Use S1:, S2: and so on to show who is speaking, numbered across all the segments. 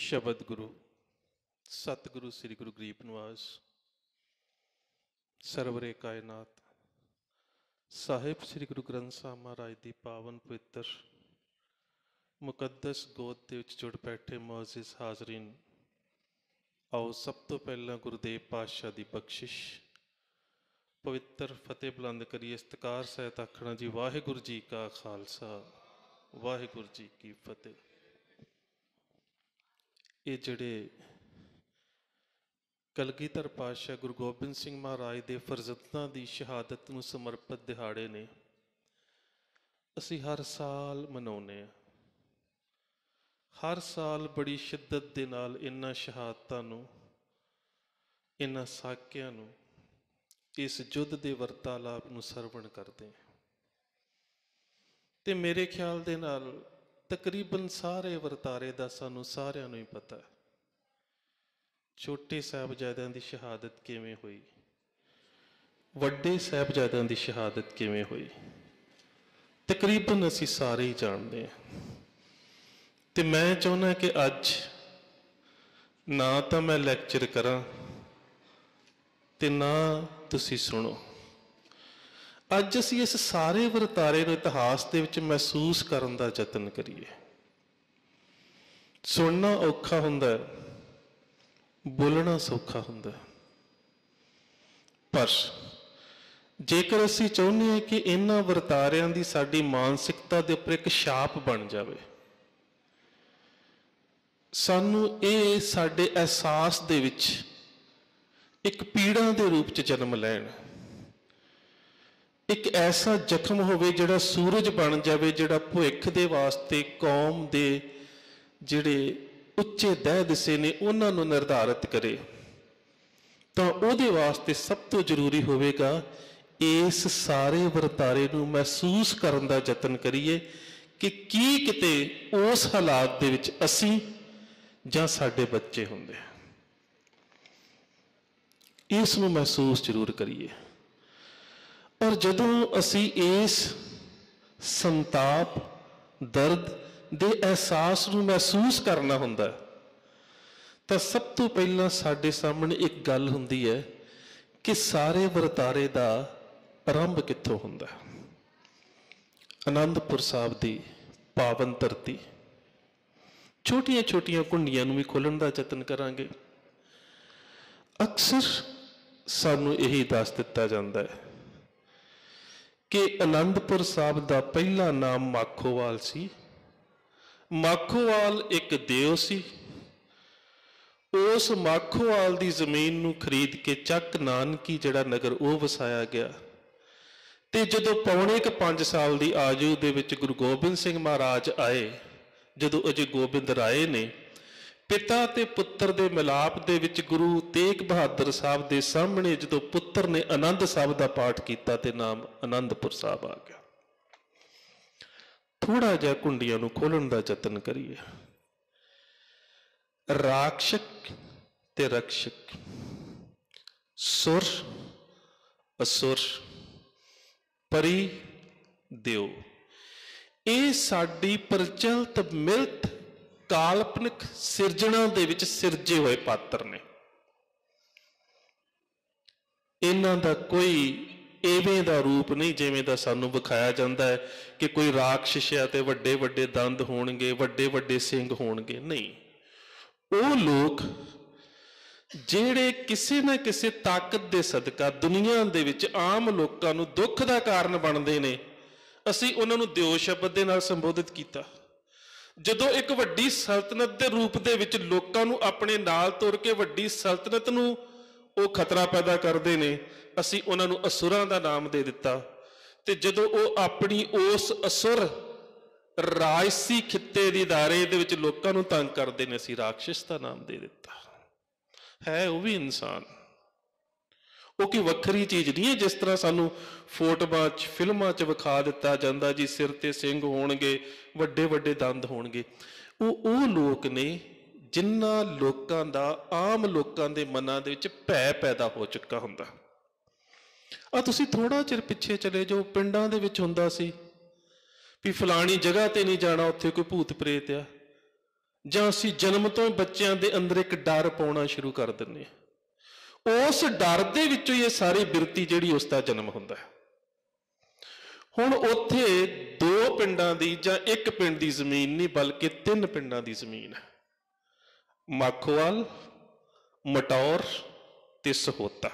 S1: ਸ਼ਬਦ ਗੁਰੂ ਸਤਿਗੁਰੂ ਸ੍ਰੀ ਗੁਰੂ ਗ੍ਰੀਪ ਨਿਵਾਸ ਸਰਵਰੇ ਕਾਇਨਾਤ ਸਾਹਿਬ ਸ੍ਰੀ ਗੁਰੂ ਗ੍ਰੰਥ ਸਾਹਿਬ ਮਹਾਰਾਜ ਦੀ ਪਾਵਨ ਪਵਿੱਤਰ ਮੁਕੱਦਸ ਗੋਦ ਦੇ ਵਿੱਚ ਜੁੜ ਬੈਠੇ ਮੌਜੂਦ ਹਾਜ਼ਰੀਨ ਆਓ ਸਭ ਤੋਂ ਪਹਿਲਾਂ ਗੁਰਦੇਵ ਪਾਤਸ਼ਾਹ ਦੀ ਬਖਸ਼ਿਸ਼ ਪਵਿੱਤਰ ਫਤਿਹ ਬੁਲੰਦ ਕਰੀਏ ਇਸਤਕਾਰ ਸਹਿਤ ਆਖਣਾ ਜੀ ਵਾਹਿਗੁਰੂ ਜੀ ਕਾ ਖਾਲਸਾ ਵਾਹਿਗੁਰੂ ਜੀ ਕੀ ਫਤਿਹ ਇਹ ਜਿਹੜੇ ਕਲਗੀਧਰ ਪਾਤਸ਼ਾਹ ਗੁਰੂ ਗੋਬਿੰਦ ਸਿੰਘ ਮਹਾਰਾਜ ਦੇ ਫਰਜ਼ਤਾਂ ਦੀ ਸ਼ਹਾਦਤ ਨੂੰ ਸਮਰਪਿਤ ਦਿਹਾੜੇ ਨੇ ਅਸੀਂ ਹਰ ਸਾਲ ਮਨਾਉਂਦੇ ਆ ਹਰ ਸਾਲ ਬੜੀ ਸ਼ਿੱਦਤ ਦੇ ਨਾਲ ਇਨ੍ਹਾਂ ਸ਼ਹਾਦਤਾਂ ਨੂੰ ਇਨ੍ਹਾਂ ਸਾਕਿਆਂ ਨੂੰ ਇਸ ਜੁੱਧ ਦੇ ਵਰਤਾਲਾਪ ਨੂੰ ਸਰਵਣ ਕਰਦੇ ਤੇ ਮੇਰੇ ਖਿਆਲ ਦੇ ਨਾਲ ਤਕਰੀਬਨ ਸਾਰੇ ਵਰਤਾਰੇ ਦਾ ਸਾਨੂੰ ਸਾਰਿਆਂ ਨੂੰ ਹੀ ਪਤਾ ਹੈ ਛੋਟੇ ਸਾਹਿਬਜ਼ਾਦਿਆਂ ਦੀ ਸ਼ਹਾਦਤ ਕਿਵੇਂ ਹੋਈ ਵੱਡੇ ਸਾਹਿਬਜ਼ਾਦਿਆਂ ਦੀ ਸ਼ਹਾਦਤ ਕਿਵੇਂ ਹੋਈ ਤਕਰੀਬਨ ਅਸੀਂ ਸਾਰੇ ਹੀ ਜਾਣਦੇ ਹਾਂ ਤੇ ਮੈਂ ਚਾਹੁੰਦਾ ਕਿ ਅੱਜ ਨਾ ਤਾਂ ਮੈਂ ਲੈਕਚਰ ਕਰਾਂ ਤੇ ਨਾ ਤੁਸੀਂ ਸੁਣੋ ਅੱਜ ਅਸੀਂ ਇਸ ਸਾਰੇ ਵਰਤਾਰੇ ਨੂੰ ਇਤਿਹਾਸ ਦੇ ਵਿੱਚ ਮਹਿਸੂਸ ਕਰਨ ਦਾ ਯਤਨ ਕਰੀਏ ਸੁਣਨਾ ਔਖਾ ਹੁੰਦਾ ਬੋਲਣਾ ਸੌਖਾ ਹੁੰਦਾ ਪਰ ਜੇਕਰ ਅਸੀਂ ਚਾਹੁੰਦੇ ਹਾਂ ਕਿ ਇਹਨਾਂ ਵਰਤਾਰਿਆਂ ਦੀ ਸਾਡੀ ਮਾਨਸਿਕਤਾ ਦੇ ਉੱਪਰ ਇੱਕ ਛਾਪ ਬਣ ਜਾਵੇ ਸਾਨੂੰ ਇਹ ਸਾਡੇ ਅਹਿਸਾਸ ਦੇ ਵਿੱਚ ਇੱਕ ਪੀੜਾ ਦੇ ਰੂਪ 'ਚ ਜਨਮ ਲੈਣਾ ਇੱਕ ਐਸਾ ਜ਼ਖਮ ਹੋਵੇ ਜਿਹੜਾ ਸੂਰਜ ਬਣ ਜਾਵੇ ਜਿਹੜਾ ਭੁੱਖ ਦੇ ਵਾਸਤੇ ਕੌਮ ਦੇ ਜਿਹੜੇ ਉੱਚੇ ਦਹਿ ਦਿਸੇ ਨੇ ਉਹਨਾਂ ਨੂੰ ਨਿਰਧਾਰਿਤ ਕਰੇ ਤਾਂ ਉਹਦੇ ਵਾਸਤੇ ਸਭ ਤੋਂ ਜ਼ਰੂਰੀ ਹੋਵੇਗਾ ਇਸ ਸਾਰੇ ਵਰਤਾਰੇ ਨੂੰ ਮਹਿਸੂਸ ਕਰਨ ਦਾ ਯਤਨ ਕਰੀਏ ਕਿ ਕੀ ਕਿਤੇ ਉਸ ਹਾਲਾਤ ਦੇ ਵਿੱਚ ਅਸੀਂ ਜਾਂ ਸਾਡੇ ਬੱਚੇ ਹੁੰਦੇ ਇਸ ਨੂੰ ਮਹਿਸੂਸ ਜ਼ਰੂਰ ਕਰੀਏ ਔਰ ਜਦੋਂ ਅਸੀਂ ਇਸ ਸੰਤਾਪ ਦਰਦ ਦੇ ਅਹਿਸਾਸ ਨੂੰ ਮਹਿਸੂਸ ਕਰਨਾ ਹੁੰਦਾ ਤਾਂ ਸਭ ਤੋਂ ਪਹਿਲਾਂ ਸਾਡੇ ਸਾਹਮਣੇ ਇੱਕ ਗੱਲ ਹੁੰਦੀ ਹੈ ਕਿ ਸਾਰੇ ਵਰਤਾਰੇ ਦਾ ਆਰੰਭ ਕਿੱਥੋਂ ਹੁੰਦਾ ਹੈ ਆਨੰਦਪੁਰ ਸਾਹਿਬ ਦੀ ਪਾਵਨ ਧਰਤੀ ਛੋਟੀਆਂ-ਛੋਟੀਆਂ ਕੁੰਡੀਆਂ ਨੂੰ ਵੀ ਖੋਲਣ ਦਾ ਯਤਨ ਕਰਾਂਗੇ ਅਕਸਰ ਸਾਨੂੰ ਇਹੀ ਦੱਸ ਦਿੱਤਾ ਜਾਂਦਾ ਹੈ ਕਿ ਅਨੰਦਪੁਰ ਸਾਹਿਬ ਦਾ ਪਹਿਲਾ ਨਾਮ ਮਾਖੋਵਾਲ ਸੀ ਮਾਖੋਵਾਲ ਇੱਕ ਦੇਵ ਸੀ ਉਸ ਮਾਖੋਵਾਲ ਦੀ ਜ਼ਮੀਨ ਨੂੰ ਖਰੀਦ ਕੇ ਚੱਕ ਨਾਨਕੀ ਜਿਹੜਾ ਨਗਰ ਉਹ ਵਸਾਇਆ ਗਿਆ ਤੇ ਜਦੋਂ ਪੌਣੇ ਕ 5 ਸਾਲ ਦੀ ਆਜੂ ਦੇ ਵਿੱਚ ਗੁਰੂ ਗੋਬਿੰਦ ਸਿੰਘ ਮਹਾਰਾਜ ਆਏ ਜਦੋਂ ਅਜੇ ਗੋਬਿੰਦ ਰਾਏ ਨੇ ਪਿਤਾ ਤੇ ਪੁੱਤਰ ਦੇ ਮਿਲਾਪ ਦੇ ਵਿੱਚ ਗੁਰੂ ਤੇਗ ਬਹਾਦਰ ਸਾਹਿਬ ਦੇ ਸਾਹਮਣੇ ਜਦੋਂ ਪੁੱਤਰ ਨੇ ਆਨੰਦ ਸਾਹਿਬ ਦਾ ਪਾਠ ਕੀਤਾ ਤੇ ਨਾਮ ਆਨੰਦਪੁਰ ਸਾਹਿਬ ਆ ਗਿਆ ਥੋੜਾ ਜਿਹਾ ਕੁੰਡੀਆਂ ਨੂੰ ਖੋਲਣ ਦਾ ਯਤਨ ਕਰੀਏ ਰਾਖਸ਼ਕ ਤੇ ਰਕਸ਼ਕ ਸੁਰ ਅਸੁਰ ਪਰੀ ਦਿਓ ਇਹ ਸਾਡੀ ਪ੍ਰਚਲਿਤ ਮਿਲਤ ਕਾਲਪਨਿਕ ਸਿਰਜਣਾ ਦੇ ਵਿੱਚ ਸਿਰਜੇ ਹੋਏ ਪਾਤਰ ਨੇ ਇਹਨਾਂ ਦਾ ਕੋਈ ਏਵੇਂ ਦਾ ਰੂਪ ਨਹੀਂ ਜਿਵੇਂ ਦਾ ਸਾਨੂੰ ਵਿਖਾਇਆ ਜਾਂਦਾ ਹੈ ਕਿ ਕੋਈ ਰਾਖਸ਼ਿਸ਼ਿਆ ਤੇ ਵੱਡੇ ਵੱਡੇ ਦੰਦ ਹੋਣਗੇ ਵੱਡੇ ਵੱਡੇ ਸਿੰਘ ਹੋਣਗੇ ਨਹੀਂ ਉਹ ਲੋਕ ਜਿਹੜੇ ਕਿਸੇ ਨਾ ਕਿਸੇ ਤਾਕਤ ਦੇ ਸਦਕਾ ਦੁਨੀਆ ਦੇ ਵਿੱਚ ਆਮ ਲੋਕਾਂ ਨੂੰ ਦੁੱਖ ਦਾ ਕਾਰਨ ਬਣਦੇ ਨੇ ਅਸੀਂ ਉਹਨਾਂ ਨੂੰ ਦਿਓ ਸ਼ਬਦ ਦੇ ਨਾਲ ਸੰਬੋਧਿਤ ਕੀਤਾ ਜਦੋਂ ਇੱਕ ਵੱਡੀ ਸਲਤਨਤ ਦੇ ਰੂਪ ਦੇ ਵਿੱਚ ਲੋਕਾਂ ਨੂੰ ਆਪਣੇ ਨਾਲ ਤੋਰ ਕੇ ਵੱਡੀ ਸਲਤਨਤ ਨੂੰ ਉਹ ਖਤਰਾ ਪੈਦਾ ਕਰਦੇ ਨੇ ਅਸੀਂ ਉਹਨਾਂ ਨੂੰ ਅਸੁਰਾਂ ਦਾ ਨਾਮ ਦੇ ਦਿੱਤਾ ਤੇ ਜਦੋਂ ਉਹ ਆਪਣੀ ਉਸ ਅਸੁਰ ਰਾਜਸੀ ਖਿੱਤੇ ਦੀ ਧਾਰੇ ਦੇ ਵਿੱਚ ਲੋਕਾਂ ਨੂੰ ਤੰਗ ਕਰਦੇ ਨੇ ਅਸੀਂ ਰਾਖਸ਼ਸ ਦਾ ਨਾਮ ਦੇ ਦਿੱਤਾ ਹੈ ਉਹ ਵੀ ਇਨਸਾਨ ਉਹ ਕੀ ਵੱਖਰੀ ਚੀਜ਼ ਨਹੀਂ ਹੈ ਜਿਸ ਤਰ੍ਹਾਂ ਸਾਨੂੰ ਫੋਟੋਆਂ 'ਚ ਫਿਲਮਾਂ 'ਚ ਵਿਖਾ ਦਿੱਤਾ ਜਾਂਦਾ ਜੀ ਸਿਰ ਤੇ ਸਿੰਘ ਹੋਣਗੇ ਵੱਡੇ ਵੱਡੇ ਦੰਦ ਹੋਣਗੇ ਉਹ ਉਹ ਲੋਕ ਨੇ ਜਿਨ੍ਹਾਂ ਲੋਕਾਂ ਦਾ ਆਮ ਲੋਕਾਂ ਦੇ ਮਨਾਂ ਦੇ ਵਿੱਚ ਭੈ ਪੈਦਾ ਹੋ ਚੁੱਕਾ ਹੁੰਦਾ ਆ ਤੁਸੀਂ ਥੋੜਾ ਚਿਰ ਪਿੱਛੇ ਚਲੇ ਜਾਓ ਪਿੰਡਾਂ ਦੇ ਵਿੱਚ ਹੁੰਦਾ ਸੀ ਵੀ ਫਲਾਣੀ ਜਗ੍ਹਾ ਤੇ ਨਹੀਂ ਜਾਣਾ ਉੱਥੇ ਕੋਈ ਭੂਤ ਪ੍ਰੇਤ ਆ ਜਾਂ ਅਸੀਂ ਜਨਮ ਤੋਂ ਬੱਚਿਆਂ ਦੇ ਅੰਦਰ ਇੱਕ ਡਰ ਪਾਉਣਾ ਸ਼ੁਰੂ ਕਰ ਦਿੰਨੇ ਆ ਉਸ ਡਰ ਦੇ ਵਿੱਚੋਂ ਇਹ ਸਾਰੀ ਬਿਰਤੀ ਜਿਹੜੀ ਉਸ ਦਾ ਜਨਮ ਹੁੰਦਾ ਹੈ ਹੁਣ ਉੱਥੇ ਦੋ ਪਿੰਡਾਂ ਦੀ ਜਾਂ ਇੱਕ ਪਿੰਡ ਦੀ ਜ਼ਮੀਨ ਨਹੀਂ ਬਲਕਿ ਤਿੰਨ ਪਿੰਡਾਂ ਦੀ ਜ਼ਮੀਨ ਹੈ ਮੱਖਵਾਲ ਮਟੌਰ ਤੇ ਸਹੋਤਾ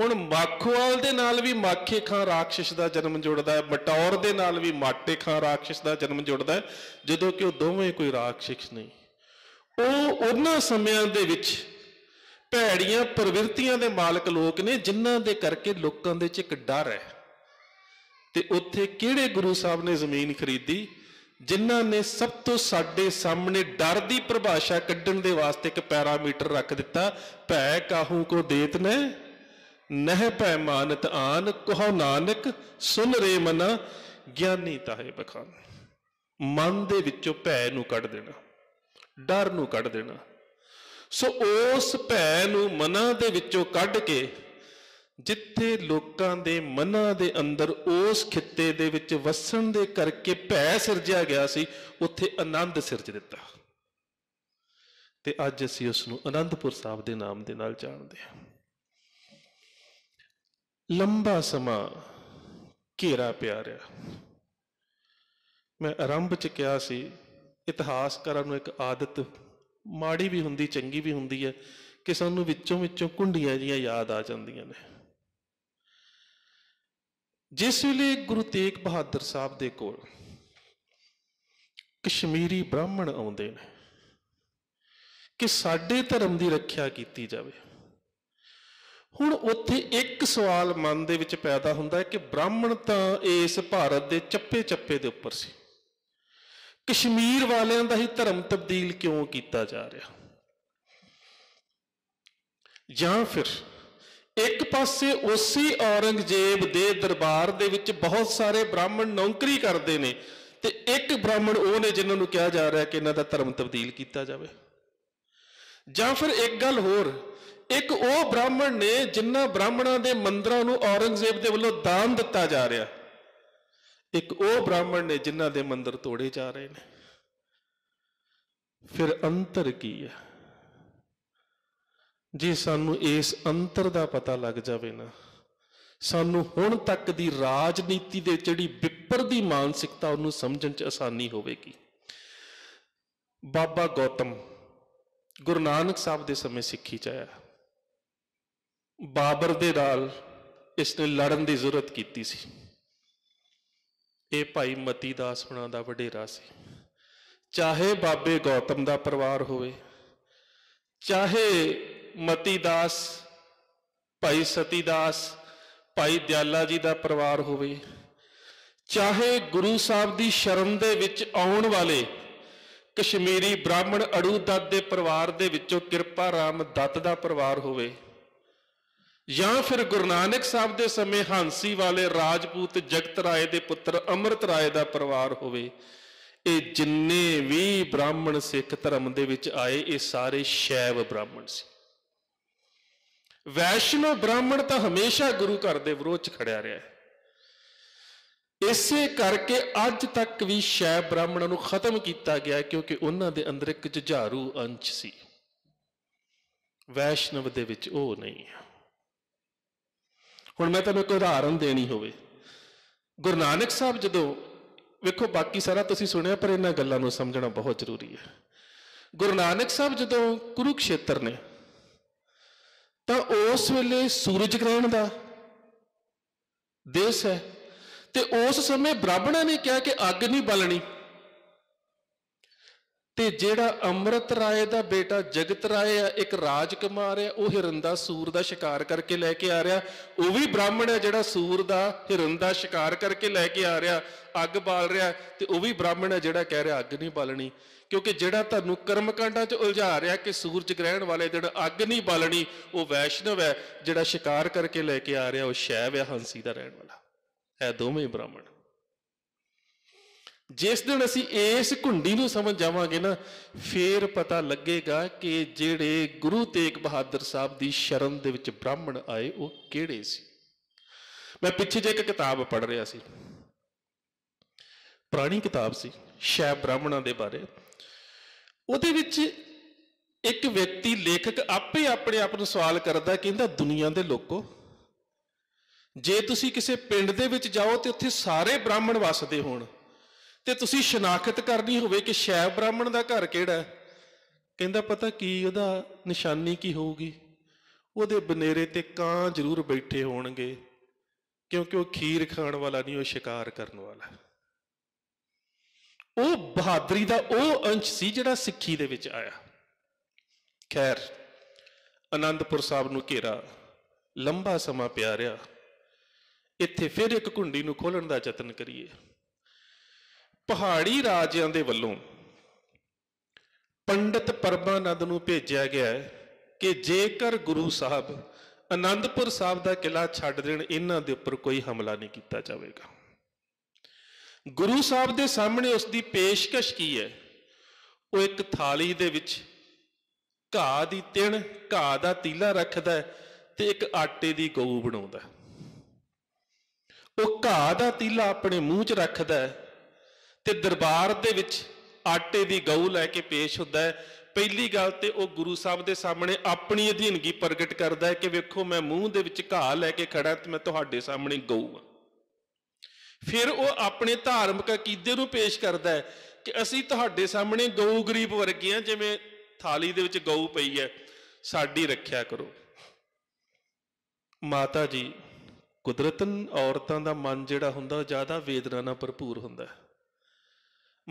S1: ਹੁਣ ਮੱਖਵਾਲ ਦੇ ਨਾਲ ਵੀ ਮਾਖੇ ਖਾਂ ਰਾਖਸ਼ ਦਾ ਜਨਮ ਜੁੜਦਾ ਹੈ ਮਟੌਰ ਦੇ ਨਾਲ ਵੀ ਮਾਟੇ ਖਾਂ ਰਾਖਸ਼ ਦਾ ਜਨਮ ਜੁੜਦਾ ਹੈ ਜਦੋਂ ਕਿ ਉਹ ਦੋਵੇਂ ਕੋਈ ਰਾਖਸ਼ ਨਹੀਂ ਉਹ ਉਹਨਾਂ ਸਮਿਆਂ ਦੇ ਵਿੱਚ ਭੈੜੀਆਂ ਪ੍ਰਵਿਰਤੀਆਂ ਦੇ ਮਾਲਕ ਲੋਕ ਨੇ ਜਿਨ੍ਹਾਂ ਦੇ ਕਰਕੇ ਲੋਕਾਂ ਦੇ ਵਿੱਚ ਇੱਕ ਡਰ ਹੈ ਤੇ ਉੱਥੇ ਕਿਹੜੇ ਗੁਰੂ ਸਾਹਿਬ ਨੇ ਜ਼ਮੀਨ ਖਰੀਦੀ ਜਿਨ੍ਹਾਂ ਨੇ ਸਭ ਤੋਂ ਸਾਡੇ ਸਾਹਮਣੇ ਡਰ ਦੀ ਪਰਿਭਾਸ਼ਾ ਕੱਢਣ ਦੇ ਵਾਸਤੇ ਇੱਕ ਪੈਰਾਮੀਟਰ ਰੱਖ ਦਿੱਤਾ ਭੈ ਕਾਹੂ ਕੋ ਦੇਤ ਨੇ ਨਹਿ ਭੈ ਮਾਨਤ ਆਨ ਕਹੋ ਨਾਨਕ ਸੁਨ ਰੇ ਮਨ ਗਿਆਨੀ ਤਾਹੇ ਬਖਾਨ ਮਨ ਦੇ ਵਿੱਚੋਂ ਭੈ ਨੂੰ ਕੱਢ ਦੇਣਾ ਡਰ ਨੂੰ ਕੱਢ ਦੇਣਾ ਸੋ ਉਸ ਭੈ ਨੂੰ ਮਨਾਂ ਦੇ ਵਿੱਚੋਂ ਕੱਢ ਕੇ ਜਿੱਥੇ ਲੋਕਾਂ ਦੇ ਮਨਾਂ ਦੇ ਅੰਦਰ ਉਸ ਖਿੱਤੇ ਦੇ ਵਿੱਚ ਵਸਣ ਦੇ ਕਰਕੇ ਭੈ ਸਿਰਜਿਆ ਗਿਆ ਸੀ ਉੱਥੇ ਆਨੰਦ ਸਿਰਜ ਦਿੱਤਾ ਤੇ ਅੱਜ ਅਸੀਂ ਉਸ ਨੂੰ ਅਨੰਦਪੁਰ ਸਾਹਿਬ ਦੇ ਨਾਮ ਦੇ ਨਾਲ ਜਾਣਦੇ ਹਾਂ ਲੰਬਾ ਸਮਾਂ ਘੇਰਾ ਪਿਆ ਰਿਹਾ ਮੈਂ ਆਰੰਭ ਚ ਕਿਹਾ ਸੀ ਇਤਿਹਾਸਕਾਰਾਂ ਨੂੰ ਇੱਕ ਆਦਤ ਮਾੜੀ ਵੀ ਹੁੰਦੀ ਚੰਗੀ ਵੀ ਹੁੰਦੀ ਹੈ ਕਿ ਸਾਨੂੰ ਵਿੱਚੋਂ ਵਿੱਚੋਂ ਕੁੰਡੀਆਂ ਜੀਆਂ ਯਾਦ ਆ ਜਾਂਦੀਆਂ ਨੇ ਜਿਸ ਵੇਲੇ ਗੁਰੂ ਤੇਗ ਬਹਾਦਰ ਸਾਹਿਬ ਦੇ ਕੋਲ ਕਸ਼ਮੀਰੀ ਬ੍ਰਾਹਮਣ ਆਉਂਦੇ ਨੇ ਕਿ ਸਾਡੇ ਧਰਮ ਦੀ ਰੱਖਿਆ ਕੀਤੀ ਜਾਵੇ ਹੁਣ ਉੱਥੇ ਇੱਕ ਸਵਾਲ ਮਨ ਦੇ ਵਿੱਚ ਪੈਦਾ ਹੁੰਦਾ ਹੈ ਕਿ ਬ੍ਰਾਹਮਣ ਤਾਂ ਇਸ ਭਾਰਤ ਦੇ ਚੱਪੇ ਚੱਪੇ ਦੇ ਉੱਪਰ ਸੀ ਕਸ਼ਮੀਰ ਵਾਲਿਆਂ ਦਾ ਹੀ ਧਰਮ ਤਬਦੀਲ ਕਿਉਂ ਕੀਤਾ ਜਾ ਰਿਹਾ ਜਾਂ ਫਿਰ ਇੱਕ ਪਾਸੇ ਉਸੇ ਔਰੰਗਜ਼ੇਬ ਦੇ ਦਰਬਾਰ ਦੇ ਵਿੱਚ ਬਹੁਤ ਸਾਰੇ ਬ੍ਰਾਹਮਣ ਨੌਕਰੀ ਕਰਦੇ ਨੇ ਤੇ ਇੱਕ ਬ੍ਰਾਹਮਣ ਉਹ ਨੇ ਜਿਨ੍ਹਾਂ ਨੂੰ ਕਿਹਾ ਜਾ ਰਿਹਾ ਕਿ ਇਹਨਾਂ ਦਾ ਧਰਮ ਤਬਦੀਲ ਕੀਤਾ ਜਾਵੇ ਜਾਂ ਫਿਰ ਇੱਕ ਗੱਲ ਹੋਰ ਇੱਕ ਉਹ ਬ੍ਰਾਹਮਣ ਨੇ ਜਿਨ੍ਹਾਂ ਬ੍ਰਾਹਮਣਾਂ ਦੇ ਮੰਦਰਾਂ ਨੂੰ ਔਰੰਗਜ਼ੇਬ ਦੇ ਵੱਲੋਂ ਦਾਨ ਦਿੱਤਾ ਜਾ ਰਿਹਾ ਇੱਕ ਉਹ ਬ੍ਰਾਹਮਣ ਨੇ ਜਿਨ੍ਹਾਂ ਦੇ ਮੰਦਰ ਤੋੜੇ ਜਾ ਰਹੇ ਨੇ ਫਿਰ ਅੰਤਰ ਕੀ ਹੈ ਜੇ ਸਾਨੂੰ ਇਸ ਅੰਤਰ ਦਾ ਪਤਾ ਲੱਗ ਜਾਵੇ ਨਾ ਸਾਨੂੰ ਹੁਣ ਤੱਕ ਦੀ ਰਾਜਨੀਤੀ ਦੇ ਜਿਹੜੀ ਵਿਪਰ ਦੀ ਮਾਨਸਿਕਤਾ ਉਹਨੂੰ ਸਮਝਣ 'ਚ ਆਸਾਨੀ ਹੋਵੇਗੀ ਬਾਬਾ ਗੌਤਮ ਗੁਰੂ ਨਾਨਕ ਸਾਹਿਬ ਦੇ ਸਮੇਂ ਸਿੱਖੀ ਚ ਆਇਆ ਬਾਬਰ ਦੇ ਨਾਲ ਇਸ ਨੇ ਲੜਨ ਦੀ ਜ਼ਰੂਰਤ ਕੀਤੀ ਸੀ ਇਹ ਭਾਈ ਮਤੀ ਦਾਸ ਹੁਣਾਂ ਦਾ ਵਡੇਰਾ ਸੀ ਚਾਹੇ ਬਾਬੇ ਗੌਤਮ ਦਾ ਪਰਿਵਾਰ ਹੋਵੇ ਚਾਹੇ ਮਤੀ ਦਾਸ ਭਾਈ ਸਤੀ ਦਾਸ ਭਾਈ ਦਿਆਲਾ ਜੀ ਦਾ ਪਰਿਵਾਰ ਹੋਵੇ ਚਾਹੇ ਗੁਰੂ ਸਾਹਿਬ ਦੀ ਸ਼ਰਨ ਦੇ ਵਿੱਚ ਆਉਣ ਵਾਲੇ ਕਸ਼ਮੀਰੀ ਬ੍ਰਾਹਮਣ ਅੜੂ ਦੱਤ ਦੇ ਪਰਿਵਾਰ ਦੇ ਵਿੱਚੋਂ ਕਿਰਪਾ ਰਾਮ ਦੱਤ ਦਾ ਪਰਿਵਾਰ ਹੋਵੇ ਜਾਂ ਫਿਰ ਗੁਰੂ ਨਾਨਕ ਸਾਹਿਬ ਦੇ ਸਮੇਂ ਹਾਂਸੀ ਵਾਲੇ ਰਾਜਪੂਤ ਜਗਤ ਰਾਏ ਦੇ ਪੁੱਤਰ ਅਮਰਤ ਰਾਏ ਦਾ ਪਰਿਵਾਰ ਹੋਵੇ ਇਹ ਜਿੰਨੇ ਵੀ ਬ੍ਰਾਹਮਣ ਸਿੱਖ ਧਰਮ ਦੇ ਵਿੱਚ ਆਏ ਇਹ ਸਾਰੇ ਸ਼ੈਵ ਬ੍ਰਾਹਮਣ ਸੀ ਵੈਸ਼ਨੋ ਬ੍ਰਾਹਮਣ ਤਾਂ ਹਮੇਸ਼ਾ ਗੁਰੂ ਘਰ ਦੇ ਵਿਰੋਧ 'ਚ ਖੜਿਆ ਰਿਹਾ ਹੈ ਇਸੇ ਕਰਕੇ ਅੱਜ ਤੱਕ ਵੀ ਸ਼ੈਵ ਬ੍ਰਾਹਮਣਾਂ ਨੂੰ ਖਤਮ ਕੀਤਾ ਗਿਆ ਕਿਉਂਕਿ ਉਹਨਾਂ ਦੇ ਅੰਦਰ ਇੱਕ ਜਝਾਰੂ ਅੰਸ਼ ਸੀ ਵੈਸ਼ਨਵ ਦੇ ਵਿੱਚ ਉਹ ਨਹੀਂ ਹੈ ਹੁਣ ਮੈਂ ਤੁਹਾਨੂੰ ਇੱਕ ਉਦਾਹਰਨ ਦੇਣੀ ਹੋਵੇ ਗੁਰੂ ਨਾਨਕ ਸਾਹਿਬ ਜਦੋਂ ਵੇਖੋ ਬਾਕੀ ਸਾਰਾ ਤੁਸੀਂ ਸੁਣਿਆ ਪਰ ਇਹਨਾਂ ਗੱਲਾਂ ਨੂੰ ਸਮਝਣਾ ਬਹੁਤ ਜ਼ਰੂਰੀ ਹੈ ਗੁਰੂ ਨਾਨਕ ਸਾਹਿਬ ਜਦੋਂ ਕੁਰੂਖੇਤਰ ਨੇ ਤਾਂ ਉਸ ਵੇਲੇ ਸੂਰਜ ਗ੍ਰਹਿਣ ਦਾ ਦੇਸ਼ ਹੈ ਤੇ ਉਸ ਸਮੇਂ ਬ੍ਰਾਹਮਣਾਂ ਨੇ ਕਿਹਾ ਕਿ ਅੱਗ ਨਹੀਂ ਬਲਣੀ ਤੇ ਜਿਹੜਾ ਅਮਰਤ ਰਾਏ ਦਾ ਬੇਟਾ ਜਗਤ ਰਾਏ ਆ ਇੱਕ ਰਾਜਕੁਮਾਰ ਆ ਉਹ ਹਿਰਨ ਦਾ ਸੂਰ ਦਾ ਸ਼ਿਕਾਰ ਕਰਕੇ ਲੈ ਕੇ ਆ ਰਿਹਾ ਉਹ ਵੀ ਬ੍ਰਾਹਮਣ ਆ ਜਿਹੜਾ ਸੂਰ ਦਾ ਹਿਰਨ ਦਾ ਸ਼ਿਕਾਰ ਕਰਕੇ ਲੈ ਕੇ ਆ ਰਿਹਾ ਅੱਗ ਬਾਲ ਰਿਹਾ ਤੇ ਉਹ ਵੀ ਬ੍ਰਾਹਮਣ ਆ ਜਿਹੜਾ ਕਹਿ ਰਿਹਾ ਅੱਗ ਨਹੀਂ ਬਾਲਣੀ ਕਿਉਂਕਿ ਜਿਹੜਾ ਤੁਹਾਨੂੰ ਕਰਮਕਾਂਡਾਂ 'ਚ ਉਲਝਾ ਰਿਹਾ ਕਿ ਸੂਰਜ ਗ੍ਰਹਿਣ ਵਾਲੇ ਦਿਨ ਅੱਗ ਨਹੀਂ ਬਾਲਣੀ ਉਹ ਵੈਸ਼ਨਵ ਹੈ ਜਿਹੜਾ ਸ਼ਿਕਾਰ ਕਰਕੇ ਲੈ ਕੇ ਆ ਰਿਹਾ ਉਹ ਸ਼ੈਵ ਹੈ ਹੰਸੀ ਦਾ ਰਹਿਣ ਵਾਲਾ ਇਹ ਦੋਵੇਂ ਬ੍ਰਾਹਮਣ ਜਿਸ ਦਿਨ ਅਸੀਂ ਇਸ ਘੁੰਡੀ ਨੂੰ ਸਮਝ ਜਾਵਾਂਗੇ ਨਾ ਫੇਰ ਪਤਾ ਲੱਗੇਗਾ ਕਿ ਜਿਹੜੇ ਗੁਰੂ ਤੇਗ ਬਹਾਦਰ ਸਾਹਿਬ ਦੀ ਸ਼ਰਨ ਦੇ ਵਿੱਚ ਬ੍ਰਾਹਮਣ ਆਏ ਉਹ ਕਿਹੜੇ ਸੀ ਮੈਂ ਪਿੱਛੇ ਜੇ ਇੱਕ ਕਿਤਾਬ ਪੜ ਰਿਹਾ ਸੀ ਪੁਰਾਣੀ ਕਿਤਾਬ ਸੀ ਸ਼ੈ ਬ੍ਰਾਹਮਣਾਂ ਦੇ ਬਾਰੇ ਉਹਦੇ ਵਿੱਚ ਇੱਕ ਵਿਅਕਤੀ ਲੇਖਕ ਆਪੇ ਆਪਣੇ ਆਪ ਨੂੰ ਸਵਾਲ ਕਰਦਾ ਕਹਿੰਦਾ ਦੁਨੀਆ ਦੇ ਲੋਕੋ ਜੇ ਤੁਸੀਂ ਕਿਸੇ ਪਿੰਡ ਦੇ ਵਿੱਚ ਜਾਓ ਤੇ ਉੱਥੇ ਸਾਰੇ ਬ੍ਰਾਹਮਣ ਵਸਦੇ ਹੋਣ ਤੇ ਤੁਸੀਂ ਸ਼ਨਾਖਤ ਕਰਨੀ ਹੋਵੇ ਕਿ ਸ਼ੈਵ ਬ੍ਰਾਹਮਣ ਦਾ ਘਰ ਕਿਹੜਾ ਕਹਿੰਦਾ ਪਤਾ ਕੀ ਉਹਦਾ ਨਿਸ਼ਾਨੀ ਕੀ ਹੋਊਗੀ ਉਹਦੇ ਬਨੇਰੇ ਤੇ ਕਾਂ ਜ਼ਰੂਰ ਬੈਠੇ ਹੋਣਗੇ ਕਿਉਂਕਿ ਉਹ ਖੀਰ ਖਾਣ ਵਾਲਾ ਨਹੀਂ ਉਹ ਸ਼ਿਕਾਰ ਕਰਨ ਵਾਲਾ ਉਹ ਬਹਾਦਰੀ ਦਾ ਉਹ ਅੰਸ਼ ਸੀ ਜਿਹੜਾ ਸਿੱਖੀ ਦੇ ਵਿੱਚ ਆਇਆ ਖੈਰ ਅਨੰਦਪੁਰ ਸਾਹਿਬ ਨੂੰ ਘੇਰਾ ਲੰਬਾ ਸਮਾਂ ਪਿਆ ਰਿਹਾ ਇੱਥੇ ਫਿਰ ਇੱਕ ਘੁੰਡੀ ਨੂੰ ਖੋਲਣ ਦਾ ਯਤਨ ਕਰੀਏ ਪਹਾੜੀ ਰਾਜਿਆਂ ਦੇ ਵੱਲੋਂ ਪੰਡਿਤ ਪਰਮਾਨੰਦ ਨੂੰ ਭੇਜਿਆ ਗਿਆ ਹੈ ਕਿ ਜੇਕਰ ਗੁਰੂ ਸਾਹਿਬ ਅਨੰਦਪੁਰ ਸਾਹਿਬ ਦਾ ਕਿਲਾ ਛੱਡ ਦੇਣ ਇਹਨਾਂ ਦੇ ਉੱਪਰ ਕੋਈ ਹਮਲਾ ਨਹੀਂ ਕੀਤਾ ਜਾਵੇਗਾ ਗੁਰੂ ਸਾਹਿਬ ਦੇ ਸਾਹਮਣੇ ਉਸ ਦੀ ਪੇਸ਼ਕਸ਼ ਕੀ ਹੈ ਉਹ ਇੱਕ ਥਾਲੀ ਦੇ ਵਿੱਚ ਘਾਹ ਦੀ ਤਿਣ ਘਾਹ ਦਾ ਤੀਲਾ ਰੱਖਦਾ ਤੇ ਇੱਕ ਆਟੇ ਦੀ ਗਊ ਬਣਾਉਂਦਾ ਉਹ ਘਾਹ ਦਾ ਤੀਲਾ ਆਪਣੇ ਮੂੰਹ 'ਚ ਰੱਖਦਾ ਤੇ ਦਰਬਾਰ ਦੇ ਵਿੱਚ ਆਟੇ ਦੀ ਗਊ ਲੈ ਕੇ ਪੇਸ਼ ਹੁੰਦਾ ਹੈ ਪਹਿਲੀ ਗੱਲ ਤੇ ਉਹ ਗੁਰੂ ਸਾਹਿਬ ਦੇ ਸਾਹਮਣੇ ਆਪਣੀ ਅਧੀਨਗੀ ਪ੍ਰਗਟ ਕਰਦਾ ਹੈ ਕਿ ਵੇਖੋ ਮੈਂ ਮੂੰਹ ਦੇ ਵਿੱਚ ਘਾਹ ਲੈ ਕੇ ਖੜਾ ਤੇ ਮੈਂ ਤੁਹਾਡੇ ਸਾਹਮਣੇ ਗਊ ਆ ਫਿਰ ਉਹ ਆਪਣੇ ਧਾਰਮਿਕ ਅਕੀਦੇ ਨੂੰ ਪੇਸ਼ ਕਰਦਾ ਹੈ ਕਿ ਅਸੀਂ ਤੁਹਾਡੇ ਸਾਹਮਣੇ ਗਊ ਗਰੀਬ ਵਰਗੇ ਆ ਜਿਵੇਂ ਥਾਲੀ ਦੇ ਵਿੱਚ ਗਊ ਪਈ ਹੈ ਸਾਡੀ ਰੱਖਿਆ ਕਰੋ ਮਾਤਾ ਜੀ ਕੁਦਰਤਨ ਔਰਤਾਂ ਦਾ ਮਨ ਜਿਹੜਾ ਹੁੰਦਾ ਉਹ ਜ਼ਿਆਦਾ ਵੇਦਨਾ ਨਾਲ ਭਰਪੂਰ ਹੁੰਦਾ ਹੈ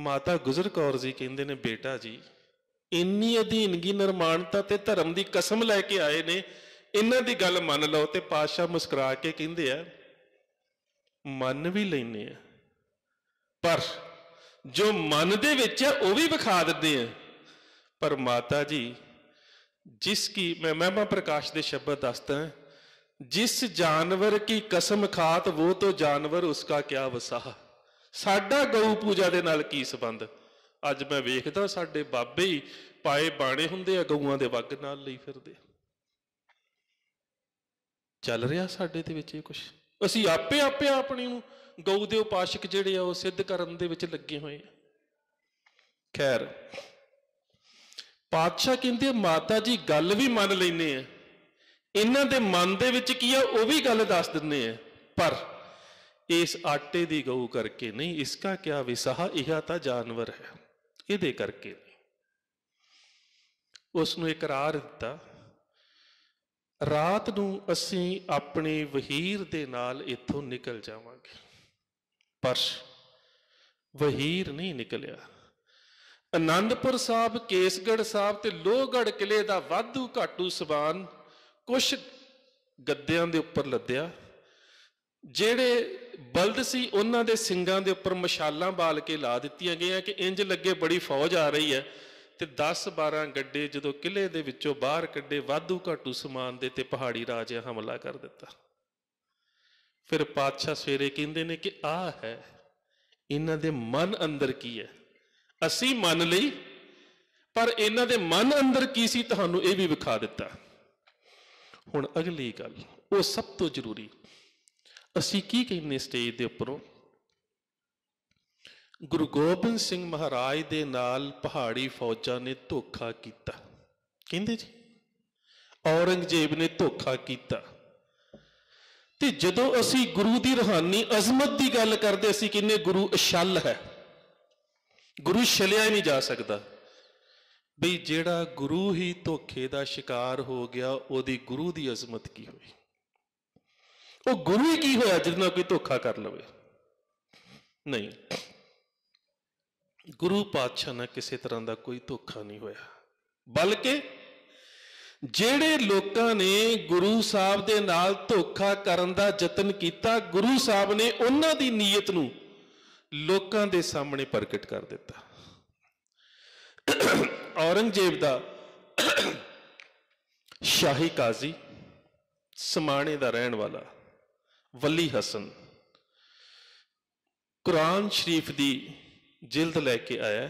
S1: ਮਾਤਾ ਗੁਜਰ ਕੌਰ ਜੀ ਕਹਿੰਦੇ ਨੇ ਬੇਟਾ ਜੀ ਇੰਨੀ ਅਧੀਨਗੀ ਨਿਰਮਾਣਤਾ ਤੇ ਧਰਮ ਦੀ ਕਸਮ ਲੈ ਕੇ ਆਏ ਨੇ ਇਹਨਾਂ ਦੀ ਗੱਲ ਮੰਨ ਲਓ ਤੇ ਪਾਸ਼ਾ ਮੁਸਕਰਾ ਕੇ ਕਹਿੰਦੇ ਆ ਮੰਨ ਵੀ ਲੈਨੇ ਆ ਪਰ ਜੋ ਮਨ ਦੇ ਵਿੱਚ ਹੈ ਉਹ ਵੀ ਵਿਖਾ ਦਿੰਦੇ ਆ ਪਰ ਮਾਤਾ ਜੀ ਜਿਸ ਕੀ ਮੈਂ ਮਹਿਮਾ ਪ੍ਰਕਾਸ਼ ਦੇ ਸ਼ਬਦ ਦੱਸਦਾ ਜਿਸ ਜਾਨਵਰ ਕੀ ਕਸਮ ਖਾਤ ਉਹ ਤੋ ਜਾਨਵਰ ਉਸਕਾ ਕਿਆ ਵਸਾਹ ਸਾਡਾ ਗਊ ਪੂਜਾ ਦੇ ਨਾਲ ਕੀ ਸੰਬੰਧ ਅੱਜ ਮੈਂ ਵੇਖਦਾ ਸਾਡੇ ਬਾਬੇ ਹੀ ਪਾਏ ਬਾਣੇ ਹੁੰਦੇ ਆ ਗਊਆਂ ਦੇ ਵੱਗ ਨਾਲ ਲਈ ਫਿਰਦੇ ਚੱਲ ਰਿਹਾ ਸਾਡੇ ਦੇ ਵਿੱਚ ਇਹ ਕੁਝ ਅਸੀਂ ਆਪੇ ਆਪੇ ਆਪਣੀ ਨੂੰ ਗਊ ਦੇ ਉਪਾਸ਼ਕ ਜਿਹੜੇ ਆ ਉਹ ਸਿੱਧ ਕਰਨ ਦੇ ਵਿੱਚ ਲੱਗੇ ਹੋਏ ਆ ਖੈਰ ਪਾਤਸ਼ਾਹ ਕਹਿੰਦੇ ਮਾਤਾ ਜੀ ਗੱਲ ਵੀ ਮੰਨ ਲੈਨੇ ਆ ਇਹਨਾਂ ਦੇ ਮਨ ਦੇ ਵਿੱਚ ਕੀ ਆ ਉਹ ਵੀ ਗੱਲ ਦੱਸ ਦਿੰਨੇ ਆ ਪਰ ਇਸ ਆਟੇ ਦੀ ਗਊ ਕਰਕੇ ਨਹੀਂ ਇਸਕਾ ਕਿਆ ਵਿਸਾਹ ਇਹ ਤਾਂ ਜਾਨਵਰ ਹੈ ਇਹਦੇ ਕਰਕੇ ਉਸ ਨੂੰ ਇਕਰਾਰ ਦਿੱਤਾ ਰਾਤ ਨੂੰ ਅਸੀਂ ਆਪਣੇ ਵਹੀਰ ਦੇ ਨਾਲ ਇੱਥੋਂ ਨਿਕਲ ਜਾਵਾਂਗੇ ਪਰ ਵਹੀਰ ਨਹੀਂ ਨਿਕਲਿਆ ਆਨੰਦਪੁਰ ਸਾਹਿਬ ਕੇਸਗੜ ਸਾਹਿਬ ਤੇ ਲੋਹਗੜ ਕਿਲੇ ਦਾ ਵਾਧੂ ਘਾਟੂ ਸਵਾਨ ਕੁਛ ਗੱਦਿਆਂ ਦੇ ਉੱਪਰ ਲੱਦਿਆ ਜਿਹੜੇ ਬਲਦ ਸੀ ਉਹਨਾਂ ਦੇ ਸਿੰਘਾਂ ਦੇ ਉੱਪਰ ਮਸ਼ਾਲਾਂ ਬਾਲ ਕੇ ਲਾ ਦਿੱਤੀਆਂ ਗਈਆਂ ਕਿ ਇੰਜ ਲੱਗੇ ਬੜੀ ਫੌਜ ਆ ਰਹੀ ਹੈ ਤੇ 10-12 ਗੱਡੇ ਜਦੋਂ ਕਿਲੇ ਦੇ ਵਿੱਚੋਂ ਬਾਹਰ ਕੱਢੇ ਵਾਧੂ ਘਾਟੂ ਸਮਾਨ ਦੇ ਤੇ ਪਹਾੜੀ ਰਾਜਿਆਂ ਹਮਲਾ ਕਰ ਦਿੱਤਾ ਫਿਰ ਪਾਤਸ਼ਾਹ ਸਵੇਰੇ ਕਹਿੰਦੇ ਨੇ ਕਿ ਆਹ ਹੈ ਇਹਨਾਂ ਦੇ ਮਨ ਅੰਦਰ ਕੀ ਹੈ ਅਸੀਂ ਮੰਨ ਲਈ ਪਰ ਇਹਨਾਂ ਦੇ ਮਨ ਅੰਦਰ ਕੀ ਸੀ ਤੁਹਾਨੂੰ ਇਹ ਵੀ ਵਿਖਾ ਦਿੱਤਾ ਹੁਣ ਅਗਲੀ ਗੱਲ ਉਹ ਸਭ ਤੋਂ ਜ਼ਰੂਰੀ ਅਸੀਂ ਕੀ ਕਹਿੰਨੇ ਸਟੇਜ ਦੇ ਉੱਪਰੋਂ ਗੁਰੂ ਗੋਬਿੰਦ ਸਿੰਘ ਮਹਾਰਾਜ ਦੇ ਨਾਲ ਪਹਾੜੀ ਫੌਜਾਂ ਨੇ ਧੋਖਾ ਕੀਤਾ ਕਹਿੰਦੇ ਜੀ ਔਰੰਗਜ਼ੇਬ ਨੇ ਧੋਖਾ ਕੀਤਾ ਤੇ ਜਦੋਂ ਅਸੀਂ ਗੁਰੂ ਦੀ ਰੋਹਾਨੀ ਅਜ਼ਮਤ ਦੀ ਗੱਲ ਕਰਦੇ ਅਸੀਂ ਕਿੰਨੇ ਗੁਰੂ ਅਸ਼ਲ ਹੈ ਗੁਰੂ ਛਲਿਆ ਨਹੀਂ ਜਾ ਸਕਦਾ ਬਈ ਜਿਹੜਾ ਗੁਰੂ ਹੀ ਧੋਖੇ ਦਾ ਸ਼ਿਕਾਰ ਹੋ ਗਿਆ ਉਹਦੀ ਗੁਰੂ ਦੀ ਅਜ਼ਮਤ ਕੀ ਹੋਈ ਉਹ ਗੁਰੂ ਹੀ ਕੀ ਹੋਇਆ ਜਿਹਦੇ ਨਾਲ ਕੋਈ ਧੋਖਾ ਕਰ ਲਵੇ ਨਹੀਂ ਗੁਰੂ ਪਾਤਸ਼ਾਹ ਨਾਲ ਕਿਸੇ ਤਰ੍ਹਾਂ ਦਾ ਕੋਈ ਧੋਖਾ ਨਹੀਂ ਹੋਇਆ ਬਲਕਿ ਜਿਹੜੇ ਲੋਕਾਂ ਨੇ ਗੁਰੂ ਸਾਹਿਬ ਦੇ ਨਾਲ ਧੋਖਾ ਕਰਨ ਦਾ ਯਤਨ ਕੀਤਾ ਗੁਰੂ ਸਾਹਿਬ ਨੇ ਉਹਨਾਂ ਦੀ ਨੀਅਤ ਨੂੰ ਲੋਕਾਂ ਦੇ ਸਾਹਮਣੇ ਪ੍ਰਗਟ ਕਰ ਦਿੱਤਾ ਔਰੰਗਜ਼ੇਬ ਦਾ ਸ਼ਾਹੀ ਕਾਜ਼ੀ ਸਮਾਣੇ ਦਾ ਰਹਿਣ ਵਾਲਾ ਵੱਲੀ ਹਸਨ ਕੁਰਾਨ ਸ਼ਰੀਫ ਦੀ ਜਿਲਦ ਲੈ ਕੇ ਆਇਆ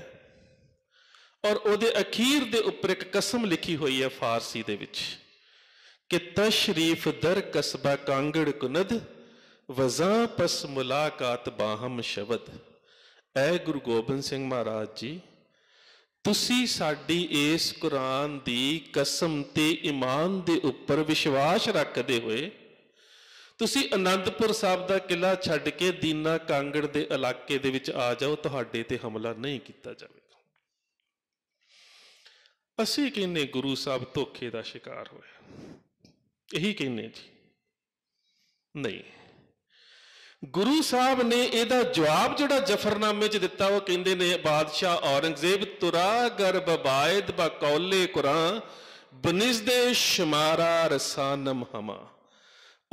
S1: ਔਰ ਉਹਦੇ ਅਖੀਰ ਦੇ ਉੱਪਰ ਇੱਕ ਕਸਮ ਲਿਖੀ ਹੋਈ ਹੈ ਫਾਰਸੀ ਦੇ ਵਿੱਚ ਕਿ ਤਸ਼ਰੀਫ ਦਰ ਕਸਬਾ ਕਾਂਗੜ ਕੁਨਦ ਵਜ਼ਾ ਪਸ ਮੁਲਾਕਾਤ ਬਾਹਮ ਸ਼ਬਦ ਐ ਗੁਰੂ ਗੋਬਿੰਦ ਸਿੰਘ ਮਹਾਰਾਜ ਜੀ ਤੁਸੀਂ ਸਾਡੀ ਇਸ ਕੁਰਾਨ ਦੀ ਕਸਮ ਤੇ ਈਮਾਨ ਦੇ ਉੱਪਰ ਵਿਸ਼ਵਾਸ ਰੱਖਦੇ ਹੋਏ ਤੁਸੀਂ ਅਨੰਦਪੁਰ ਸਾਹਿਬ ਦਾ ਕਿਲਾ ਛੱਡ ਕੇ ਦੀਨਾ ਕਾਂਗੜ ਦੇ ਇਲਾਕੇ ਦੇ ਵਿੱਚ ਆ ਜਾਓ ਤੁਹਾਡੇ ਤੇ ਹਮਲਾ ਨਹੀਂ ਕੀਤਾ ਜਾਵੇਗਾ ਅਸੀਂ ਕਿੰਨੇ ਗੁਰੂ ਸਾਹਿਬ ਧੋਖੇ ਦਾ ਸ਼ਿਕਾਰ ਹੋਏ ਇਹੀ ਕਹਿੰਨੇ ਜੀ ਨਹੀਂ ਗੁਰੂ ਸਾਹਿਬ ਨੇ ਇਹਦਾ ਜਵਾਬ ਜਿਹੜਾ ਜਫਰਨਾਮੇ 'ਚ ਦਿੱਤਾ ਉਹ ਕਹਿੰਦੇ ਨੇ ਬਾਦਸ਼ਾਹ ਔਰੰਗਜ਼ੇਬ ਤੁਰਾ ਗਰਬ ਬਾਇਦ ਬਕੌਲੇ ਕੁਰਾਂ ਬਨਿਸਦੇ ਸ਼ਮਾਰਾ ਰਸਾਨਮ ਹਮਾ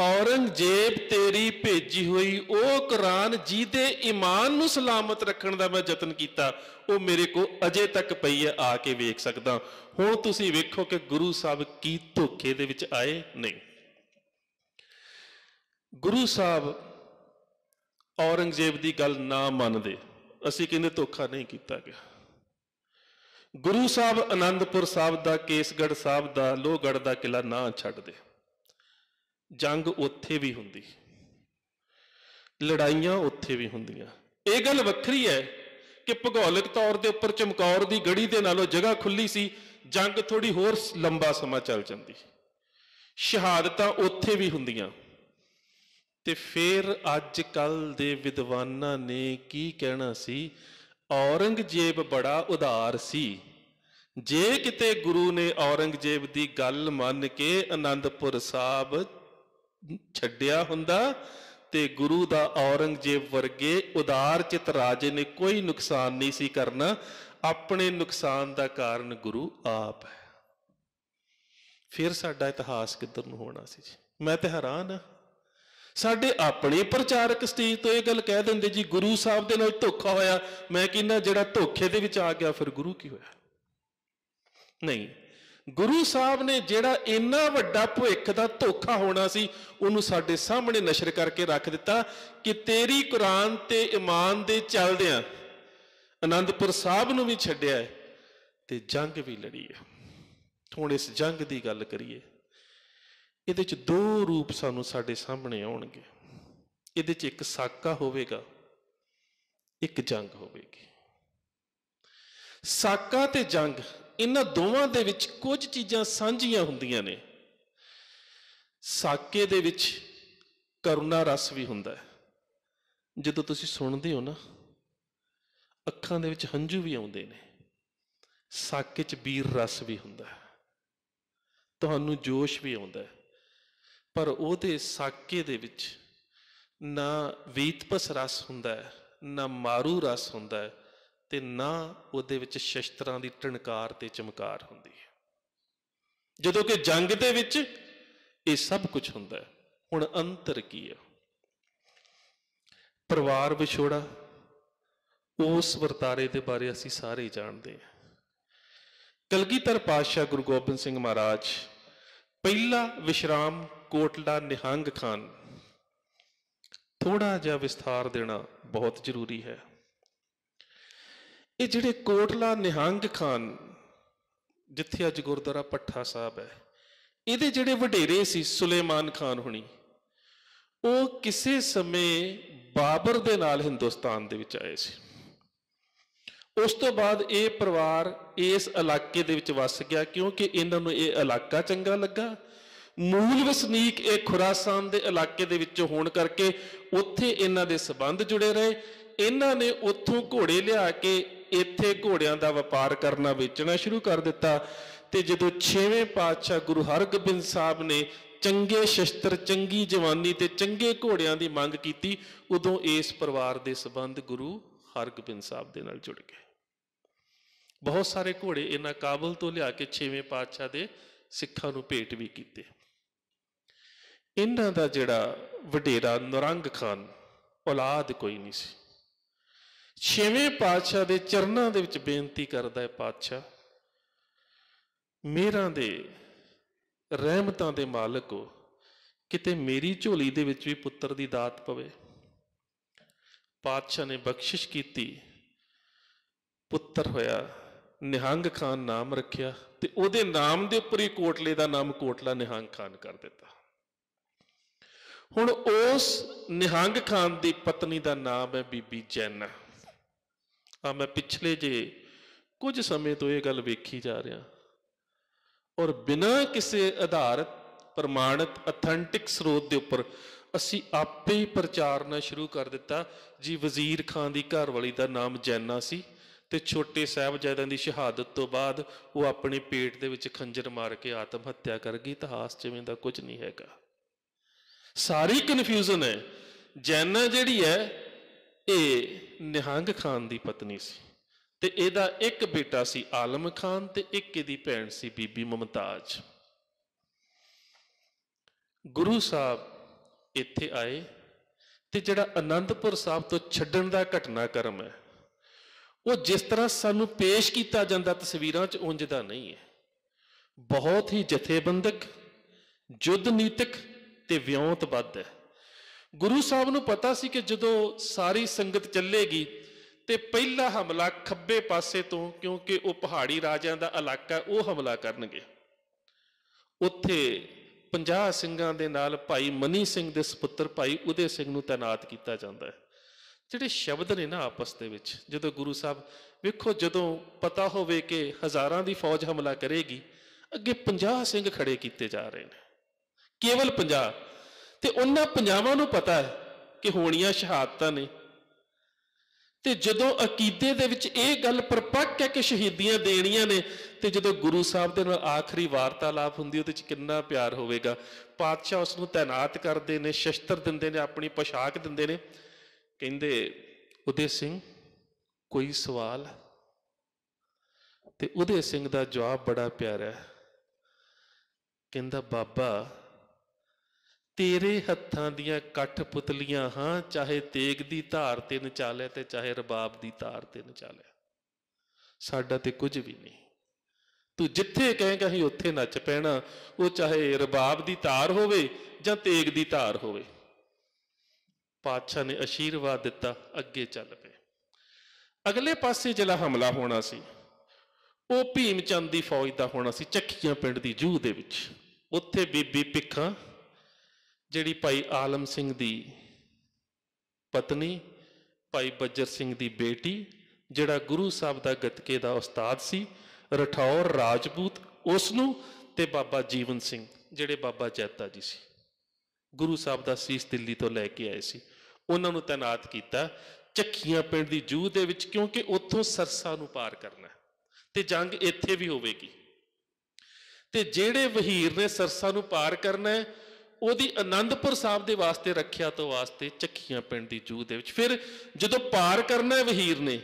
S1: ਔਰੰਗਜ਼ੇਬ ਤੇਰੀ ਭੇਜੀ ਹੋਈ ਉਹ ਕੁਰਾਨ ਜਿਹਦੇ ਈਮਾਨ ਨੂੰ ਸਲਾਮਤ ਰੱਖਣ ਦਾ ਮੈਂ ਯਤਨ ਕੀਤਾ ਉਹ ਮੇਰੇ ਕੋ ਅਜੇ ਤੱਕ ਪਈ ਹੈ ਆ ਕੇ ਵੇਖ ਸਕਦਾ ਹੁਣ ਤੁਸੀਂ ਵੇਖੋ ਕਿ ਗੁਰੂ ਸਾਹਿਬ ਕੀ ਧੋਖੇ ਦੇ ਵਿੱਚ ਆਏ ਨਹੀਂ ਗੁਰੂ ਸਾਹਿਬ ਔਰੰਗਜ਼ੇਬ ਦੀ ਗੱਲ ਨਾ ਮੰਨਦੇ ਅਸੀਂ ਕਹਿੰਦੇ ਧੋਖਾ ਨਹੀਂ ਕੀਤਾ ਗਿਆ ਗੁਰੂ ਸਾਹਿਬ ਆਨੰਦਪੁਰ ਸਾਹਿਬ ਦਾ ਕੇਸਗੜ੍ਹ ਸਾਹਿਬ ਦਾ ਲੋਹਗੜ੍ਹ ਦਾ ਕਿਲਾ ਨਾ ਛੱਡਦੇ ਜੰਗ ਉੱਥੇ ਵੀ ਹੁੰਦੀ ਲੜਾਈਆਂ ਉੱਥੇ ਵੀ ਹੁੰਦੀਆਂ ਇਹ ਗੱਲ ਵੱਖਰੀ ਹੈ ਕਿ ਭੂਗੋਲਿਕ ਤੌਰ ਦੇ ਉੱਪਰ ਚਮਕੌਰ ਦੀ ਗੜੀ ਦੇ ਨਾਲੋਂ ਜਗ੍ਹਾ ਖੁੱਲੀ ਸੀ ਜੰਗ ਥੋੜੀ ਹੋਰ ਲੰਬਾ ਸਮਾਂ ਚੱਲ ਜਾਂਦੀ ਸ਼ਹਾਦਤਾਂ ਉੱਥੇ ਵੀ ਹੁੰਦੀਆਂ ਤੇ ਫਿਰ ਅੱਜ ਕੱਲ ਦੇ ਵਿਦਵਾਨਾਂ ਨੇ ਕੀ ਕਹਿਣਾ ਸੀ ਔਰੰਗਜ਼ੇਬ ਬੜਾ ਉਧਾਰ ਸੀ ਜੇ ਕਿਤੇ ਗੁਰੂ ਨੇ ਔਰੰਗਜ਼ੇਬ ਦੀ ਗੱਲ ਮੰਨ ਕੇ ਆਨੰਦਪੁਰ ਸਾਹਿਬ ਛੱਡਿਆ ਹੁੰਦਾ ਤੇ ਗੁਰੂ ਦਾ ਔਰੰਗਜ਼ੇਬ ਵਰਗੇ ਉਦਾਰ ਚਿਤ ਰਾਜੇ ਨੇ ਕੋਈ ਨੁਕਸਾਨ ਨਹੀਂ ਸੀ ਕਰਨਾ ਆਪਣੇ ਨੁਕਸਾਨ ਦਾ ਕਾਰਨ ਗੁਰੂ ਆਪ ਹੈ ਫਿਰ ਸਾਡਾ ਇਤਿਹਾਸ ਕਿੱਧਰ ਨੂੰ ਹੋਣਾ ਸੀ ਜੀ ਮੈਂ ਤੇ ਹੈਰਾਨ ਆ ਸਾਡੇ ਆਪਣੇ ਪ੍ਰਚਾਰਕ ਸਟੇਜ ਤੋਂ ਇਹ ਗੱਲ ਕਹਿ ਦਿੰਦੇ ਜੀ ਗੁਰੂ ਸਾਹਿਬ ਦੇ ਨਾਲ ਧੋਖਾ ਹੋਇਆ ਮੈਂ ਕਹਿੰਦਾ ਜਿਹੜਾ ਧੋਖੇ ਦੇ ਵਿੱਚ ਆ ਗਿਆ ਫਿਰ ਗੁਰੂ ਕੀ ਹੋਇਆ ਨਹੀਂ ਗੁਰੂ ਸਾਹਿਬ ਨੇ ਜਿਹੜਾ ਇੰਨਾ ਵੱਡਾ ਭੁੱਖ ਦਾ ਧੋਖਾ ਹੋਣਾ ਸੀ ਉਹਨੂੰ ਸਾਡੇ ਸਾਹਮਣੇ ਨਸ਼ਰ ਕਰਕੇ ਰੱਖ ਦਿੱਤਾ ਕਿ ਤੇਰੀ ਕੁਰਾਨ ਤੇ ਇਮਾਨ ਦੇ ਚੱਲਦਿਆਂ ਅਨੰਦਪੁਰ ਸਾਹਿਬ ਨੂੰ ਵੀ ਛੱਡਿਆ ਤੇ ਜੰਗ ਵੀ ਲੜੀ ਹੈ ਹੁਣ ਇਸ ਜੰਗ ਦੀ ਗੱਲ ਕਰੀਏ ਇਹਦੇ ਚ ਦੋ ਰੂਪ ਸਾਨੂੰ ਸਾਡੇ ਸਾਹਮਣੇ ਆਉਣਗੇ ਇਹਦੇ ਚ ਇੱਕ ਸਾਕਾ ਹੋਵੇਗਾ ਇੱਕ ਜੰਗ ਹੋਵੇਗੀ ਸਾਕਾ ਤੇ ਜੰਗ ਇਹਨਾਂ ਦੋਵਾਂ ਦੇ ਵਿੱਚ ਕੁਝ ਚੀਜ਼ਾਂ ਸਾਂਝੀਆਂ ਹੁੰਦੀਆਂ ਨੇ ਸਾਕੇ ਦੇ ਵਿੱਚ ਕਰੁਣਾ ਰਸ ਵੀ ਹੁੰਦਾ ਹੈ ਜਦੋਂ ਤੁਸੀਂ ਸੁਣਦੇ ਹੋ ਨਾ ਅੱਖਾਂ ਦੇ ਵਿੱਚ ਹੰਝੂ ਵੀ ਆਉਂਦੇ ਨੇ ਸਾਕੇ 'ਚ ਵੀਰ ਰਸ ਵੀ ਹੁੰਦਾ ਹੈ ਤੁਹਾਨੂੰ ਜੋਸ਼ ਵੀ ਆਉਂਦਾ ਹੈ ਪਰ ਉਹਦੇ ਸਾਕੇ ਦੇ ਵਿੱਚ ਨਾ ਵੀਤਪਸ ਰਸ ਹੁੰਦਾ ਹੈ ਨਾ ਮਾਰੂ ਰਸ ਹੁੰਦਾ ਹੈ ਤੇ ਨਾ ਉਹਦੇ ਵਿੱਚ ਸ਼ਸਤਰਾਂ ਦੀ ਟਣਕਾਰ ਤੇ ਚਮਕਾਰ ਹੁੰਦੀ ਹੈ ਜਦੋਂ ਕਿ ਜੰਗ ਦੇ ਵਿੱਚ ਇਹ ਸਭ ਕੁਝ ਹੁੰਦਾ ਹੈ ਹੁਣ ਅੰਤਰ ਕੀ ਹੈ ਪਰਿਵਾਰ ਵਿਛੋੜਾ ਉਸ ਵਰਤਾਰੇ ਦੇ ਬਾਰੇ ਅਸੀਂ ਸਾਰੇ ਜਾਣਦੇ ਹਾਂ ਕਲਗੀਧਰ ਪਾਤਸ਼ਾਹ ਗੁਰੂ ਗੋਬਿੰਦ ਸਿੰਘ ਮਹਾਰਾਜ ਪਹਿਲਾ ਵਿਸ਼ਰਾਮ ਕੋਟਲਾ ਨਿਹੰਗ ਖਾਨ ਥੋੜਾ ਜਿਹਾ ਵਿਸਥਾਰ ਦੇਣਾ ਬਹੁਤ ਜ਼ਰੂਰੀ ਹੈ ਇਹ ਜਿਹੜੇ ਕੋਟਲਾ ਨਿਹੰਗ ਖਾਨ ਜਿੱਥੇ ਅੱਜ ਗੁਰਦੁਆਰਾ ਪੱਠਾ ਸਾਹਿਬ ਹੈ ਇਹਦੇ ਜਿਹੜੇ ਵਡੇਰੇ ਸੀ ਸੁਲੇਮਾਨ ਖਾਨ ਹੁਣੀ ਉਹ ਕਿਸੇ ਸਮੇਂ ਬਾਬਰ ਦੇ ਨਾਲ ਹਿੰਦੁਸਤਾਨ ਦੇ ਵਿੱਚ ਆਏ ਸੀ ਉਸ ਤੋਂ ਬਾਅਦ ਇਹ ਪਰਿਵਾਰ ਇਸ ਇਲਾਕੇ ਦੇ ਵਿੱਚ ਵਸ ਗਿਆ ਕਿਉਂਕਿ ਇਹਨਾਂ ਨੂੰ ਇਹ ਇਲਾਕਾ ਚੰਗਾ ਲੱਗਾ ਮੂਲ ਵਸਨੀਕ ਇਹ ਖੁਰਾਸਾਨ ਦੇ ਇਲਾਕੇ ਦੇ ਵਿੱਚ ਹੋਣ ਕਰਕੇ ਉੱਥੇ ਇਹਨਾਂ ਦੇ ਸਬੰਧ ਜੁੜੇ ਰਹੇ ਇਹਨਾਂ ਨੇ ਉੱਥੋਂ ਘੋੜੇ ਲਿਆ ਕੇ ਇੱਥੇ ਘੋੜਿਆਂ ਦਾ ਵਪਾਰ ਕਰਨਾ ਵੇਚਣਾ ਸ਼ੁਰੂ ਕਰ ਦਿੱਤਾ ਤੇ ਜਦੋਂ 6ਵੇਂ ਪਾਤਸ਼ਾਹ ਗੁਰੂ ਹਰਗੋਬਿੰਦ ਸਾਹਿਬ ਨੇ ਚੰਗੇ ਸ਼ਸਤਰ ਚੰਗੀ ਜਵਾਨੀ ਤੇ ਚੰਗੇ ਘੋੜਿਆਂ ਦੀ ਮੰਗ ਕੀਤੀ ਉਦੋਂ ਇਸ ਪਰਿਵਾਰ ਦੇ ਸਬੰਧ ਗੁਰੂ ਹਰਗੋਬਿੰਦ ਸਾਹਿਬ ਦੇ ਨਾਲ ਜੁੜ ਗਏ ਬਹੁਤ ਸਾਰੇ ਘੋੜੇ ਇਹਨਾਂ ਕਾਬਲ ਤੋਂ ਲਿਆ ਕੇ 6ਵੇਂ ਪਾਤਸ਼ਾਹ ਦੇ ਸਿੱਖਾਂ ਨੂੰ ਭੇਟ ਵੀ ਕੀਤੇ ਇਹਨਾਂ ਦਾ ਜਿਹੜਾ ਵਡੇਰਾ ਨਰੰਗ ਖਾਨ ਔਲਾਦ ਕੋਈ ਨਹੀਂ ਸੀ ਛੇਵੇਂ ਪਾਤਸ਼ਾਹ ਦੇ ਚਰਨਾਂ ਦੇ ਵਿੱਚ ਬੇਨਤੀ ਕਰਦਾ ਹੈ ਪਾਤਸ਼ਾਹ ਮੇਰਾਂ ਦੇ ਰਹਿਮਤਾਂ ਦੇ ਮਾਲਕ ਹੋ ਕਿਤੇ ਮੇਰੀ ਝੋਲੀ ਦੇ ਵਿੱਚ ਵੀ ਪੁੱਤਰ ਦੀ ਦਾਤ ਪਵੇ ਪਾਤਸ਼ਾਹ ਨੇ ਬਖਸ਼ਿਸ਼ ਕੀਤੀ ਪੁੱਤਰ ਹੋਇਆ ਨਿਹੰਗ ਖਾਨ ਨਾਮ ਰੱਖਿਆ ਤੇ ਉਹਦੇ ਨਾਮ ਦੇ ਉੱਪਰ ਹੀ ਕੋਟਲੇ ਦਾ ਨਾਮ ਕੋਟਲਾ ਨਿਹੰਗ ਖਾਨ ਕਰ ਦਿੱਤਾ ਹੁਣ ਉਸ ਨਿਹੰਗ ਖਾਨ ਦੀ ਪਤਨੀ ਦਾ ਨਾਮ ਹੈ ਬੀਬੀ ਜੈਨਾ ਆ ਮੈਂ ਪਿਛਲੇ ਜੇ ਕੁਝ ਸਮੇਂ ਤੋਂ ਇਹ ਗੱਲ ਵੇਖੀ ਜਾ ਰਿਹਾ ਔਰ ਬਿਨਾ ਕਿਸੇ ਆਧਾਰਿਤ ਪ੍ਰਮਾਣਿਤ ਅਥੈਂਟਿਕ ਸਰੋਤ ਦੇ ਉੱਪਰ ਅਸੀਂ ਆਪੇ ਹੀ ਪ੍ਰਚਾਰਨਾ ਸ਼ੁਰੂ ਕਰ ਦਿੱਤਾ ਜੀ ਵਜ਼ੀਰ ਖਾਨ ਦੀ ਘਰਵਾਲੀ ਦਾ ਨਾਮ ਜੈਨਾ ਸੀ ਤੇ ਛੋਟੇ ਸਾਹਿਬਜ਼ਾਦਿਆਂ ਦੀ ਸ਼ਹਾਦਤ ਤੋਂ ਬਾਅਦ ਉਹ ਆਪਣੇ ਪੇਟ ਦੇ ਵਿੱਚ ਖੰਜਰ ਮਾਰ ਕੇ ਆਤਮ ਹੱਤਿਆ ਕਰ ਗਈ ਇਤਿਹਾਸ ਜਿਵੇਂ ਦਾ ਕੁਝ ਨਹੀਂ ਹੈਗਾ ਸਾਰੀ ਕਨਫਿਊਜ਼ਨ ਹੈ ਜੈਨਾ ਜਿਹੜੀ ਹੈ ਇਹ ਨਿਹੰਗ ਖਾਨ ਦੀ ਪਤਨੀ ਸੀ ਤੇ ਇਹਦਾ ਇੱਕ ਬੇਟਾ ਸੀ ਆਲਮ ਖਾਨ ਤੇ ਇੱਕ ਇਹਦੀ ਭੈਣ ਸੀ ਬੀਬੀ ਮਮਤਾਜ ਗੁਰੂ ਸਾਹਿਬ ਇੱਥੇ ਆਏ ਤੇ ਜਿਹੜਾ ਅਨੰਦਪੁਰ ਸਾਹਿਬ ਤੋਂ ਛੱਡਣ ਦਾ ਕਰਮ ਹੈ ਉਹ ਜਿਸ ਤਰ੍ਹਾਂ ਸਾਨੂੰ ਪੇਸ਼ ਕੀਤਾ ਜਾਂਦਾ ਤਸਵੀਰਾਂ 'ਚ ਉਂਝ ਦਾ ਨਹੀਂ ਹੈ ਬਹੁਤ ਹੀ ਜਥੇਬੰਦਕ ਜੁੱਧ ਨੀਤਿਕ ਤੇ ਵਿਉਂਤਬੱਧ ਹੈ ਗੁਰੂ ਸਾਹਿਬ ਨੂੰ ਪਤਾ ਸੀ ਕਿ ਜਦੋਂ ਸਾਰੀ ਸੰਗਤ ਚੱਲੇਗੀ ਤੇ ਪਹਿਲਾ ਹਮਲਾ ਖੱਬੇ ਪਾਸੇ ਤੋਂ ਕਿਉਂਕਿ ਉਹ ਪਹਾੜੀ ਰਾਜਿਆਂ ਦਾ ਇਲਾਕਾ ਉਹ ਹਮਲਾ ਕਰਨਗੇ ਉੱਥੇ 50 ਸਿੰਘਾਂ ਦੇ ਨਾਲ ਭਾਈ ਮਨੀ ਸਿੰਘ ਦੇ ਸੁਪੁੱਤਰ ਭਾਈ ਉਦੇ ਸਿੰਘ ਨੂੰ ਤਾਇਨਾਤ ਕੀਤਾ ਜਾਂਦਾ ਹੈ ਜਿਹੜੇ ਸ਼ਬਦ ਨੇ ਨਾ ਆਪਸ ਦੇ ਵਿੱਚ ਜਦੋਂ ਗੁਰੂ ਸਾਹਿਬ ਵੇਖੋ ਜਦੋਂ ਪਤਾ ਹੋਵੇ ਕਿ ਹਜ਼ਾਰਾਂ ਦੀ ਫੌਜ ਹਮਲਾ ਕਰੇਗੀ ਅੱਗੇ 50 ਸਿੰਘ ਖੜੇ ਕੀਤੇ ਜਾ ਰਹੇ ਨੇ ਕੇਵਲ 50 ਤੇ ਉਹਨਾਂ ਪੰਜਾਵਾਂ ਨੂੰ ਪਤਾ ਹੈ ਕਿ ਹੋਣੀਆਂ ਸ਼ਹਾਦਤਾਂ ਨੇ ਤੇ ਜਦੋਂ ਅਕੀਦੇ ਦੇ ਵਿੱਚ ਇਹ ਗੱਲ ਪਰਪੱਕ ਹੈ ਕਿ ਸ਼ਹੀਦੀਆਂ ਦੇਣੀਆਂ ਨੇ ਤੇ ਜਦੋਂ ਗੁਰੂ ਸਾਹਿਬ ਦੇ ਨਾਲ ਆਖਰੀ ਵਾਰਤਾਲਾਪ ਹੁੰਦੀ ਉਹਦੇ ਵਿੱਚ ਕਿੰਨਾ ਪਿਆਰ ਹੋਵੇਗਾ ਪਾਤਸ਼ਾਹ ਉਸ ਨੂੰ ਤੈਨਾਤ ਕਰਦੇ ਨੇ ਸ਼ਸਤਰ ਦਿੰਦੇ ਨੇ ਆਪਣੀ ਪੋਸ਼ਾਕ ਦਿੰਦੇ ਨੇ ਕਹਿੰਦੇ ਉਦੇ ਸਿੰਘ ਕੋਈ ਸਵਾਲ ਤੇ ਉਦੇ ਸਿੰਘ ਦਾ ਜਵਾਬ ਬੜਾ ਪਿਆਰਾ ਹੈ ਕਹਿੰਦਾ ਬਾਬਾ ਤੇਰੇ ਹੱਥਾਂ ਦੀਆਂ ਕੱਠ ਪੁਤਲੀਆਂ ਹਾਂ ਚਾਹੇ ਤੇਗ ਦੀ ਧਾਰ ਤੇ ਨਚਾਲੇ ਤੇ ਚਾਹੇ ਰਬਾਬ ਦੀ ਧਾਰ ਤੇ ਨਚਾਲੇ ਸਾਡਾ ਤੇ ਕੁਝ ਵੀ ਨਹੀਂ ਤੂੰ ਜਿੱਥੇ ਕਹੇਂਗਾ ਅਸੀਂ ਉੱਥੇ ਨੱਚ ਪੈਣਾ ਉਹ ਚਾਹੇ ਰਬਾਬ ਦੀ ਧਾਰ ਹੋਵੇ ਜਾਂ ਤੇਗ ਦੀ ਧਾਰ ਹੋਵੇ ਪਾਤਸ਼ਾਹ ਨੇ ਅਸ਼ੀਰਵਾਦ ਦਿੱਤਾ ਅੱਗੇ ਚੱਲ ਪਏ ਅਗਲੇ ਪਾਸੇ ਜਿਹੜਾ ਹਮਲਾ ਹੋਣਾ ਸੀ ਉਹ ਭੀਮ ਚੰਦ ਦੀ ਫੌਜ ਦਾ ਹੋਣਾ ਸੀ ਚੱਕੀਆਂ ਪਿੰਡ ਦੀ ਜੂਹ ਦੇ ਵਿੱਚ ਉੱਥੇ ਬੀਬੀ ਪਿੱਖਾਂ ਜਿਹੜੀ ਭਾਈ ਆਲਮ ਸਿੰਘ ਦੀ ਪਤਨੀ ਭਾਈ ਬੱਜਰ ਸਿੰਘ ਦੀ ਬੇਟੀ ਜਿਹੜਾ ਗੁਰੂ ਸਾਹਿਬ ਦਾ ਗਤਕੇ ਦਾ ਉਸਤਾਦ ਸੀ ਰਠੌਰ ਰਾਜਪੂਤ ਉਸ ਨੂੰ ਤੇ ਬਾਬਾ ਜੀਵਨ ਸਿੰਘ ਜਿਹੜੇ ਬਾਬਾ ਜੈਤਾ ਜੀ ਸੀ ਗੁਰੂ ਸਾਹਿਬ ਦਾ ਸੀਸ ਦਿੱਲੀ ਤੋਂ ਲੈ ਕੇ ਆਏ ਸੀ ਉਹਨਾਂ ਨੂੰ ਤਨਾਤ ਕੀਤਾ ਚੱਕੀਆਂ ਪਿੰਡ ਦੀ ਜੂਹ ਦੇ ਵਿੱਚ ਕਿਉਂਕਿ ਉੱਥੋਂ ਸਰਸਾ ਨੂੰ ਪਾਰ ਕਰਨਾ ਤੇ ਜੰਗ ਇੱਥੇ ਵੀ ਹੋਵੇਗੀ ਤੇ ਜਿਹੜੇ ਵਹੀਰ ਨੇ ਸਰਸਾ ਨੂੰ ਪਾਰ ਕਰਨਾ ਹੈ ਉਹਦੀ ਆਨੰਦਪੁਰ ਸਾਹਿਬ ਦੇ ਵਾਸਤੇ ਰੱਖਿਆ ਤੋਂ ਵਾਸਤੇ ਚੱਕੀਆਂ ਪਿੰਡ ਦੀ ਜੂਹ ਦੇ ਵਿੱਚ ਫਿਰ ਜਦੋਂ ਪਾਰ ਕਰਨਾ ਹੈ ਵਹੀਰ ਨੇ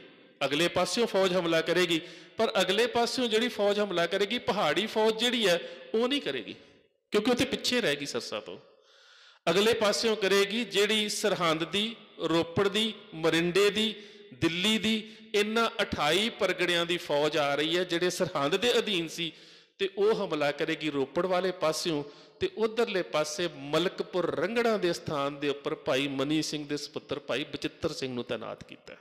S1: ਅਗਲੇ ਪਾਸਿਓਂ ਫੌਜ ਹਮਲਾ ਕਰੇਗੀ ਪਰ ਅਗਲੇ ਪਾਸਿਓਂ ਜਿਹੜੀ ਫੌਜ ਹਮਲਾ ਕਰੇਗੀ ਪਹਾੜੀ ਫੌਜ ਜਿਹੜੀ ਹੈ ਉਹ ਨਹੀਂ ਕਰੇਗੀ ਕਿਉਂਕਿ ਉੱਥੇ ਪਿੱਛੇ ਰਹਿ ਗਈ ਸਰਸਾ ਤੋਂ ਅਗਲੇ ਪਾਸਿਓਂ ਕਰੇਗੀ ਜਿਹੜੀ ਸਰਹੰਦ ਦੀ ਰੋਪੜ ਦੀ ਮਰਿੰਡੇ ਦੀ ਦਿੱਲੀ ਦੀ ਇਹਨਾਂ 28 ਪਰਗੜਿਆਂ ਦੀ ਫੌਜ ਆ ਰਹੀ ਹੈ ਜਿਹੜੇ ਸਰਹੰਦ ਦੇ ਅਧੀਨ ਸੀ ਤੇ ਉਹ ਹਮਲਾ ਕਰੇਗੀ ਰੋਪੜ ਵਾਲੇ ਪਾਸਿਓਂ ਤੇ ਉਧਰਲੇ ਪਾਸੇ ਮਲਕਪੁਰ ਰੰਗੜਾਂ ਦੇ ਸਥਾਨ ਦੇ ਉੱਪਰ ਭਾਈ ਮਨੀ ਸਿੰਘ ਦੇ ਸੁਪੁੱਤਰ ਭਾਈ ਬਚਿੱਤਰ ਸਿੰਘ ਨੂੰ ਤਾਇਨਾਤ ਕੀਤਾ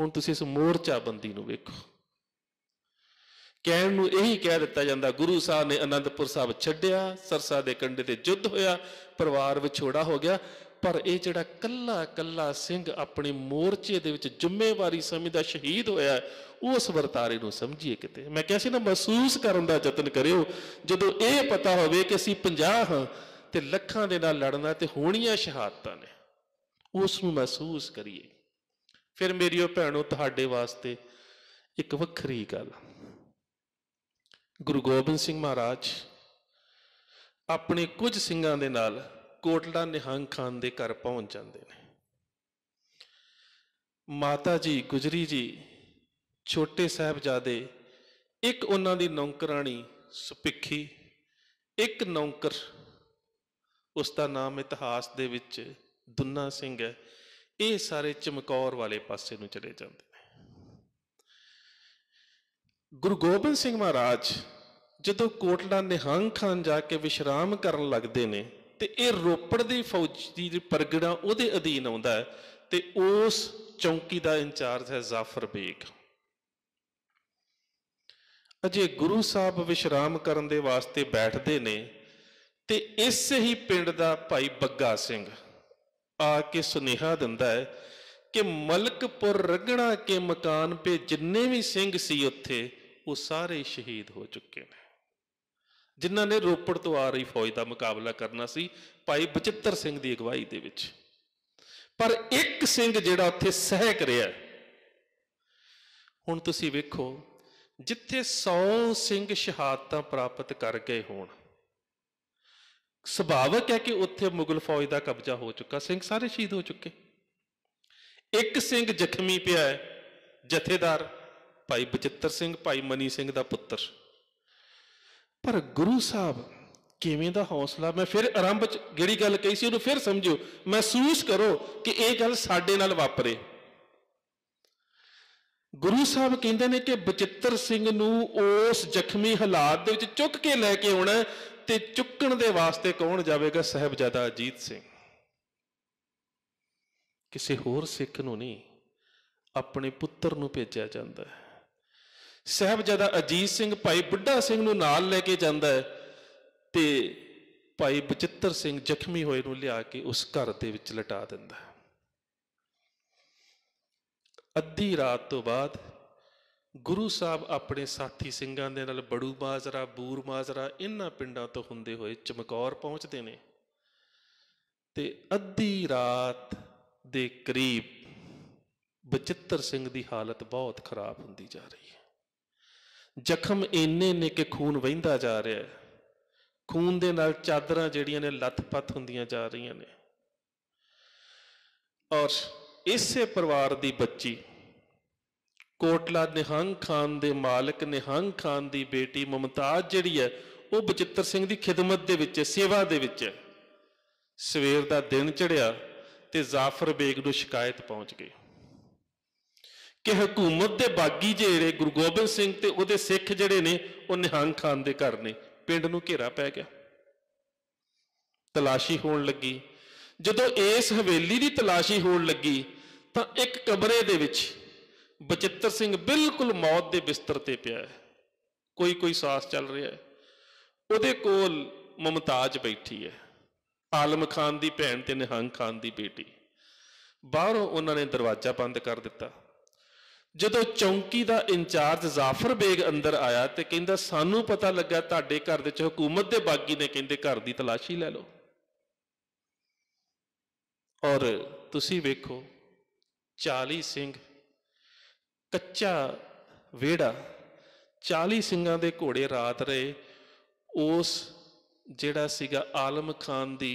S1: ਹੁਣ ਤੁਸੀਂ ਇਸ ਮੋਰਚਾ ਬੰਦੀ ਨੂੰ ਵੇਖੋ ਕਹਿਣ ਨੂੰ ਇਹੀ ਕਹਿ ਦਿੱਤਾ ਜਾਂਦਾ ਗੁਰੂ ਸਾਹਿਬ ਨੇ ਅਨੰਦਪੁਰ ਸਾਹਿਬ ਛੱਡਿਆ ਸਰਸਾ ਦੇ ਕੰਢੇ ਤੇ ਜੁੱਧ ਹੋਇਆ ਪਰਿਵਾਰ ਵਿਛੋੜਾ ਹੋ ਗਿਆ ਪਰ ਇਹ ਜਿਹੜਾ ਕੱਲਾ ਕੱਲਾ ਸਿੰਘ ਆਪਣੇ ਮੋਰਚੇ ਦੇ ਵਿੱਚ ਜ਼ਿੰਮੇਵਾਰੀ ਸਮਝਦਾ ਸ਼ਹੀਦ ਹੋਇਆ ਉਸ ਵਰਤਾਰੇ ਨੂੰ ਸਮਝੀਏ ਕਿਤੇ ਮੈਂ ਕਿਹਾ ਸੀ ਨਾ ਮਹਿਸੂਸ ਕਰਨ ਦਾ ਯਤਨ ਕਰਿਓ ਜਦੋਂ ਇਹ ਪਤਾ ਹੋਵੇ ਕਿ ਅਸੀਂ 50 ਹਾਂ ਤੇ ਲੱਖਾਂ ਦੇ ਨਾਲ ਲੜਨਾ ਤੇ ਹੋਣੀਆਂ ਸ਼ਹਾਦਤਾਂ ਨੇ ਉਸ ਨੂੰ ਮਹਿਸੂਸ ਕਰੀਏ ਫਿਰ ਮੇਰੀਓ ਭੈਣੋ ਤੁਹਾਡੇ ਵਾਸਤੇ ਇੱਕ ਵੱਖਰੀ ਗੱਲ ਗੁਰੂ ਗੋਬਿੰਦ ਸਿੰਘ ਮਹਾਰਾਜ ਆਪਣੇ ਕੁਝ ਸਿੰਘਾਂ ਦੇ ਨਾਲ ਕੋਟਲਾ ਨਿਹੰਗ ਖਾਨ ਦੇ ਘਰ ਪਹੁੰਚ ਜਾਂਦੇ ਨੇ ਮਾਤਾ ਜੀ ਗੁਜਰੀ ਜੀ ਛੋਟੇ ਸਹਿਬਜ਼ਾਦੇ ਇੱਕ ਉਹਨਾਂ ਦੀ ਨੌਕਰਾਣੀ ਸੁਪਿੱਖੀ ਇੱਕ ਨੌਕਰ ਉਸ ਦਾ ਨਾਮ ਇਤਿਹਾਸ ਦੇ ਵਿੱਚ ਦੁੰਨਾ ਸਿੰਘ ਹੈ ਇਹ ਸਾਰੇ ਚਮਕੌਰ ਵਾਲੇ ਪਾਸੇ ਨੂੰ ਚਲੇ ਜਾਂਦੇ ਨੇ ਗੁਰੂ ਗੋਬਿੰਦ ਸਿੰਘ ਮਹਾਰਾਜ ਜਦੋਂ ਕੋਟਲਾ ਨਿਹੰਗ ਖਾਨ ਜਾ ਕੇ ਵਿਸ਼ਰਾਮ ਕਰਨ ਲੱਗਦੇ ਨੇ ਤੇ ਇਹ ਰੋਪੜ ਦੀ ਫੌਜ ਦੀ ਪ੍ਰਗਣਾ ਉਹਦੇ ਅਧੀਨ ਆਉਂਦਾ ਤੇ ਉਸ ਚੌਂਕੀ ਦਾ ਇੰਚਾਰਜ ਹੈ ਜ਼ਾਫਰ ਬੇਗ ਅਜੇ ਗੁਰੂ ਸਾਹਿਬ ਵਿਸ਼ਰਾਮ ਕਰਨ ਦੇ ਵਾਸਤੇ ਬੈਠਦੇ ਨੇ ਤੇ ਇਸ ਹੀ ਪਿੰਡ ਦਾ ਭਾਈ ਬੱਗਾ ਸਿੰਘ ਆ ਕੇ ਸੁਨੇਹਾ ਦਿੰਦਾ ਹੈ ਕਿ ਮਲਕਪੁਰ ਰਗਣਾ ਕੇ ਮਕਾਨ 'ਤੇ ਜਿੰਨੇ ਵੀ ਸਿੰਘ ਸੀ ਉੱਥੇ ਉਹ ਸਾਰੇ ਸ਼ਹੀਦ ਹੋ ਚੁੱਕੇ ਨੇ ਜਿਨ੍ਹਾਂ ਨੇ ਰੋਪੜ ਤੋਂ ਆ ਰਹੀ ਫੌਜ ਦਾ ਮੁਕਾਬਲਾ ਕਰਨਾ ਸੀ ਭਾਈ ਬਚਿੱਤਰ ਸਿੰਘ ਦੀ ਅਗਵਾਈ ਦੇ ਵਿੱਚ ਪਰ ਇੱਕ ਸਿੰਘ ਜਿਹੜਾ ਉੱਥੇ ਸਹਿਕ ਰਿਹਾ ਹੁਣ ਤੁਸੀਂ ਵੇਖੋ ਜਿੱਥੇ 100 ਸਿੰਘ ਸ਼ਹਾਦਤਾਂ ਪ੍ਰਾਪਤ ਕਰ ਗਏ ਹੋਣ ਸੁਭਾਵਕ ਹੈ ਕਿ ਉੱਥੇ ਮੁਗਲ ਫੌਜ ਦਾ ਕਬਜ਼ਾ ਹੋ ਚੁੱਕਾ ਸਿੰਘ ਸਾਰੇ ਸ਼ਹੀਦ ਹੋ ਚੁੱਕੇ ਇੱਕ ਸਿੰਘ ਜ਼ਖਮੀ ਪਿਆ ਹੈ ਜਥੇਦਾਰ ਭਾਈ ਬਚਿੱਤਰ ਸਿੰਘ ਭਾਈ ਮਨੀ ਸਿੰਘ ਦਾ ਪੁੱਤਰ ਪਰ ਗੁਰੂ ਸਾਹਿਬ ਕਿਵੇਂ ਦਾ ਹੌਸਲਾ ਮੈਂ ਫਿਰ ਆਰੰਭ ਚ ਜਿਹੜੀ ਗੱਲ ਕਹੀ ਸੀ ਉਹਨੂੰ ਫਿਰ ਸਮਝਿਓ ਮਹਿਸੂਸ ਕਰੋ ਕਿ ਇਹ ਗੱਲ ਸਾਡੇ ਨਾਲ ਵਾਪਰੇ ਗੁਰੂ ਸਾਹਿਬ ਕਹਿੰਦੇ ਨੇ ਕਿ ਬਚਿੱਤਰ ਸਿੰਘ ਨੂੰ ਉਸ ਜ਼ਖਮੀ ਹਾਲਾਤ ਦੇ ਵਿੱਚ ਚੁੱਕ ਕੇ ਲੈ ਕੇ ਆਉਣਾ ਤੇ ਚੁੱਕਣ ਦੇ ਵਾਸਤੇ ਕੌਣ ਜਾਵੇਗਾ ਸਹਿਬਜ਼ਾਦਾ ਅਜੀਤ ਸਿੰਘ ਕਿਸੇ ਹੋਰ ਸਿੱਖ ਨੂੰ ਨਹੀਂ ਆਪਣੇ ਪੁੱਤਰ ਨੂੰ ਭੇਜਿਆ ਜਾਂਦਾ ਹੈ ਸਹਿਬਜ਼ਾਦਾ ਅਜੀਤ ਸਿੰਘ ਭਾਈ ਬੁੱਢਾ ਸਿੰਘ ਨੂੰ ਨਾਲ ਲੈ ਕੇ ਜਾਂਦਾ ਹੈ ਤੇ ਭਾਈ ਬਚਿੱਤਰ ਸਿੰਘ ਜ਼ਖਮੀ ਹੋਏ ਨੂੰ ਲਿਆ ਕੇ ਉਸ ਘਰ ਦੇ ਵਿੱਚ ਲਟਾ ਦਿੰਦਾ ਹੈ ਅੱਧੀ ਰਾਤ ਤੋਂ ਬਾਅਦ ਗੁਰੂ ਸਾਹਿਬ ਆਪਣੇ ਸਾਥੀ ਸਿੰਘਾਂ ਦੇ ਨਾਲ ਬੜੂ ਮਾਜਰਾ ਬੂਰ ਮਾਜਰਾ ਇਨ੍ਹਾਂ ਪਿੰਡਾਂ ਤੋਂ ਹੁੰਦੇ ਹੋਏ ਚਮਕੌਰ ਪਹੁੰਚਦੇ ਨੇ ਤੇ ਅੱਧੀ ਰਾਤ ਦੇ ਕਰੀਬ ਬਚਿੱਤਰ ਸਿੰਘ ਦੀ ਹਾਲਤ ਬਹੁਤ ਖਰਾਬ ਹੁੰਦੀ ਜਾ ਰਹੀ ਹੈ ਜ਼ਖਮ ਇੰਨੇ ਨੇ ਕਿ ਖੂਨ ਵਹਿੰਦਾ ਜਾ ਰਿਹਾ ਹੈ ਖੂਨ ਦੇ ਨਾਲ ਚਾਦਰਾਂ ਜਿਹੜੀਆਂ ਨੇ ਲੱਤ-ਪੱਤ ਹੁੰਦੀਆਂ ਜਾ ਰਹੀਆਂ ਨੇ ਔਰ ਇਸੇ ਪਰਿਵਾਰ ਦੀ ਬੱਚੀ ਕੋਟਲਾ ਨਿਹੰਗ ਖਾਨ ਦੇ ਮਾਲਕ ਨਿਹੰਗ ਖਾਨ ਦੀ ਬੇਟੀ ਮਮਤਾਜ਼ ਜਿਹੜੀ ਹੈ ਉਹ ਬਚਿੱਤਰ ਸਿੰਘ ਦੀ ਖਿਦਮਤ ਦੇ ਵਿੱਚ ਸੇਵਾ ਦੇ ਵਿੱਚ ਸਵੇਰ ਦਾ ਦਿਨ ਚੜਿਆ ਤੇ ਜ਼ਾਫਰ ਬੇਗ ਨੂੰ ਸ਼ਿਕਾਇਤ ਪਹੁੰਚ ਗਈ ਕਿ ਹਕੂਮਤ ਦੇ ਬਾਗੀ ਜਿਹੜੇ ਗੁਰੂ ਗੋਬਿੰਦ ਸਿੰਘ ਤੇ ਉਹਦੇ ਸਿੱਖ ਜਿਹੜੇ ਨੇ ਉਹ ਨਿਹੰਗ ਖਾਨ ਦੇ ਘਰ ਨੇ ਪਿੰਡ ਨੂੰ ਘੇਰਾ ਪੈ ਗਿਆ ਤਲਾਸ਼ੀ ਹੋਣ ਲੱਗੀ ਜਦੋਂ ਇਸ ਹਵੇਲੀ ਦੀ ਤਲਾਸ਼ੀ ਹੋਣ ਲੱਗੀ ਤਾਂ ਇੱਕ ਕਬਰੇ ਦੇ ਵਿੱਚ ਬਚਿੱਤਰ ਸਿੰਘ ਬਿਲਕੁਲ ਮੌਤ ਦੇ ਬਿਸਤਰ ਤੇ ਪਿਆ ਹੈ ਕੋਈ ਕੋਈ ਸਾਹ ਚੱਲ ਰਿਹਾ ਹੈ ਉਹਦੇ ਕੋਲ ਮਮਤਾਜ ਬੈਠੀ ਹੈ ਆਲਮ ਖਾਨ ਦੀ ਭੈਣ ਤੇ ਨਿਹੰਗ ਖਾਨ ਦੀ ਬੇਟੀ ਬਾਹਰੋਂ ਉਹਨਾਂ ਨੇ ਦਰਵਾਜ਼ਾ ਬੰਦ ਕਰ ਦਿੱਤਾ ਜਦੋਂ ਚੌਂਕੀ ਦਾ ਇੰਚਾਰਜ ਜ਼ਾਫਰ ਬੇਗ ਅੰਦਰ ਆਇਆ ਤੇ ਕਹਿੰਦਾ ਸਾਨੂੰ ਪਤਾ ਲੱਗਾ ਤੁਹਾਡੇ ਘਰ ਦੇ ਚ ਹਕੂਮਤ ਦੇ ਬਾਗੀ ਨੇ ਕਹਿੰਦੇ ਘਰ ਦੀ ਤਲਾਸ਼ੀ ਲੈ ਲਓ ਔਰ ਤੁਸੀਂ ਵੇਖੋ 40 ਸਿੰਘ ਕੱਚਾ ਵੇੜਾ 40 ਸਿੰਘਾਂ ਦੇ ਘੋੜੇ ਰਾਤ ਰਹੇ ਉਸ ਜਿਹੜਾ ਸੀਗਾ ਆਲਮ ਖਾਨ ਦੀ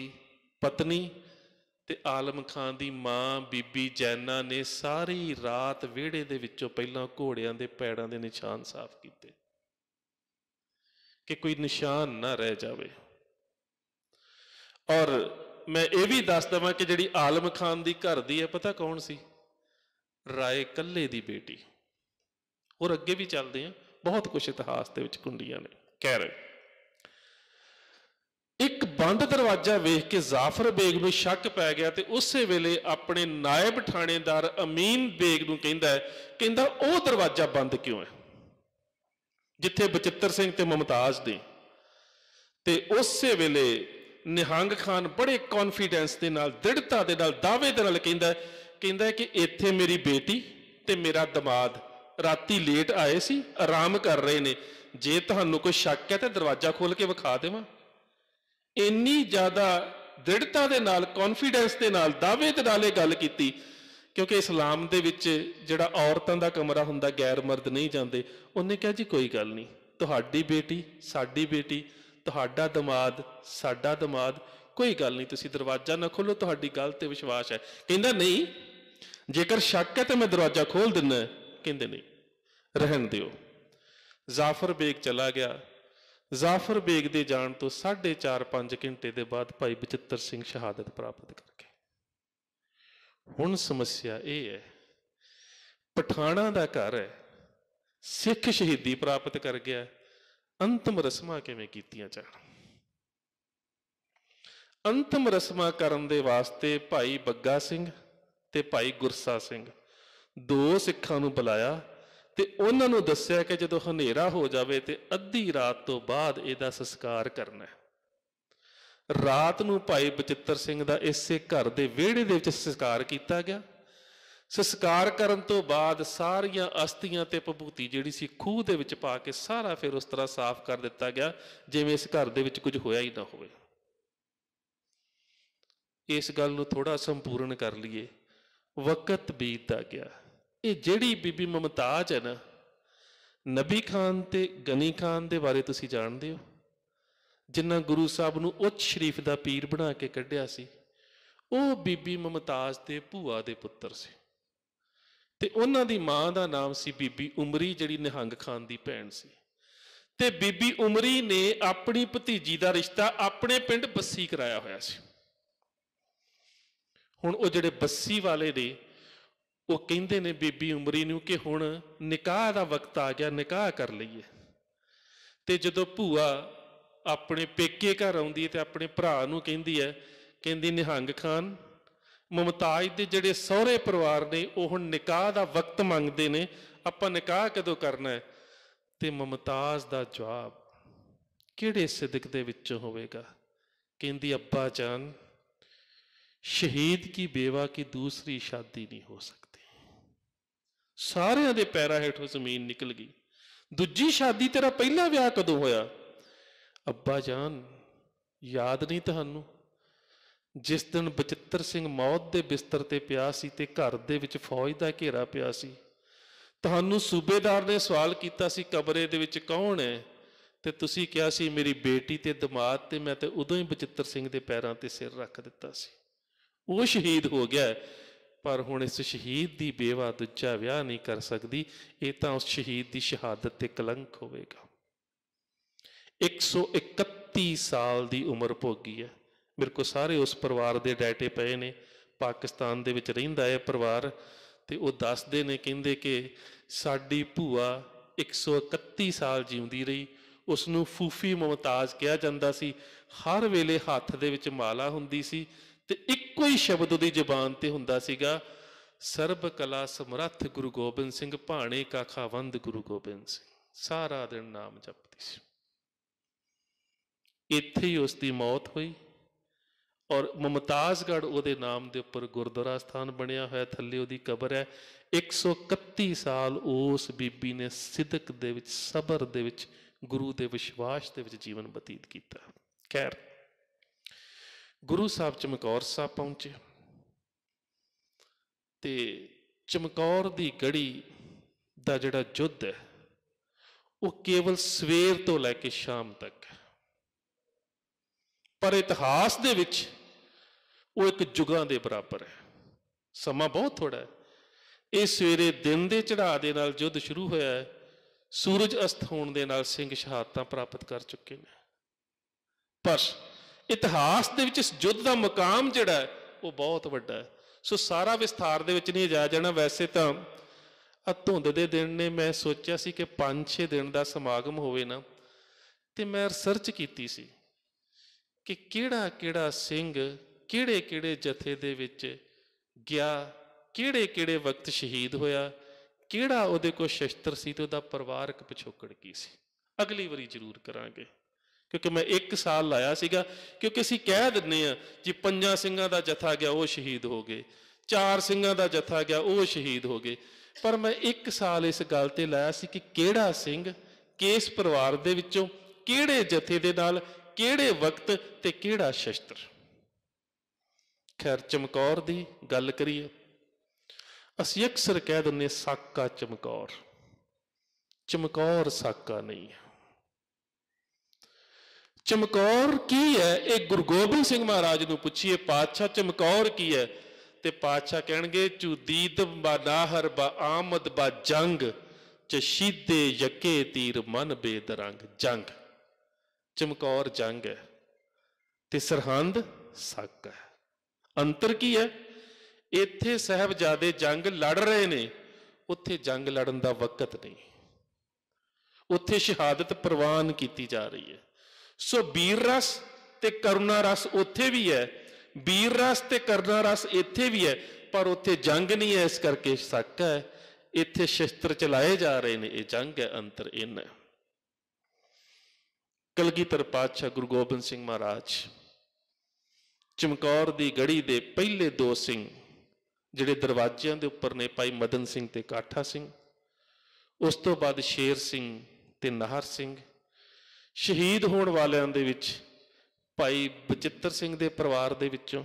S1: ਪਤਨੀ ਤੇ ਆਲਮ ਖਾਨ ਦੀ ਮਾਂ ਬੀਬੀ ਜੈਨਾ ਨੇ ਸਾਰੀ ਰਾਤ ਵਿਹੜੇ ਦੇ ਵਿੱਚੋਂ ਪਹਿਲਾਂ ਘੋੜਿਆਂ ਦੇ ਪੈੜਾਂ ਦੇ ਨਿਸ਼ਾਨ ਸਾਫ਼ ਕੀਤੇ ਕਿ ਕੋਈ ਨਿਸ਼ਾਨ ਨਾ ਰਹਿ ਜਾਵੇ ਔਰ ਮੈਂ ਇਹ ਵੀ ਦੱਸ ਦਵਾਂ ਕਿ ਜਿਹੜੀ ਆਲਮ ਖਾਨ ਦੀ ਘਰ ਦੀ ਹੈ ਪਤਾ ਕੌਣ ਸੀ ਰਾਏ ਕੱਲੇ ਦੀ ਬੇਟੀ ਔਰ ਅੱਗੇ ਵੀ ਚੱਲਦੇ ਆ ਬਹੁਤ ਕੁਝ ਇਤਿਹਾਸ ਦੇ ਵਿੱਚ ਕੁੰਡੀਆਂ ਨੇ ਕਹਿ ਰਹੇ ਬੰਦ ਦਰਵਾਜ਼ਾ ਵੇਖ ਕੇ ਜ਼ਾਫਰ ਬੇਗ ਨੂੰ ਸ਼ੱਕ ਪੈ ਗਿਆ ਤੇ ਉਸੇ ਵੇਲੇ ਆਪਣੇ ਨਾਇਬ ਥਾਣੇਦਾਰ ਅਮੀਨ ਬੇਗ ਨੂੰ ਕਹਿੰਦਾ ਕਹਿੰਦਾ ਉਹ ਦਰਵਾਜ਼ਾ ਬੰਦ ਕਿਉਂ ਹੈ ਜਿੱਥੇ ਬਚਿੱਤਰ ਸਿੰਘ ਤੇ ਮਮਤਾਜ਼ ਦੇ ਤੇ ਉਸੇ ਵੇਲੇ ਨਿਹੰਗ ਖਾਨ ਬੜੇ ਕੌਨਫੀਡੈਂਸ ਦੇ ਨਾਲ ਦ੍ਰਿੜਤਾ ਦੇ ਨਾਲ ਦਾਅਵੇ ਦੇ ਨਾਲ ਕਹਿੰਦਾ ਕਹਿੰਦਾ ਕਿ ਇੱਥੇ ਮੇਰੀ ਬੇਟੀ ਤੇ ਮੇਰਾ ਦਮਾਦ ਰਾਤੀ ਲੇਟ ਆਏ ਸੀ ਆਰਾਮ ਕਰ ਰਹੇ ਨੇ ਜੇ ਤੁਹਾਨੂੰ ਕੋਈ ਸ਼ੱਕ ਹੈ ਤੇ ਦਰਵਾਜ਼ਾ ਖੋਲ ਕੇ ਵਿਖਾ ਦੇਵਾਂ ਇੰਨੀ ਜ਼ਿਆਦਾ ਦ੍ਰਿੜਤਾ ਦੇ ਨਾਲ ਕੌਨਫੀਡੈਂਸ ਦੇ ਨਾਲ ਦਾਅਵੇ ਦੇ ਨਾਲੇ ਗੱਲ ਕੀਤੀ ਕਿਉਂਕਿ ਇਸਲਾਮ ਦੇ ਵਿੱਚ ਜਿਹੜਾ ਔਰਤਾਂ ਦਾ ਕਮਰਾ ਹੁੰਦਾ ਗੈਰ ਮਰਦ ਨਹੀਂ ਜਾਂਦੇ ਉਹਨੇ ਕਿਹਾ ਜੀ ਕੋਈ ਗੱਲ ਨਹੀਂ ਤੁਹਾਡੀ ਬੇਟੀ ਸਾਡੀ ਬੇਟੀ ਤੁਹਾਡਾ ਦਮਾਦ ਸਾਡਾ ਦਮਾਦ ਕੋਈ ਗੱਲ ਨਹੀਂ ਤੁਸੀਂ ਦਰਵਾਜ਼ਾ ਨਾ ਖੋਲੋ ਤੁਹਾਡੀ ਗੱਲ ਤੇ ਵਿਸ਼ਵਾਸ ਹੈ ਕਹਿੰਦਾ ਨਹੀਂ ਜੇਕਰ ਸ਼ੱਕ ਹੈ ਤੇ ਮੈਂ ਦਰਵਾਜ਼ਾ ਖੋਲ ਦਿੰਦਾ ਕਹਿੰਦੇ ਨਹੀਂ ਰਹਿਣ ਦਿਓ ਜ਼ਾਫਰ ਬੇਗ ਚਲਾ ਗਿਆ ਜ਼ਾਫਰ ਬੇਗ ਦੇ ਜਾਣ ਤੋਂ 4.5 ਘੰਟੇ ਦੇ ਬਾਅਦ ਭਾਈ ਬਚਿੱਤਰ ਸਿੰਘ ਸ਼ਹਾਦਤ ਪ੍ਰਾਪਤ ਕਰ ਗਏ ਹੁਣ ਸਮੱਸਿਆ ਇਹ ਹੈ ਪਠਾਣਾ ਦਾ ਘਰ ਹੈ ਸਿੱਖ ਸ਼ਹੀਦੀ ਪ੍ਰਾਪਤ ਕਰ ਗਿਆ ਅੰਤਮ ਰਸਮਾਂ ਕਿਵੇਂ ਕੀਤੀਆਂ ਜਾਣ ਅੰਤਮ ਰਸਮਾਂ ਕਰਨ ਦੇ ਵਾਸਤੇ ਭਾਈ ਬੱਗਾ ਸਿੰਘ ਤੇ ਭਾਈ ਗੁਰਸਾ ਸਿੰਘ ਦੋ ਸਿੱਖਾਂ ਨੂੰ ਬੁਲਾਇਆ ਤੇ ਉਹਨਾਂ ਨੂੰ ਦੱਸਿਆ ਕਿ ਜਦੋਂ ਹਨੇਰਾ ਹੋ ਜਾਵੇ ਤੇ ਅੱਧੀ ਰਾਤ ਤੋਂ ਬਾਅਦ ਇਹਦਾ ਸੰਸਕਾਰ ਕਰਨਾ ਹੈ ਰਾਤ ਨੂੰ ਭਾਈ ਬਚਿੱਤਰ ਸਿੰਘ ਦਾ ਇਸੇ ਘਰ ਦੇ ਵਿਹੜੇ ਦੇ ਵਿੱਚ ਸੰਸਕਾਰ ਕੀਤਾ ਗਿਆ ਸੰਸਕਾਰ ਕਰਨ ਤੋਂ ਬਾਅਦ ਸਾਰੀਆਂ ਅਸਥੀਆਂ ਤੇ ਪਪੂਤੀ ਜਿਹੜੀ ਸੀ ਖੂਹ ਦੇ ਵਿੱਚ ਪਾ ਕੇ ਸਾਰਾ ਫਿਰ ਉਸ ਤਰ੍ਹਾਂ ਸਾਫ਼ ਕਰ ਦਿੱਤਾ ਗਿਆ ਜਿਵੇਂ ਇਸ ਘਰ ਦੇ ਵਿੱਚ ਕੁਝ ਹੋਇਆ ਹੀ ਨਾ ਹੋਵੇ ਇਸ ਗੱਲ ਨੂੰ ਥੋੜਾ ਸੰਪੂਰਨ ਕਰ ਲਈਏ ਵਕਤ ਬੀਤਦਾ ਗਿਆ ਇਹ ਜਿਹੜੀ ਬੀਬੀ ਮਮਤਾਜ ਹੈ ਨਾ ਨਬੀ ਖਾਨ ਤੇ ਗਨੀ ਖਾਨ ਦੇ ਬਾਰੇ ਤੁਸੀਂ ਜਾਣਦੇ ਹੋ ਜਿਨ੍ਹਾਂ ਗੁਰੂ ਸਾਹਿਬ ਨੂੰ ਉੱਚ ਸ਼ਰੀਫ ਦਾ ਪੀਰ ਬਣਾ ਕੇ ਕੱਢਿਆ ਸੀ ਉਹ ਬੀਬੀ ਮਮਤਾਜ ਤੇ ਭੂਆ ਦੇ ਪੁੱਤਰ ਸੀ ਤੇ ਉਹਨਾਂ ਦੀ ਮਾਂ ਦਾ ਨਾਮ ਸੀ ਬੀਬੀ ਉਮਰੀ ਜਿਹੜੀ ਨਿਹੰਗ ਖਾਨ ਦੀ ਭੈਣ ਸੀ ਤੇ ਬੀਬੀ ਉਮਰੀ ਨੇ ਆਪਣੀ ਭਤੀਜੀ ਦਾ ਰਿਸ਼ਤਾ ਆਪਣੇ ਪਿੰਡ ਬੱਸੀ ਕਰਾਇਆ ਹੋਇਆ ਸੀ ਹੁਣ ਉਹ ਜਿਹੜੇ ਬੱਸੀ ਵਾਲੇ ਦੇ ਉਹ ਕਹਿੰਦੇ ਨੇ ਬੀਬੀ ਉਮਰੀ ਨੂੰ ਕਿ ਹੁਣ ਨਿਕਾਹ ਦਾ ਵਕਤ ਆ ਗਿਆ ਨਿਕਾਹ ਕਰ ਲਈਏ ਤੇ ਜਦੋਂ ਭੂਆ ਆਪਣੇ ਪੇਕੇ ਘਰ ਆਉਂਦੀ ਹੈ ਤੇ ਆਪਣੇ ਭਰਾ ਨੂੰ ਕਹਿੰਦੀ ਹੈ ਕਹਿੰਦੀ ਨਿਹੰਗ ਖਾਨ ਮਮਤਾਜ ਦੇ ਜਿਹੜੇ ਸਹੁਰੇ ਪਰਿਵਾਰ ਨੇ ਉਹ ਹੁਣ ਨਿਕਾਹ ਦਾ ਵਕਤ ਮੰਗਦੇ ਨੇ ਆਪਾਂ ਨਿਕਾਹ ਕਦੋਂ ਕਰਨਾ ਹੈ ਤੇ ਮਮਤਾਜ ਦਾ ਜਵਾਬ ਕਿਹੜੇ ਸਿਦਕ ਦੇ ਵਿੱਚੋਂ ਹੋਵੇਗਾ ਕਹਿੰਦੀ ਅੱਪਾ ਜਾਨ ਸ਼ਹੀਦ ਕੀ ਬੇਵਾ ਕੀ ਦੂਸਰੀ ਸ਼ਾਦੀ ਨਹੀਂ ਹੋ ਸਕਦੀ ਸਾਰਿਆਂ ਦੇ ਪੈਰਾਂ ਹੇਠੋਂ ਜ਼ਮੀਨ ਨਿਕਲ ਗਈ ਦੂਜੀ ਸ਼ਾਦੀ ਤੇਰਾ ਪਹਿਲਾ ਵਿਆਹ ਕਦੋਂ ਹੋਇਆ ਅੱਬਾ ਜਾਨ ਯਾਦ ਨਹੀਂ ਤੁਹਾਨੂੰ ਜਿਸ ਦਿਨ ਬਚਿੱਤਰ ਸਿੰਘ ਮੌਤ ਦੇ ਬਿਸਤਰ ਤੇ ਪਿਆ ਸੀ ਤੇ ਘਰ ਦੇ ਵਿੱਚ ਫੌਜ ਦਾ ਘੇਰਾ ਪਿਆ ਸੀ ਤੁਹਾਨੂੰ ਸੂਬੇਦਾਰ ਨੇ ਸਵਾਲ ਕੀਤਾ ਸੀ ਕਬਰੇ ਦੇ ਵਿੱਚ ਕੌਣ ਹੈ ਤੇ ਤੁਸੀਂ ਕਿਹਾ ਸੀ ਮੇਰੀ ਬੇਟੀ ਤੇ ਦਿਮਾਗ ਤੇ ਮੈਂ ਤੇ ਉਦੋਂ ਹੀ ਬਚਿੱਤਰ ਸਿੰਘ ਦੇ ਪੈਰਾਂ ਤੇ ਸਿਰ ਰੱਖ ਦਿੱਤਾ ਸੀ ਉਹ ਸ਼ਹੀਦ ਹੋ ਗਿਆ ਪਰ ਹੁਣ ਇਸ ਸ਼ਹੀਦ ਦੀ ਬੇਵਾ ਦੂਜਾ ਵਿਆਹ ਨਹੀਂ ਕਰ ਸਕਦੀ ਇਹ ਤਾਂ ਉਸ ਸ਼ਹੀਦ ਦੀ ਸ਼ਹਾਦਤ ਤੇ ਕਲੰਕ ਹੋਵੇਗਾ 131 ਸਾਲ ਦੀ ਉਮਰ ਭੋਗੀ ਹੈ ਮੇਰੇ ਕੋ ਸਾਰੇ ਉਸ ਪਰਿਵਾਰ ਦੇ ਡਾਟੇ ਪਏ ਨੇ ਪਾਕਿਸਤਾਨ ਦੇ ਵਿੱਚ ਰਹਿੰਦਾ ਹੈ ਪਰਿਵਾਰ ਤੇ ਉਹ ਦੱਸਦੇ ਨੇ ਕਹਿੰਦੇ ਕਿ ਸਾਡੀ ਭੂਆ 131 ਸਾਲ ਜਿਉਂਦੀ ਰਹੀ ਉਸ ਨੂੰ ਫੂਫੀ ਮਮਤਾਜ਼ ਕਿਹਾ ਜਾਂਦਾ ਸੀ ਹਰ ਵੇਲੇ ਹੱਥ ਦੇ ਵਿੱਚ ਮਾਲਾ ਹੁੰਦੀ ਸੀ ਤੇ ਇੱਕੋ ਹੀ ਸ਼ਬਦ ਉਹਦੀ ਜ਼ੁਬਾਨ ਤੇ ਹੁੰਦਾ ਸੀਗਾ ਸਰਬ ਕਲਾ ਸਮਰੱਥ ਗੁਰੂ ਗੋਬਿੰਦ ਸਿੰਘ ਭਾਣੇ ਕਾ ਖਾਵੰਦ ਗੁਰੂ ਗੋਬਿੰਦ ਸਿੰਘ ਸਾਰਾ ਦਿਨ ਨਾਮ ਜਪਦੀ ਸੀ ਇੱਥੇ ਹੀ ਉਸ ਦੀ ਮੌਤ ਹੋਈ ਔਰ ਮਮਤਾਜ਼ਗੜ ਉਹਦੇ ਨਾਮ ਦੇ ਉੱਪਰ ਗੁਰਦੁਆਰਾ ਸਥਾਨ ਬਣਿਆ ਹੋਇਆ ਥੱਲੇ ਉਹਦੀ ਕਬਰ ਹੈ 131 ਸਾਲ ਉਸ ਬੀਬੀ ਨੇ ਸਿਦਕ ਦੇ ਵਿੱਚ ਸਬਰ ਦੇ ਵਿੱਚ ਗੁਰੂ ਦੇ ਵਿਸ਼ਵਾਸ ਦੇ ਵਿੱਚ ਜੀਵਨ ਬਤੀਤ ਕੀਤਾ ਖੈਰ ਗੁਰੂ ਸਾਹਿਬ ਚਮਕੌਰ ਸਾਹਿਬ ਪਹੁੰਚੇ ਤੇ ਚਮਕੌਰ ਦੀ ਗੜੀ ਦਾ ਜਿਹੜਾ ਯੁੱਧ ਹੈ ਉਹ ਕੇਵਲ ਸਵੇਰ ਤੋਂ ਲੈ ਕੇ ਸ਼ਾਮ ਤੱਕ ਪਰ ਇਤਿਹਾਸ ਦੇ ਵਿੱਚ ਉਹ ਇੱਕ ਜੁਗਾਂ ਦੇ ਬਰਾਬਰ ਹੈ ਸਮਾਂ ਬਹੁਤ ਥੋੜਾ ਹੈ ਇਹ ਸਵੇਰੇ ਦਿਨ ਦੇ ਚੜਾ ਦੇ ਨਾਲ ਯੁੱਧ ਸ਼ੁਰੂ ਹੋਇਆ ਹੈ ਸੂਰਜ ਅਸਤ ਹੋਣ ਦੇ ਨਾਲ ਸਿੰਘ ਸ਼ਹਾਦਤਾਂ ਪ੍ਰਾਪਤ ਕਰ ਚੁੱਕੇ ਨੇ ਪਰ ਇਤਿਹਾਸ ਦੇ ਵਿੱਚ ਇਸ ਯੁੱਧ ਦਾ ਮਕਾਮ ਜਿਹੜਾ ਉਹ ਬਹੁਤ ਵੱਡਾ ਹੈ ਸੋ ਸਾਰਾ ਵਿਸਥਾਰ ਦੇ ਵਿੱਚ ਨਹੀਂ ਜਾ ਜਾਣਾ ਵੈਸੇ ਤਾਂ ਧੁੰਦ ਦੇ ਦਿਨ ਨੇ ਮੈਂ ਸੋਚਿਆ ਸੀ ਕਿ 5-6 ਦਿਨ ਦਾ ਸਮਾਗਮ ਹੋਵੇ ਨਾ ਤੇ ਮੈਂ ਰਿਸਰਚ ਕੀਤੀ ਸੀ ਕਿ ਕਿਹੜਾ ਕਿਹੜਾ ਸਿੰਘ ਕਿਹੜੇ ਕਿਹੜੇ ਜਥੇ ਦੇ ਵਿੱਚ ਗਿਆ ਕਿਹੜੇ ਕਿਹੜੇ ਵਕਤ ਸ਼ਹੀਦ ਹੋਇਆ ਕਿਹੜਾ ਉਹਦੇ ਕੋਲ ਸ਼ਸਤਰ ਸੀ ਤੇ ਉਹਦਾ ਪਰਿਵਾਰਕ ਪਿਛੋਕੜ ਕੀ ਸੀ ਅਗਲੀ ਵਾਰੀ ਜ਼ਰੂਰ ਕਰਾਂਗੇ ਕਿਉਂਕਿ ਮੈਂ 1 ਸਾਲ ਲਾਇਆ ਸੀਗਾ ਕਿਉਂਕਿ ਅਸੀਂ ਕਹਿ ਦਿੰਨੇ ਆ ਜੀ ਪੰਜਾਂ ਸਿੰਘਾਂ ਦਾ ਜਥਾ ਗਿਆ ਉਹ ਸ਼ਹੀਦ ਹੋ ਗਏ ਚਾਰ ਸਿੰਘਾਂ ਦਾ ਜਥਾ ਗਿਆ ਉਹ ਸ਼ਹੀਦ ਹੋ ਗਏ ਪਰ ਮੈਂ 1 ਸਾਲ ਇਸ ਗੱਲ ਤੇ ਲਾਇਆ ਸੀ ਕਿ ਕਿਹੜਾ ਸਿੰਘ ਕਿਸ ਪਰਿਵਾਰ ਦੇ ਵਿੱਚੋਂ ਕਿਹੜੇ ਜਥੇ ਦੇ ਨਾਲ ਕਿਹੜੇ ਵਕਤ ਤੇ ਕਿਹੜਾ ਸ਼ਸਤਰ ਖੈਰ ਚਮਕੌਰ ਦੀ ਗੱਲ ਕਰੀਏ ਅਸੀਂ ਅਕਸਰ ਕਹਿ ਦਿੰਨੇ ਸਾਕਾ ਚਮਕੌਰ ਚਮਕੌਰ ਸਾਕਾ ਨਹੀਂ ਹੈ ਚਮਕੌਰ ਕੀ ਹੈ ਇਹ ਗੁਰੂ ਗੋਬਿੰਦ ਸਿੰਘ ਮਹਾਰਾਜ ਨੂੰ ਪੁੱਛੀਏ ਪਾਤਸ਼ਾਹ ਚਮਕੌਰ ਕੀ ਹੈ ਤੇ ਪਾਤਸ਼ਾਹ ਕਹਿਣਗੇ ਚੂਦੀਦ ਬਨਾਹਰ ਬਾ ਆਮਦ ਬਾ ਜੰਗ ਚਸ਼ੀਦੇ ਯਕੇ ਤੀਰ ਮਨ ਬੇਦਰੰਗ ਜੰਗ ਚਮਕੌਰ ਜੰਗ ਹੈ ਤੇ ਸਰਹੰਦ ਸੱਕ ਹੈ ਅੰਤਰ ਕੀ ਹੈ ਇੱਥੇ ਸਹਬਜ਼ਾਦੇ ਜੰਗ ਲੜ ਰਹੇ ਨੇ ਉੱਥੇ ਜੰਗ ਲੜਨ ਦਾ ਵਕਤ ਨਹੀਂ ਉੱਥੇ ਸ਼ਹਾਦਤ ਪ੍ਰਵਾਨ ਕੀਤੀ ਜਾ ਰਹੀ ਹੈ ਸੋ ਵੀਰ ਰਸ ਤੇ ਕਰੁਣਾ ਰਸ ਉੱਥੇ ਵੀ ਹੈ ਵੀਰ ਰਸ ਤੇ ਕਰੁਣਾ ਰਸ ਇੱਥੇ ਵੀ ਹੈ ਪਰ ਉੱਥੇ ਜੰਗ ਨਹੀਂ ਹੈ ਇਸ ਕਰਕੇ ਸ਼ੱਕ ਹੈ ਇੱਥੇ ਸ਼ਸਤਰ ਚਲਾਏ ਜਾ ਰਹੇ ਨੇ ਇਹ ਜੰਗ ਹੈ ਅੰਤਰ ਇਨ ਕਲਗੀਧਰ ਪਾਤਸ਼ਾਹ ਗੁਰੂ ਗੋਬਿੰਦ ਸਿੰਘ ਮਹਾਰਾਜ ਚਮਕੌਰ ਦੀ ਗੜੀ ਦੇ ਪਹਿਲੇ ਦੋ ਸਿੰਘ ਜਿਹੜੇ ਦਰਵਾਜ਼ਿਆਂ ਦੇ ਉੱਪਰ ਨੇ ਭਾਈ ਮਦਨ ਸਿੰਘ ਤੇ ਕਾਠਾ ਸਿੰਘ ਉਸ ਤੋਂ ਬਾਅਦ ਸ਼ੇਰ ਸਿੰਘ ਤੇ ਨਹਰ ਸਿੰਘ ਸ਼ਹੀਦ ਹੋਣ ਵਾਲਿਆਂ ਦੇ ਵਿੱਚ ਭਾਈ ਬਚਿੱਤਰ ਸਿੰਘ ਦੇ ਪਰਿਵਾਰ ਦੇ ਵਿੱਚੋਂ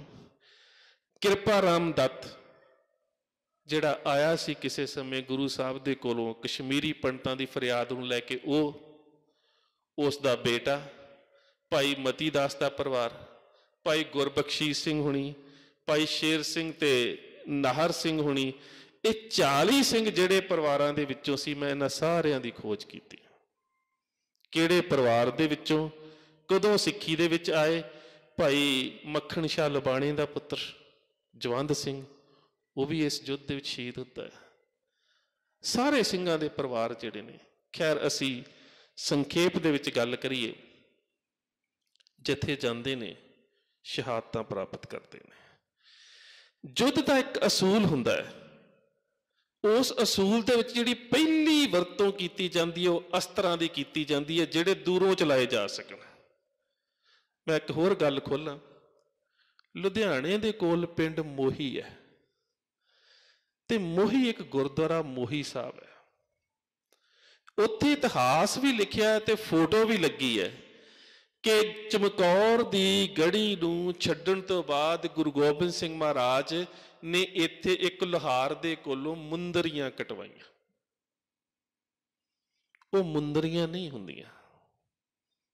S1: ਕਿਰਪਾ ਰਾਮ ਦੱਤ ਜਿਹੜਾ ਆਇਆ ਸੀ ਕਿਸੇ ਸਮੇਂ ਗੁਰੂ ਸਾਹਿਬ ਦੇ ਕੋਲੋਂ ਕਸ਼ਮੀਰੀ ਪੰਡਤਾਂ ਦੀ ਫਰਿਆਦ ਨੂੰ ਲੈ ਕੇ ਉਹ ਉਸ ਦਾ ਬੇਟਾ ਭਾਈ ਮਤੀ ਦਾਸ ਦਾ ਪਰਿਵਾਰ ਭਾਈ ਗੁਰਬਖਸ਼ੀ ਸਿੰਘ ਹੁਣੀ ਭਾਈ ਸ਼ੇਰ ਸਿੰਘ ਤੇ ਨਾਹਰ ਸਿੰਘ ਹੁਣੀ ਇਹ 40 ਸਿੰਘ ਜਿਹੜੇ ਪਰਿਵਾਰਾਂ ਦੇ ਵਿੱਚੋਂ ਸੀ ਮੈਂ ਇਹਨਾਂ ਸਾਰਿਆਂ ਦੀ ਖੋਜ ਕੀਤੀ ਕਿਹੜੇ ਪਰਿਵਾਰ ਦੇ ਵਿੱਚੋਂ ਕਦੋਂ ਸਿੱਖੀ ਦੇ ਵਿੱਚ ਆਏ ਭਾਈ ਮੱਖਣ ਸ਼ਾ ਲਬਾਣੇ ਦਾ ਪੁੱਤਰ ਜਵੰਦ ਸਿੰਘ ਉਹ ਵੀ ਇਸ ਯੁੱਧ ਦੇ ਵਿੱਚ ਸ਼ਹੀਦ ਹੁੰਦਾ ਹੈ ਸਾਰੇ ਸਿੰਘਾਂ ਦੇ ਪਰਿਵਾਰ ਜਿਹੜੇ ਨੇ ਖੈਰ ਅਸੀਂ ਸੰਖੇਪ ਦੇ ਵਿੱਚ ਗੱਲ ਕਰੀਏ ਜਿੱਥੇ ਜਾਂਦੇ ਨੇ ਸ਼ਹਾਦਤਾਂ ਪ੍ਰਾਪਤ ਕਰਦੇ ਨੇ ਯੁੱਧ ਦਾ ਇੱਕ ਅਸੂਲ ਹੁੰਦਾ ਹੈ ਉਸ ਅਸੂਲ ਦੇ ਵਿੱਚ ਜਿਹੜੀ ਪਹਿਲੀ ਵਰਤੋਂ ਕੀਤੀ ਜਾਂਦੀ ਹੈ ਉਹ ਅਸਤਰਾਂ ਦੀ ਕੀਤੀ ਜਾਂਦੀ ਹੈ ਜਿਹੜੇ ਦੂਰੋਂ ਚਲਾਏ ਜਾ ਸਕਣ ਮੈਂ ਇੱਕ ਹੋਰ ਗੱਲ ਖੋਲਾਂ ਲੁਧਿਆਣੇ ਦੇ ਕੋਲ ਪਿੰਡ ਮੋਹੀ ਹੈ ਤੇ ਮੋਹੀ ਇੱਕ ਗੁਰਦੁਆਰਾ ਮੋਹੀ ਸਾਹਿਬ ਹੈ ਉੱਥੇ ਇਤਿਹਾਸ ਵੀ ਲਿਖਿਆ ਹੈ ਤੇ ਫੋਟੋ ਵੀ ਲੱਗੀ ਹੈ ਕਿ ਚਮਕੌਰ ਦੀ ਗੜੀ ਨੂੰ ਛੱਡਣ ਤੋਂ ਬਾਅਦ ਗੁਰੂ ਗੋਬਿੰਦ ਸਿੰਘ ਮਹਾਰਾਜ ਨੇ ਇੱਥੇ ਇੱਕ ਲੋਹਾਰ ਦੇ ਕੋਲੋਂ ਮੁੰਦਰੀਆਂ ਕਟਵਾਈਆਂ ਉਹ ਮੁੰਦਰੀਆਂ ਨਹੀਂ ਹੁੰਦੀਆਂ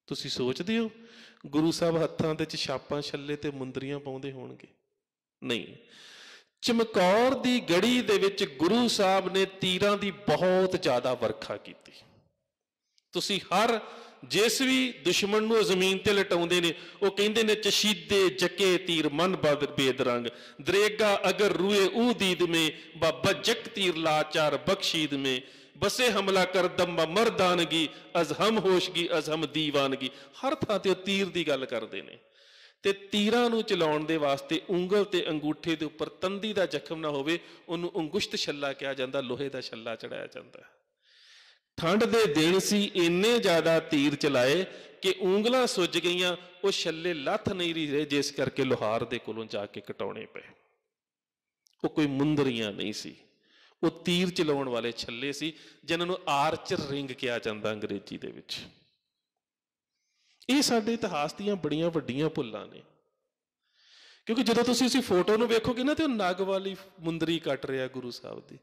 S1: ਤੁਸੀਂ ਸੋਚਦੇ ਹੋ ਗੁਰੂ ਸਾਹਿਬ ਹੱਥਾਂ ਦੇ ਚ ਛਾਪਾਂ ਛੱਲੇ ਤੇ ਮੁੰਦਰੀਆਂ ਪਾਉਂਦੇ ਹੋਣਗੇ ਨਹੀਂ ਚਮਕੌਰ ਦੀ ਗੜੀ ਦੇ ਵਿੱਚ ਗੁਰੂ ਸਾਹਿਬ ਨੇ ਤੀਰਾਂ ਦੀ ਬਹੁਤ ਜ਼ਿਆਦਾ ਵਰਖਾ ਕੀਤੀ ਤੁਸੀਂ ਹਰ ਜਿਸ ਵੀ ਦੁਸ਼ਮਣ ਨੂੰ ਜ਼ਮੀਨ ਤੇ ਲਟਾਉਂਦੇ ਨੇ ਉਹ ਕਹਿੰਦੇ ਨੇ ਚਸ਼ੀਦੇ ਜੱਕੇ ਤੀਰ ਮਨ ਬਦਰ ਬੇਦਰੰਗ ਦਰੇਗਾ ਅਗਰ ਰੂਏ ਉਹ ਦੀਦ ਮੇ ਬਾਬਾ ਜੱਕ ਤੀਰ ਲਾਚਾਰ ਬਖਸ਼ੀਦ ਮੇ ਬਸੇ ਹਮਲਾ ਕਰ ਦਮ ਮਰਦਾਨਗੀ ਅਜ਼ਹਮ ਹੋਸ਼ਗੀ ਅਜ਼ਹਮ ਦੀਵਾਨਗੀ ਹਰ ਥਾਂ ਤੇ ਤੀਰ ਦੀ ਗੱਲ ਕਰਦੇ ਨੇ ਤੇ ਤੀਰਾਂ ਨੂੰ ਚਲਾਉਣ ਦੇ ਵਾਸਤੇ ਉਂਗਲ ਤੇ ਅੰਗੂਠੇ ਦੇ ਉੱਪਰ ਤੰਦੀ ਦਾ ਜ਼ਖਮ ਨਾ ਹੋਵੇ ਉਹਨੂੰ ਅੰਗੁਸ਼ਤ ਛੱਲਾ ਕਿਹਾ ਜਾਂਦਾ ਲੋਹੇ ਦਾ ਛੱਲਾ ਚੜਾਇਆ ਜਾਂਦਾ ਹੈ ਠੰਡ ਦੇ ਦਿਨ ਸੀ ਇੰਨੇ ਜ਼ਿਆਦਾ ਤੀਰ ਚਲਾਏ ਕਿ ਉਂਗਲਾਂ ਸੁੱਜ ਗਈਆਂ ਉਹ ਛੱਲੇ ਲੱਥ ਨਹੀਂ ਰਹੇ ਜਿਸ ਕਰਕੇ ਲੋਹਾਰ ਦੇ ਕੋਲੋਂ ਜਾ ਕੇ ਕਟਾਉਣੇ ਪਏ ਉਹ ਕੋਈ ਮੁੰਦਰੀਆਂ ਨਹੀਂ ਸੀ ਉਹ ਤੀਰ ਚਲਾਉਣ ਵਾਲੇ ਛੱਲੇ ਸੀ ਜਿਨ੍ਹਾਂ ਨੂੰ ਆਰਚਰ ਰਿੰਗ ਕਿਹਾ ਜਾਂਦਾ ਅੰਗਰੇਜ਼ੀ ਦੇ ਵਿੱਚ ਇਹ ਸਾਡੇ ਇਤਿਹਾਸ ਦੀਆਂ ਬੜੀਆਂ ਵੱਡੀਆਂ ਭੁੱਲਾਂ ਨੇ ਕਿਉਂਕਿ ਜਦੋਂ ਤੁਸੀਂ ਉਸ ਫੋਟੋ ਨੂੰ ਵੇਖੋਗੇ ਨਾ ਤੇ ਉਹ ਨਗ ਵਾਲੀ ਮੁੰਦਰੀ ਕੱਟ ਰਿਹਾ ਗੁਰੂ ਸਾਹਿਬ ਦੀ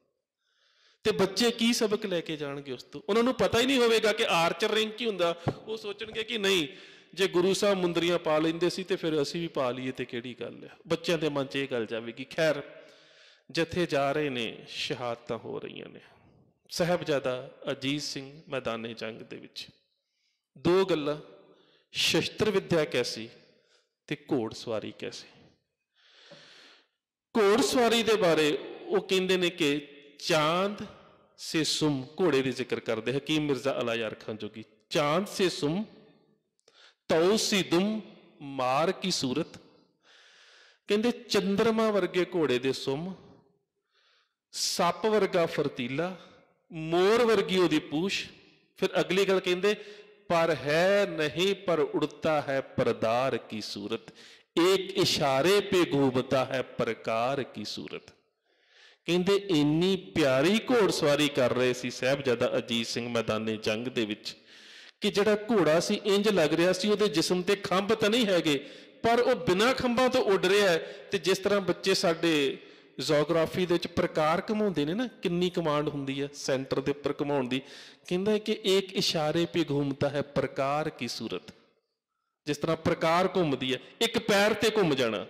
S1: ਤੇ ਬੱਚੇ ਕੀ ਸਬਕ ਲੈ ਕੇ ਜਾਣਗੇ ਉਸ ਤੋਂ ਉਹਨਾਂ ਨੂੰ ਪਤਾ ਹੀ ਨਹੀਂ ਹੋਵੇਗਾ ਕਿ ਆਰਚਰ ਰਿੰਗ ਕੀ ਹੁੰਦਾ ਉਹ ਸੋਚਣਗੇ ਕਿ ਨਹੀਂ ਜੇ ਗੁਰੂ ਸਾਹਿਬ ਮੁੰਦਰੀਆਂ ਪਾ ਲੈਂਦੇ ਸੀ ਤੇ ਫਿਰ ਅਸੀਂ ਵੀ ਪਾ ਲਈਏ ਤੇ ਕਿਹੜੀ ਗੱਲ ਹੈ ਬੱਚਿਆਂ ਦੇ ਮਨ 'ਚ ਇਹ ਗੱਲ ਜਾਵੇਗੀ ਖੈਰ ਜਥੇ ਜਾ ਰਹੇ ਨੇ ਸ਼ਹਾਦਤਾਂ ਹੋ ਰਹੀਆਂ ਨੇ ਸਹਬਜ਼ਾਦਾ ਅਜੀਤ ਸਿੰਘ ਮੈਦਾਨੇ ਜੰਗ ਦੇ ਵਿੱਚ ਦੋ ਗੱਲਾਂ ਸ਼ਸਤਰ ਵਿੱਦਿਆ ਕੈਸੀ ਤੇ ਘੋੜ ਸਵਾਰੀ ਕੈਸੀ ਘੋੜ ਸਵਾਰੀ ਦੇ ਬਾਰੇ ਉਹ ਕਹਿੰਦੇ ਨੇ ਕਿ ਚਾਂਦ ਸੇ ਸੁਮ ਘੋੜੇ ਦੀ ਜ਼ਿਕਰ ਕਰਦੇ ਹਕੀਮ ਮਿਰਜ਼ਾ ਅਲਾ ਯਾਰ ਖਾਨ ਜੋਗੀ ਚਾਂਦ ਸੇ ਸੁਮ ਦਮ ਮਾਰ ਕੀ ਸੂਰਤ ਕਹਿੰਦੇ ਚੰਦਰਮਾ ਵਰਗੇ ਘੋੜੇ ਦੇ ਸੁਮ ਸੱਪ ਵਰਗਾ ਫਰਤੀਲਾ ਮੋਰ ਵਰਗੀ ਉਹਦੀ ਪੂਛ ਫਿਰ ਅਗਲੀ ਗੱਲ ਕਹਿੰਦੇ ਪਰ ਹੈ ਨਹੀਂ ਪਰ ਉੜਤਾ ਹੈ ਪਰਦਾਰ ਕੀ ਸੂਰਤ ਇੱਕ ਇਸ਼ਾਰੇ ਪੇ ਘੂਮਤਾ ਹੈ ਪ੍ਰਕਾਰ ਕੀ ਸੂਰਤ ਕਹਿੰਦੇ ਇੰਨੀ ਪਿਆਰੀ ਘੋੜਸਵਾਰੀ ਕਰ ਰਹੇ ਸੀ ਸਹਿਬਜ਼ਾਦਾ ਅਜੀਤ ਸਿੰਘ ਮੈਦਾਨੇ ਜੰਗ ਦੇ ਵਿੱਚ ਕਿ ਜਿਹੜਾ ਘੋੜਾ ਸੀ ਇੰਜ ਲੱਗ ਰਿਹਾ ਸੀ ਉਹਦੇ ਜਿਸਮ ਤੇ ਖੰਭ ਤਾਂ ਨਹੀਂ ਹੈਗੇ ਪਰ ਉਹ ਬਿਨਾਂ ਖੰਭਾਂ ਤੋਂ ਉੱਡ ਰਿਹਾ ਤੇ ਜਿਸ ਤਰ੍ਹਾਂ ਬੱਚੇ ਸਾਡੇ ਜ਼ੋਗ੍ਰਾਫੀ ਦੇ ਵਿੱਚ ਪ੍ਰਕਾਰ ਘਮਾਉਂਦੇ ਨੇ ਨਾ ਕਿੰਨੀ ਕਮਾਂਡ ਹੁੰਦੀ ਹੈ ਸੈਂਟਰ ਦੇ ਉੱਪਰ ਘਮਾਉਣ ਦੀ ਕਹਿੰਦਾ ਹੈ ਕਿ ਇੱਕ ਇਸ਼ਾਰੇ 'ਤੇ ਘੁੰਮਦਾ ਹੈ ਪ੍ਰਕਾਰ ਕੀ ਸੂਰਤ ਜਿਸ ਤਰ੍ਹਾਂ ਪ੍ਰਕਾਰ ਘੁੰਮਦੀ ਹੈ ਇੱਕ ਪੈਰ ਤੇ ਘੁੰਮ ਜਾਣਾ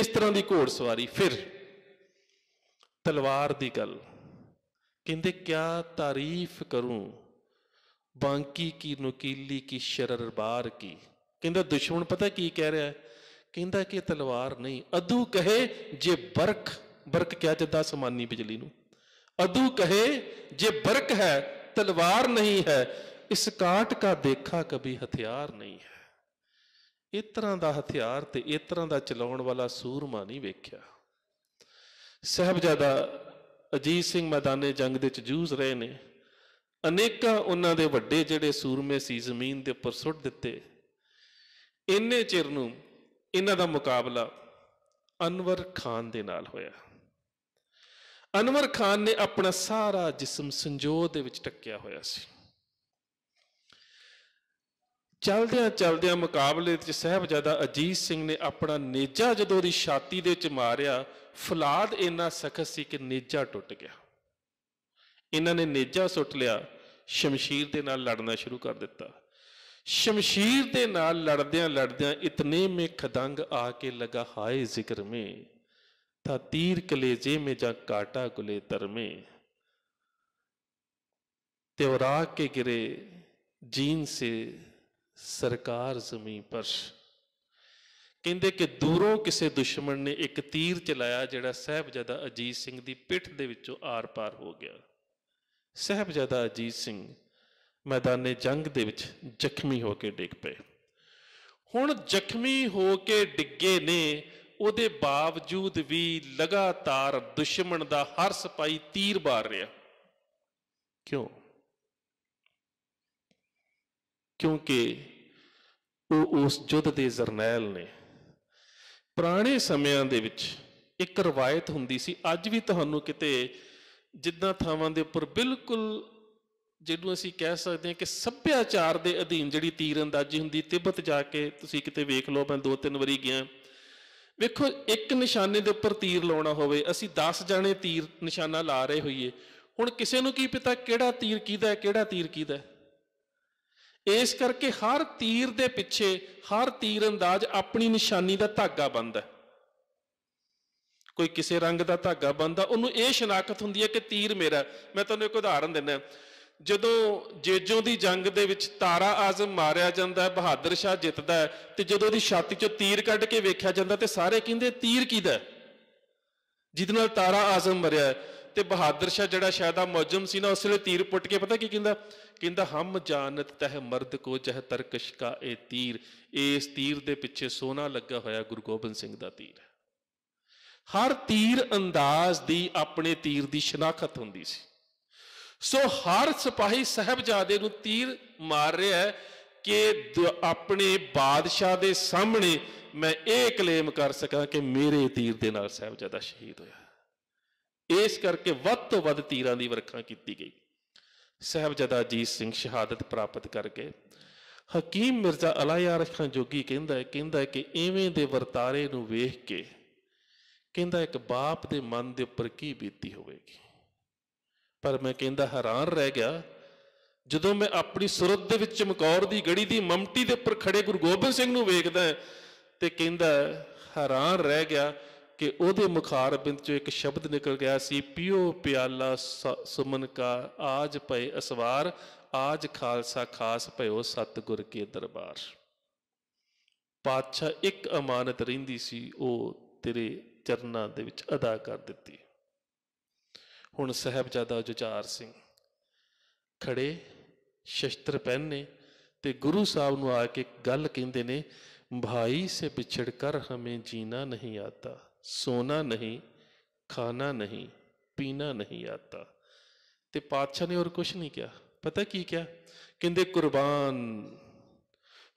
S1: ਇਸ ਤਰ੍ਹਾਂ ਦੀ ਘੋੜਸਵਾਰੀ ਫਿਰ ਤਲਵਾਰ ਦੀ ਗੱਲ ਕਹਿੰਦੇ ਕਿਆ ਤਾਰੀਫ ਕਰੂੰ ਬਾਂਕੀ ਕੀ ਨੁਕੀਲੀ ਕੀ ਸ਼ਰਰਬਾਰ ਕੀ ਕਹਿੰਦਾ ਦੁਸ਼ਮਣ ਪਤਾ ਕੀ ਕਹਿ ਰਿਹਾ ਹੈ ਕਹਿੰਦਾ ਕਿ ਤਲਵਾਰ ਨਹੀਂ ਅਦੂ ਕਹੇ ਜੇ ਬਰਖ ਬਰਕ ਕਿਆ ਜਿੱਦਾਂ ਸਮਾਨੀ ਬਿਜਲੀ ਨੂੰ ਅਦੂ ਕਹੇ ਜੇ ਬਰਕ ਹੈ ਤਲਵਾਰ ਨਹੀਂ ਹੈ ਇਸ ਕਾਟ ਕਾ ਦੇਖਾ ਕਭੀ ਹਥਿਆਰ ਨਹੀਂ ਹੈ ਇਸ ਤਰ੍ਹਾਂ ਦਾ ਹਥਿਆਰ ਤੇ ਇਸ ਤਰ੍ਹਾਂ ਦਾ ਚਲਾਉਣ ਵਾਲਾ ਸੂਰਮਾ ਨਹੀਂ ਵੇਖਿਆ ਸਹਬਜ਼ਾਦਾ ਅਜੀਤ ਸਿੰਘ ਮੈਦਾਨੇ ਜੰਗ ਦੇ ਚ ਜੂਝ ਰਹੇ ਨੇ ਅਨੇਕਾਂ ਉਹਨਾਂ ਦੇ ਵੱਡੇ ਜਿਹੜੇ ਸੂਰਮੇ ਸੀ ਜ਼ਮੀਨ ਦੇ ਉੱਪਰ ਸੁੱਟ ਦਿੱਤੇ ਇੰਨੇ ਚਿਰ ਨੂੰ ਇਹਨਾਂ ਦਾ ਮੁਕਾਬਲਾ ਅਨਵਰ ਖਾਨ ਦੇ ਨਾਲ ਹੋਇਆ ਅਨਵਰ ਖਾਨ ਨੇ ਆਪਣਾ ਸਾਰਾ ਜਿਸਮ ਸੰਜੋਅ ਦੇ ਵਿੱਚ ਟੱਕਿਆ ਹੋਇਆ ਸੀ ਚਲਦਿਆਂ ਚਲਦਿਆਂ ਮੁਕਾਬਲੇ ਵਿੱਚ ਸਹਿਬਜ਼ਾਦਾ ਅਜੀਤ ਸਿੰਘ ਨੇ ਆਪਣਾ ਨੇਜਾ ਜਦੋਂ ਦੀ ਛਾਤੀ ਦੇ ਵਿੱਚ ਮਾਰਿਆ ਫਲਾਦ ਇੰਨਾ ਸਖਤ ਸੀ ਕਿ ਨੇਜਾ ਟੁੱਟ ਗਿਆ ਇਹਨਾਂ ਨੇ ਨੇਜਾ ਸੁੱਟ ਲਿਆ ਸ਼ਮਸ਼ੀਰ ਦੇ ਨਾਲ ਲੜਨਾ ਸ਼ੁਰੂ ਕਰ ਦਿੱਤਾ ਸ਼ਮਸ਼ੀਰ ਦੇ ਨਾਲ ਲੜਦਿਆਂ ਲੜਦਿਆਂ ਇਤਨੇ ਮੇ ਖਦੰਗ ਆ ਕੇ ਲਗਾ ਹਾਏ ਜ਼ਿਕਰ ਮੇ ਤਾ ਤੀਰ ਕਲੇਜੇ ਮੇ ਜਾਂ ਕਾਟਾ ਗੁਲੇ ਮੇ ਤੇ ਉਹ ਕੇ ਗਿਰੇ ਜੀਨ ਸੇ ਸਰਕਾਰ ਜ਼ਮੀਨ ਪਰ ਕਹਿੰਦੇ ਕਿ ਦੂਰੋਂ ਕਿਸੇ ਦੁਸ਼ਮਣ ਨੇ ਇੱਕ ਤੀਰ ਚਲਾਇਆ ਜਿਹੜਾ ਸਹਿਬਜ਼ਾਦਾ ਅਜੀਤ ਸਿੰਘ ਦੀ ਪਿੱਠ ਦੇ ਵਿੱਚੋਂ ਆਰ-ਪਾਰ ਹੋ ਗਿਆ ਸਹਿਬਜ਼ਾਦਾ ਅਜੀਤ ਸਿੰਘ ਮੈਦਾਨੇ ਜੰਗ ਦੇ ਵਿੱਚ ਜ਼ਖਮੀ ਹੋ ਕੇ ਡਿੱਗ ਪਏ ਹੁਣ ਜ਼ਖਮੀ ਹੋ ਕੇ ਡਿੱਗੇ ਨੇ ਉਹਦੇ ਬਾਵਜੂਦ ਵੀ ਲਗਾਤਾਰ ਦੁਸ਼ਮਣ ਦਾ ਹਰ ਸਿਪਾਈ ਤੀਰ ਬਾਰ ਰਿਹਾ ਕਿਉਂ ਕਿਉਂਕਿ ਉਹ ਉਸ ਜੁੱਧ ਦੇ ਜ਼ਰਨੈਲ ਨੇ ਪੁਰਾਣੇ ਸਮਿਆਂ ਦੇ ਵਿੱਚ ਇੱਕ ਰਵਾਇਤ ਹੁੰਦੀ ਸੀ ਅੱਜ ਵੀ ਤੁਹਾਨੂੰ ਕਿਤੇ ਜਿੱਦਾਂ ਥਾਵਾਂ ਦੇ ਉੱਪਰ ਬਿਲਕੁਲ ਜਿਹਨੂੰ ਅਸੀਂ ਕਹਿ ਸਕਦੇ ਹਾਂ ਕਿ ਸੱਭਿਆਚਾਰ ਦੇ ਅਧੀਨ ਜਿਹੜੀ ਅੰਦਾਜ਼ੀ ਹੁੰਦੀ ਤਿੱਬਤ ਜਾ ਕੇ ਤੁਸੀਂ ਕਿਤੇ ਵੇਖ ਲਓ ਮੈਂ ਦੋ ਤਿੰਨ ਵਾਰੀ ਗਿਆ ਵੇਖੋ ਇੱਕ ਨਿਸ਼ਾਨੇ ਦੇ ਉੱਪਰ ਤੀਰ ਲਾਉਣਾ ਹੋਵੇ ਅਸੀਂ 10 ਜਾਣੇ ਤੀਰ ਨਿਸ਼ਾਨਾ ਲਾ ਰਹੇ ਹੋਈਏ ਹੁਣ ਕਿਸੇ ਨੂੰ ਕੀ ਪਤਾ ਕਿਹੜਾ ਤੀਰ ਕਿਹਦਾ ਹੈ ਕਿਹੜਾ ਤੀਰ ਕਿਹਦਾ ਹੈ ਇਸ ਕਰਕੇ ਹਰ ਤੀਰ ਦੇ ਪਿੱਛੇ ਹਰ ਤੀਰ ਅੰਦਾਜ਼ ਆਪਣੀ ਨਿਸ਼ਾਨੀ ਦਾ ਧਾਗਾ ਹੈ ਕੋਈ ਕਿਸੇ ਰੰਗ ਦਾ ਧਾਗਾ ਬੰਦਾ ਉਹਨੂੰ ਇਹ ਸ਼ਨਾਖਤ ਹੁੰਦੀ ਹੈ ਕਿ ਤੀਰ ਮੇਰਾ ਮੈਂ ਤੁਹਾਨੂੰ ਇੱਕ ਉਦਾਹਰਨ ਦਿੰਦਾ ਜਦੋਂ ਜੇਜੋਂ ਦੀ ਜੰਗ ਦੇ ਵਿੱਚ ਤਾਰਾ ਆਜ਼ਮ ਮਾਰਿਆ ਜਾਂਦਾ ਹੈ ਬਹਾਦਰ ਸ਼ਾਹ ਜਿੱਤਦਾ ਹੈ ਤੇ ਜਦੋਂ ਉਹਦੀ ਛਾਤੀ 'ਚੋਂ ਤੀਰ ਕੱਢ ਕੇ ਵੇਖਿਆ ਜਾਂਦਾ ਤੇ ਸਾਰੇ ਕਹਿੰਦੇ ਤੀਰ ਕਿਹਦਾ ਜਿਹਦੇ ਨਾਲ ਤਾਰਾ ਆਜ਼ਮ ਮਰਿਆ ਤੇ ਬਹਾਦਰ ਸ਼ਾ ਜਿਹੜਾ ਸ਼ਾਇਦ ਆ ਮੌਜਮ ਸੀ ਨਾ ਉਸ ਵੇਲੇ ਤੀਰ ਪੁੱਟ ਕੇ ਪਤਾ ਕੀ ਕਹਿੰਦਾ ਕਹਿੰਦਾ ਹਮ ਜਾਨਤ ਤਹ ਮਰਦ ਕੋ ਜਹ ਤਰਕਸ਼ ਕਾ ਇਹ ਤੀਰ ਇਸ ਤੀਰ ਦੇ ਪਿੱਛੇ ਸੋਨਾ ਲੱਗਾ ਹੋਇਆ ਗੁਰੂ ਗੋਬਿੰਦ ਸਿੰਘ ਦਾ ਤੀਰ ਹੈ ਹਰ ਤੀਰ ਅੰਦਾਜ਼ ਦੀ ਆਪਣੇ ਤੀਰ ਦੀ ਸ਼ਨਾਖਤ ਹੁੰਦੀ ਸੀ ਸੋ ਹਰ ਸਿਪਾਹੀ ਸਹਬਜ਼ਾਦੇ ਨੂੰ ਤੀਰ ਮਾਰ ਰਿਹਾ ਹੈ ਕਿ ਆਪਣੇ ਬਾਦਸ਼ਾਹ ਦੇ ਸਾਹਮਣੇ ਮੈਂ ਇਹ ਕਲੇਮ ਕਰ ਸਕਾਂ ਕਿ ਮੇਰੇ ਤੀਰ ਦੇ ਨਾਲ ਸਹਬਜ਼ਾਦਾ ਸ਼ਹੀਦ ਹੋਇਆ ਇਸ ਕਰਕੇ ਵੱਧ ਤੋਂ ਵੱਧ ਤੀਰਾਂ ਦੀ ਵਰਖਾ ਕੀਤੀ ਗਈ ਸਹਿਬਜ਼ਾਦਾ ਜੀਤ ਸਿੰਘ ਸ਼ਹਾਦਤ ਪ੍ਰਾਪਤ ਕਰਕੇ ਹਕੀਮ ਮਿਰਜ਼ਾ ਅਲਾਇਆ ਰਖਾਂ ਜੋਗੀ ਕਹਿੰਦਾ ਹੈ ਕਹਿੰਦਾ ਹੈ ਕਿ ਐਵੇਂ ਦੇ ਵਰਤਾਰੇ ਨੂੰ ਵੇਖ ਕੇ ਕਹਿੰਦਾ ਇੱਕ ਬਾਪ ਦੇ ਮਨ ਦੇ ਉੱਪਰ ਕੀ ਬੀਤੀ ਹੋਵੇਗੀ ਪਰ ਮੈਂ ਕਹਿੰਦਾ ਹੈਰਾਨ ਰਹਿ ਗਿਆ ਜਦੋਂ ਮੈਂ ਆਪਣੀ ਸੁਰਤ ਦੇ ਵਿੱਚ ਚਮਕੌਰ ਦੀ ਗੜੀ ਦੀ ਮਮਟੀ ਦੇ ਉੱਪਰ ਖੜੇ ਗੁਰੂ ਗੋਬਿੰਦ ਸਿੰਘ ਨੂੰ ਵੇਖਦਾ ਤੇ ਕਹਿੰਦਾ ਹੈਰਾਨ ਰਹਿ ਗਿਆ ਕਿ ਉਹਦੇ ਮੁਖਾਰ ਬਿੰਦ ਚੋਂ ਇੱਕ ਸ਼ਬਦ ਨਿਕਲ ਗਿਆ ਸੀ ਪਿਓ ਪਿਆਲਾ ਸੁਮਨ ਕਾ ਆਜ ਭਏ ਅਸਵਾਰ ਆਜ ਖਾਲਸਾ ਖਾਸ ਭਇਓ ਸਤਗੁਰ ਕੇ ਦਰਬਾਰ ਪਾਤਸ਼ਾਹ ਇੱਕ ਅਮਾਨਤ ਰਹਿੰਦੀ ਸੀ ਉਹ ਤੇਰੇ ਚਰਨਾਂ ਦੇ ਵਿੱਚ ਅਦਾ ਕਰ ਦਿੱਤੀ ਹੁਣ ਸਹਿਬਜ਼ਾਦਾ ਜੁਚਾਰ ਸਿੰਘ ਖੜੇ ਸ਼ਸਤਰ ਪਹਿਨੇ ਤੇ ਗੁਰੂ ਸਾਹਿਬ ਨੂੰ ਆ ਕੇ ਗੱਲ ਕਹਿੰਦੇ ਨੇ ਭਾਈ ਸੇ ਵਿਛੜ ਕਰ ਹਮੇ ਜੀਣਾ ਨਹੀਂ ਆਤਾ ਸੋਨਾ ਨਹੀਂ ਖਾਣਾ ਨਹੀਂ ਪੀਣਾ ਨਹੀਂ ਆਤਾ ਤੇ ਪਾਤਸ਼ਾਹ ਨੇ ਹੋਰ ਕੁਝ ਨਹੀਂ ਕਿਹਾ ਪਤਾ ਕੀ ਕਿਹਾ ਕਹਿੰਦੇ ਕੁਰਬਾਨ